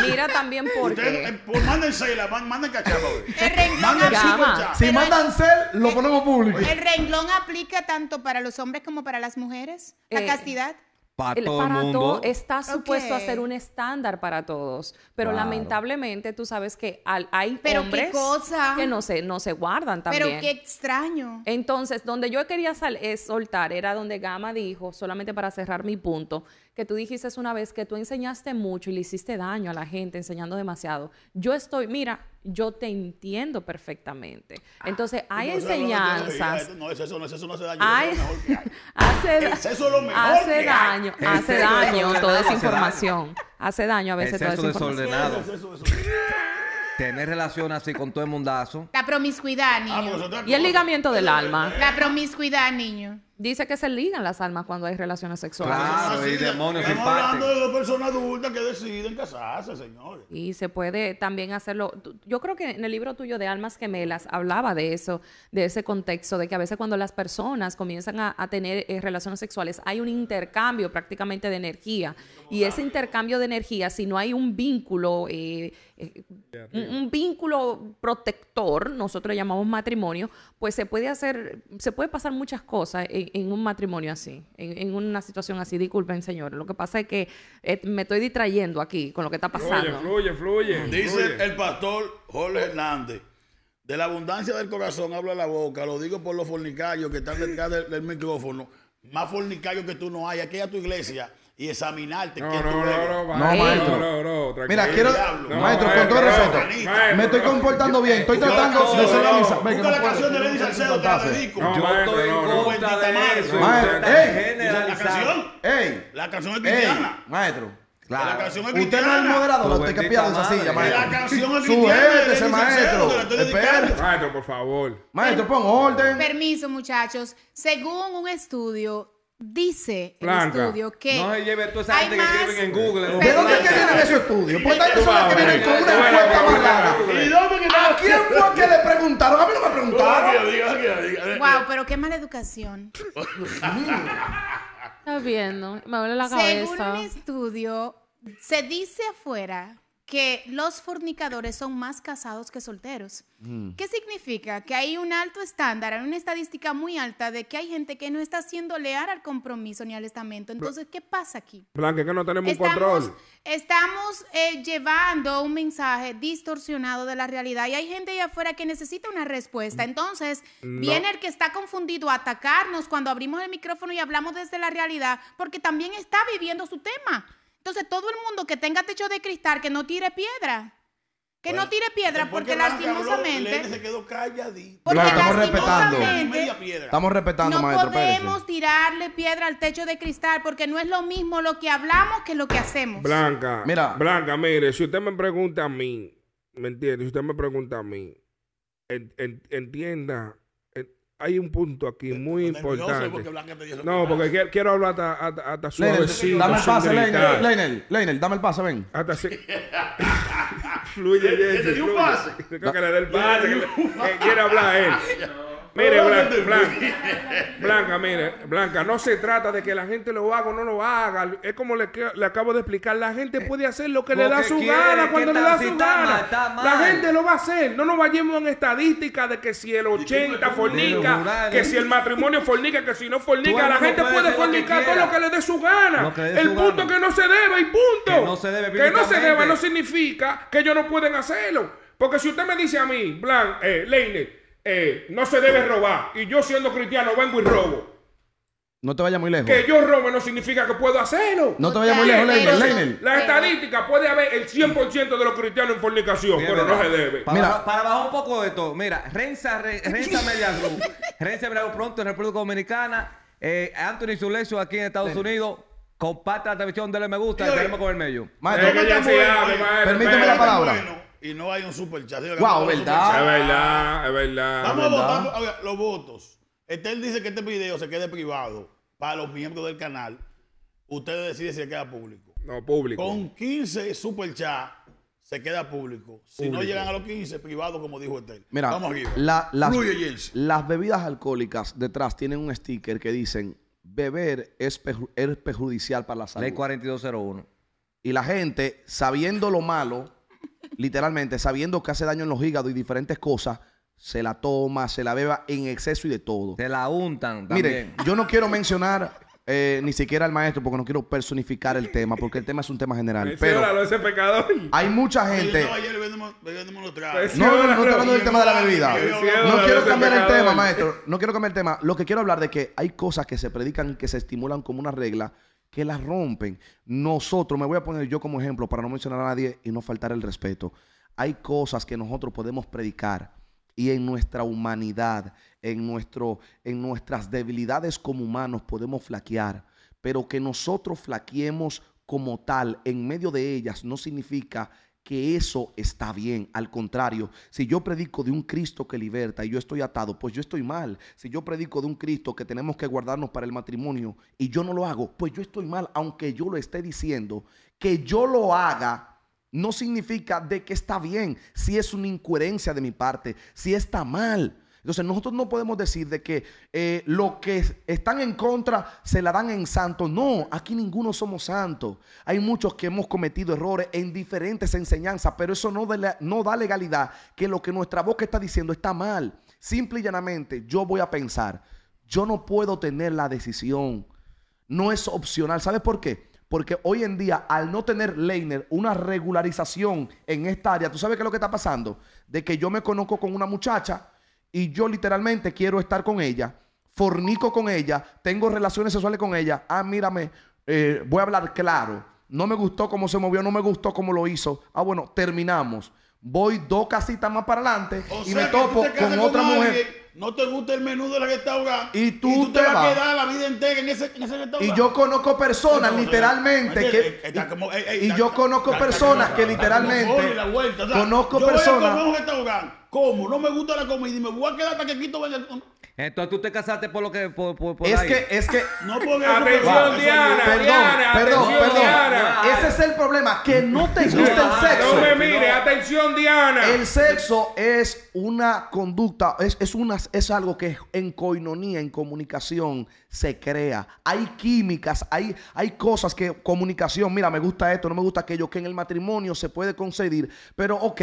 mira también por qué eh, pues Mándense pues manden la manden El renglón Si mandan cel, lo ponemos público. El renglón aplica tanto para los hombres como para las mujeres. La eh, castidad para el, todo está supuesto a ser un estándar para todos, pero lamentablemente tú sabes que al, hay pero hombres que no se, no se guardan también. Pero qué extraño. Entonces, donde yo quería es, eh, soltar era donde Gama dijo, solamente para cerrar mi punto, que tú dijiste una vez que tú enseñaste mucho y le hiciste daño a la gente enseñando demasiado. Yo estoy, mira, yo te entiendo perfectamente. Ah, Entonces, hay enseñanzas. No, eso no, eso no hace daño. hace, daño, hace daño toda esa información. Hace daño a veces toda esa información. Tener relación así con todo el mundazo. La promiscuidad, ah, pues, niño. y el ligamiento del alma. La promiscuidad, niño dice que se ligan las almas cuando hay relaciones sexuales. Claro, sí, demonios Estamos hablando de dos personas adultas que deciden casarse, señores. Y se puede también hacerlo. Yo creo que en el libro tuyo de Almas Gemelas hablaba de eso, de ese contexto, de que a veces cuando las personas comienzan a, tener eh, relaciones sexuales hay un intercambio prácticamente de energía. Y ese intercambio de energía, si no hay un vínculo, eh, eh, un, vínculo protector, nosotros llamamos matrimonio, pues se puede hacer, se puede pasar muchas cosas en un matrimonio así, en, una situación así. Disculpen, señores. Lo que pasa es que eh, me estoy distrayendo aquí con lo que está pasando. Fluye, fluye, fluye. Dice el pastor Jorge Hernández. De la abundancia del corazón habla la boca, lo digo por los fornicarios que están detrás del, micrófono. Más fornicarios que tú no hay. Aquí a tu iglesia y examinarte. No, no, no, no, no, maestro. No, no, no, Mira, quiero. maestro, con todo respeto. me estoy comportando bien. Estoy tratando de ser la misa. Busca la canción de Lady Salcedo, te la dedico. Yo estoy en contra de eso. Maestro, ey. La canción es cristiana. Maestro. Claro. La canción es Usted no es el moderador, usted que pierde esa silla, maestro. La canción es Sujétese, de maestro. Espera, Maestro, por favor. Maestro, pon orden. Permiso, muchachos. Según un estudio, dice Blanca, el estudio que. No se lleve a toda esa gente que escriben en Google. ¿De dónde que tienen ese estudio? Porque tanto, son que vienen con una encuesta marcada. ¿Y ¿A quién fue que le preguntaron? A mí no me preguntaron. Wow, pero qué mala educación. Está viendo, Me duele la cabeza. Según un estudio, se dice afuera que los fornicadores son más casados que solteros. Mm. ¿Qué significa? Que hay un alto estándar, una estadística muy alta de que hay gente que no está siendo leal al compromiso ni al estamento. Entonces, ¿qué pasa aquí? Plan, que no tenemos control. Estamos eh, llevando un mensaje distorsionado de la realidad y hay gente ahí afuera que necesita una respuesta. Mm. Entonces, viene el que está confundido a atacarnos cuando abrimos el micrófono y hablamos desde la realidad porque también está viviendo su tema. Entonces, todo el mundo que tenga techo de cristal, que no tire piedra. Que no tire piedra porque lastimosamente. Porque estamos respetando. no podemos tirarle piedra al techo de cristal porque no es lo mismo lo que hablamos que lo que hacemos. Blanca, mira. Blanca, mire, si usted me pregunta a mí, ¿me entiende? Si usted me pregunta a mí, entienda hay un punto aquí muy importante. no, porque quiero, hablar hasta, hasta, hasta Dame el pase, Leiner, Leiner, dame el pase, ven. Hasta sí. fluye, Jesse. Que le el pase, quiere hablar él. Mire, Blanca, Blanca, mire, Blanca, no se trata de que la gente lo haga o no lo haga. Es como le, acabo de explicar, la gente eh, puede hacer lo que le da su gana cuando le da su gana. la gente lo va a hacer. No nos vayamos en estadística de que si el 80 fornica, que si el matrimonio fornica, que si no fornica, la gente puede, fornicar todo lo que le dé su gana. el punto que no se debe y punto. Que no se debe, que no se no significa que ellos no pueden hacerlo. Porque si usted me dice a mí, Blanca, eh, Leine, eh, no se debe robar. Y yo siendo cristiano vengo y robo. No te vayas muy lejos. Que yo robe no significa que puedo hacerlo. No te vayas muy lejos, La estadística puede haber el 100% de los cristianos en fornicación, pero no se debe. Para, mira. para bajar un poco de todo, mira, Renza, Renza Renza Rensa Renza pronto en República Dominicana, eh, Anthony Zulesio aquí en Estados Unidos. Comparte la televisión, dale me gusta y tenemos con el medio. Permíteme la palabra y no hay un superchat. Wow, ¿verdad? Es verdad, es verdad. Vamos a votar los votos. Estel dice que este video se quede privado para los miembros del canal. Ustedes deciden si se queda público. No, público. Con 15 chat se queda público. Si no llegan a los 15, privado, como dijo Estel. Mira, Vamos las, bebidas alcohólicas detrás tienen un sticker que dicen beber es, es perjudicial para la salud. Ley 4201. Y la gente, sabiendo lo malo literalmente, sabiendo que hace daño en los hígados y diferentes cosas, se la toma, se la beba en exceso y de todo. Se la untan también. Mire, yo no quiero mencionar eh, ni siquiera al maestro porque no quiero personificar el tema, porque el tema es un tema general. Pero pecador. hay mucha gente. No, No, no, no estoy hablando del tema de la bebida. No quiero cambiar el tema, maestro. No quiero cambiar el tema. Lo que quiero hablar de que hay cosas que se predican que se estimulan como una regla que las rompen. Nosotros, me voy a poner yo como ejemplo para no mencionar a nadie y no faltar el respeto. Hay cosas que nosotros podemos predicar y en nuestra humanidad, en, nuestro, en nuestras debilidades como humanos podemos flaquear, pero que nosotros flaqueemos como tal en medio de ellas no significa que eso está bien. Al contrario, si yo predico de un Cristo que liberta y yo estoy atado, pues yo estoy mal. Si yo predico de un Cristo que tenemos que guardarnos para el matrimonio y yo no lo hago, pues yo estoy mal, aunque yo lo esté diciendo. Que yo lo haga no significa de que está bien, si es una incoherencia de mi parte, si está mal. Entonces nosotros no podemos decir de que eh, los que están en contra se la dan en santo. No, aquí ninguno somos santos. Hay muchos que hemos cometido errores en diferentes enseñanzas, pero eso no, no da legalidad que lo que nuestra boca está diciendo está mal. Simple y llanamente, yo voy a pensar, yo no puedo tener la decisión. No es opcional. ¿Sabes por qué? Porque hoy en día, al no tener Leiner una regularización en esta área, ¿tú sabes qué es lo que está pasando? De que yo me conozco con una muchacha, y yo literalmente quiero estar con ella, fornico con ella, tengo relaciones sexuales con ella, ah, mírame, eh, voy a hablar claro, no me gustó cómo se movió, no me gustó cómo lo hizo, ah, bueno, terminamos. Voy dos casitas más para adelante y me topo con, otra mujer. No te gusta el menú de la que está Y tú, te, vas a quedar la vida entera en ese, en ese Y yo conozco personas, literalmente. que, eh, y eh, yo conozco personas que literalmente. conozco personas. ¿Cómo? No me gusta la comida y me voy a quedar hasta que Quito Entonces tú te casaste por lo que. es que, es que. No porque. Atención, Diana, Perdón, Diana, perdón, perdón. Ese es el problema, que no te gusta el sexo. No me mire, atención, Diana. El sexo es una conducta, es, es, es algo que en coinonía, en comunicación, se crea. Hay químicas, hay, hay cosas que. Comunicación, mira, me gusta esto, no me gusta aquello, que en el matrimonio se puede concedir. Pero, ok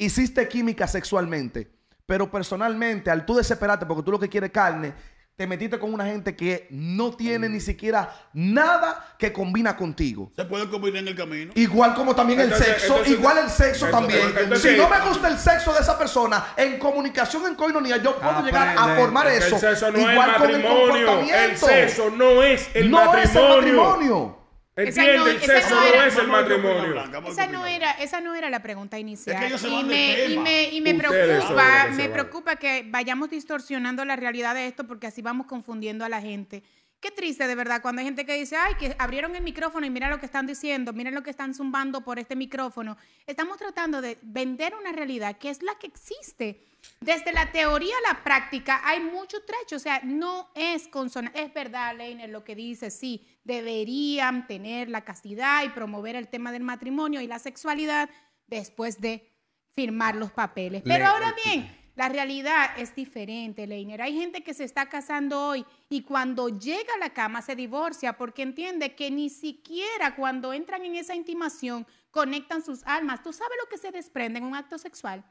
hiciste química sexualmente, pero personalmente, al tú desesperarte porque tú lo que quieres carne, te metiste con una gente que no tiene ni siquiera nada que combina contigo. Se puede combinar en el camino. Igual como también el sexo, igual el sexo también. si no me gusta el sexo de esa persona, en comunicación, en coinonía, yo puedo ah, llegar a formar eso. no igual el, comportamiento. el sexo no es el no Es el matrimonio. Entiende, el sexo no, es el matrimonio. esa no, era, esa no era la pregunta inicial. y, me, y, me, y me, preocupa, me preocupa que vayamos distorsionando la realidad de esto porque así vamos confundiendo a la gente. Qué triste de verdad cuando hay gente que dice, ay, que abrieron el micrófono y mira lo que están diciendo, mira lo que están zumbando por este micrófono. Estamos tratando de vender una realidad que es la que existe. Desde la teoría a la práctica hay mucho trecho, o sea, no es consonante. Es verdad, Leiner, lo que dice, sí, deberían tener la castidad y promover el tema del matrimonio y la sexualidad después de firmar los papeles. Pero ahora eh, bien, la realidad es diferente, Leiner. Hay gente que se está casando hoy y cuando llega a la cama se divorcia porque entiende que ni siquiera cuando entran en esa intimación conectan sus almas. ¿Tú sabes lo que se desprende en un acto sexual?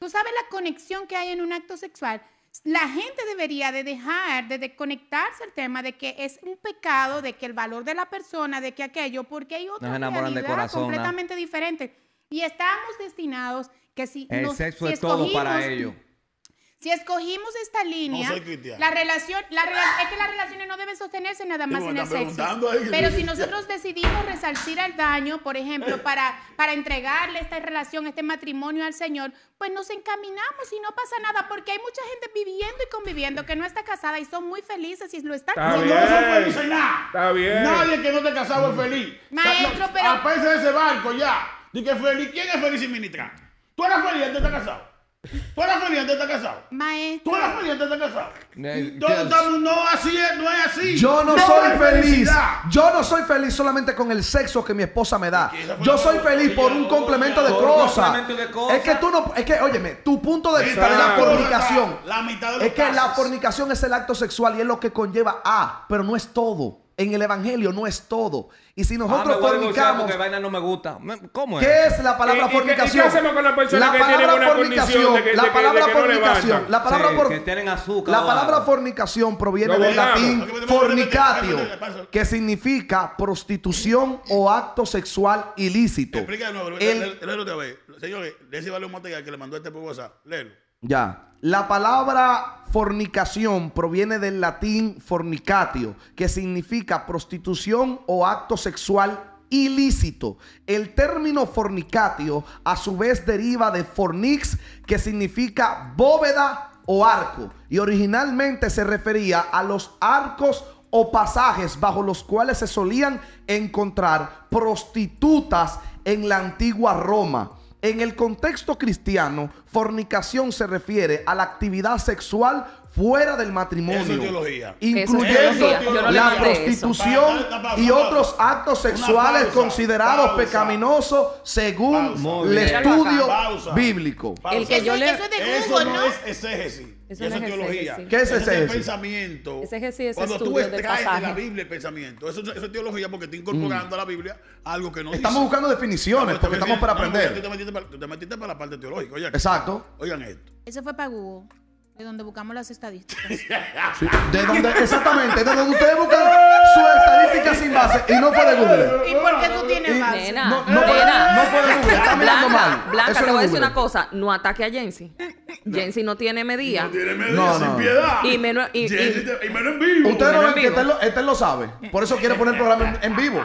¿Tú sabes la conexión que hay en un acto sexual? la gente debería de dejar de desconectarse el tema de que es un pecado, de que el valor de la persona, de que aquello, porque hay otra realidad completamente diferente. Y estamos destinados que si el nos, sexo es todo para ello. Si escogimos esta línea, la relación, es que las relaciones no deben sostenerse nada más en el sexo. Pero si nosotros decidimos resarcir al daño, por ejemplo, para, para entregarle esta relación, este matrimonio al Señor, pues nos encaminamos y no pasa nada, porque hay mucha gente viviendo y conviviendo que no está casada y son muy felices y lo están. Está No son felices nada. Nadie que no esté casado es feliz. Maestro, de ese barco ya. feliz. ¿Quién es feliz sin ministra? Tú eres feliz antes de estar casado. ¿Tú eres feliz de casado? Maestro. ¿Tú eres de casado? No, no, así no es así. Yo no, soy feliz. Yo no soy feliz solamente con el sexo que mi esposa me da. Yo soy feliz por un complemento de cosas. Es que tú no, es que, óyeme, tu punto de vista de la fornicación. es que la fornicación es el acto sexual y es lo que conlleva a, pero no es todo en el Evangelio no es todo. Y si ah, nosotros fornicamos. ¿Cómo es? ¿Qué es la palabra fornicación? la, palabra fornicación la palabra fornicación. la palabra La palabra fornicación proviene del latín fornicatio, que significa prostitución o acto sexual ilícito. Explícanos, el, otra vez. Señores, vale un material que le mandó este por WhatsApp. Léelo. Ya. La palabra fornicación proviene del latín fornicatio, que significa prostitución o acto sexual ilícito. El término fornicatio a su vez deriva de fornix, que significa bóveda o arco, y originalmente se refería a los arcos o pasajes bajo los cuales se solían encontrar prostitutas en la antigua Roma. En el contexto cristiano, fornicación se refiere a la actividad sexual fuera del matrimonio, incluyendo la prostitución y otros actos sexuales considerados pecaminosos según el estudio bíblico. El que yo es esa es teología. ¿Qué es ese? Es pensamiento. Ese ejercicio es Cuando tú extraes de la Biblia el pensamiento. Eso, es teología porque está incorporando mm. a la Biblia algo que no Estamos buscando definiciones porque estamos para aprender. tú, te metiste para, la parte teológica. Exacto. Oigan esto. Eso fue para Google. De donde buscamos las estadísticas. de donde, exactamente, de donde ustedes buscan sus estadísticas sin base y no puede Google. ¿Y por qué tú tienes base? no, puede, Google, está mirando mal. Blanca, Eso te voy a decir una cosa, no ataque a Jensi. Jensi no tiene medida. No tiene medida, sin piedad. Y menos, y, menos en vivo. Ustedes no ven este este lo, sabe. Por eso quiere poner el programa en, vivo.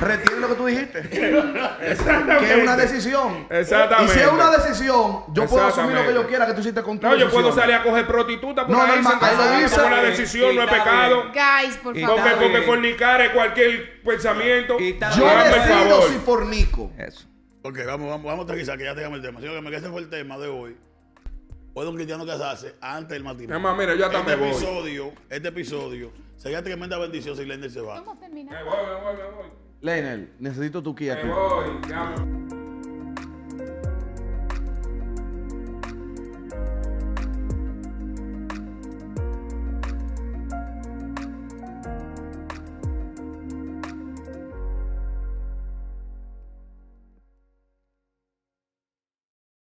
Retiene lo que tú dijiste. exactamente que es una decisión. Exactamente. Y si es una decisión, yo puedo asumir lo que yo quiera que tú hiciste contigo. No, yo puedo sale a coger prostituta por no, ahí, no, una decisión, no es pecado. Guys, Porque, fornicar es cualquier pensamiento. Yo decido si fornico. Eso. Ok, vamos, vamos, vamos a quizás que ya tengamos el tema. sino que ese fue el tema de hoy. Puede don Cristiano casarse antes del matrimonio. mira, yo este episodio, Este episodio sería tremenda bendición si Leiner se va. Me voy, me voy, me voy. Leiner, necesito tu guía. Me voy, ya.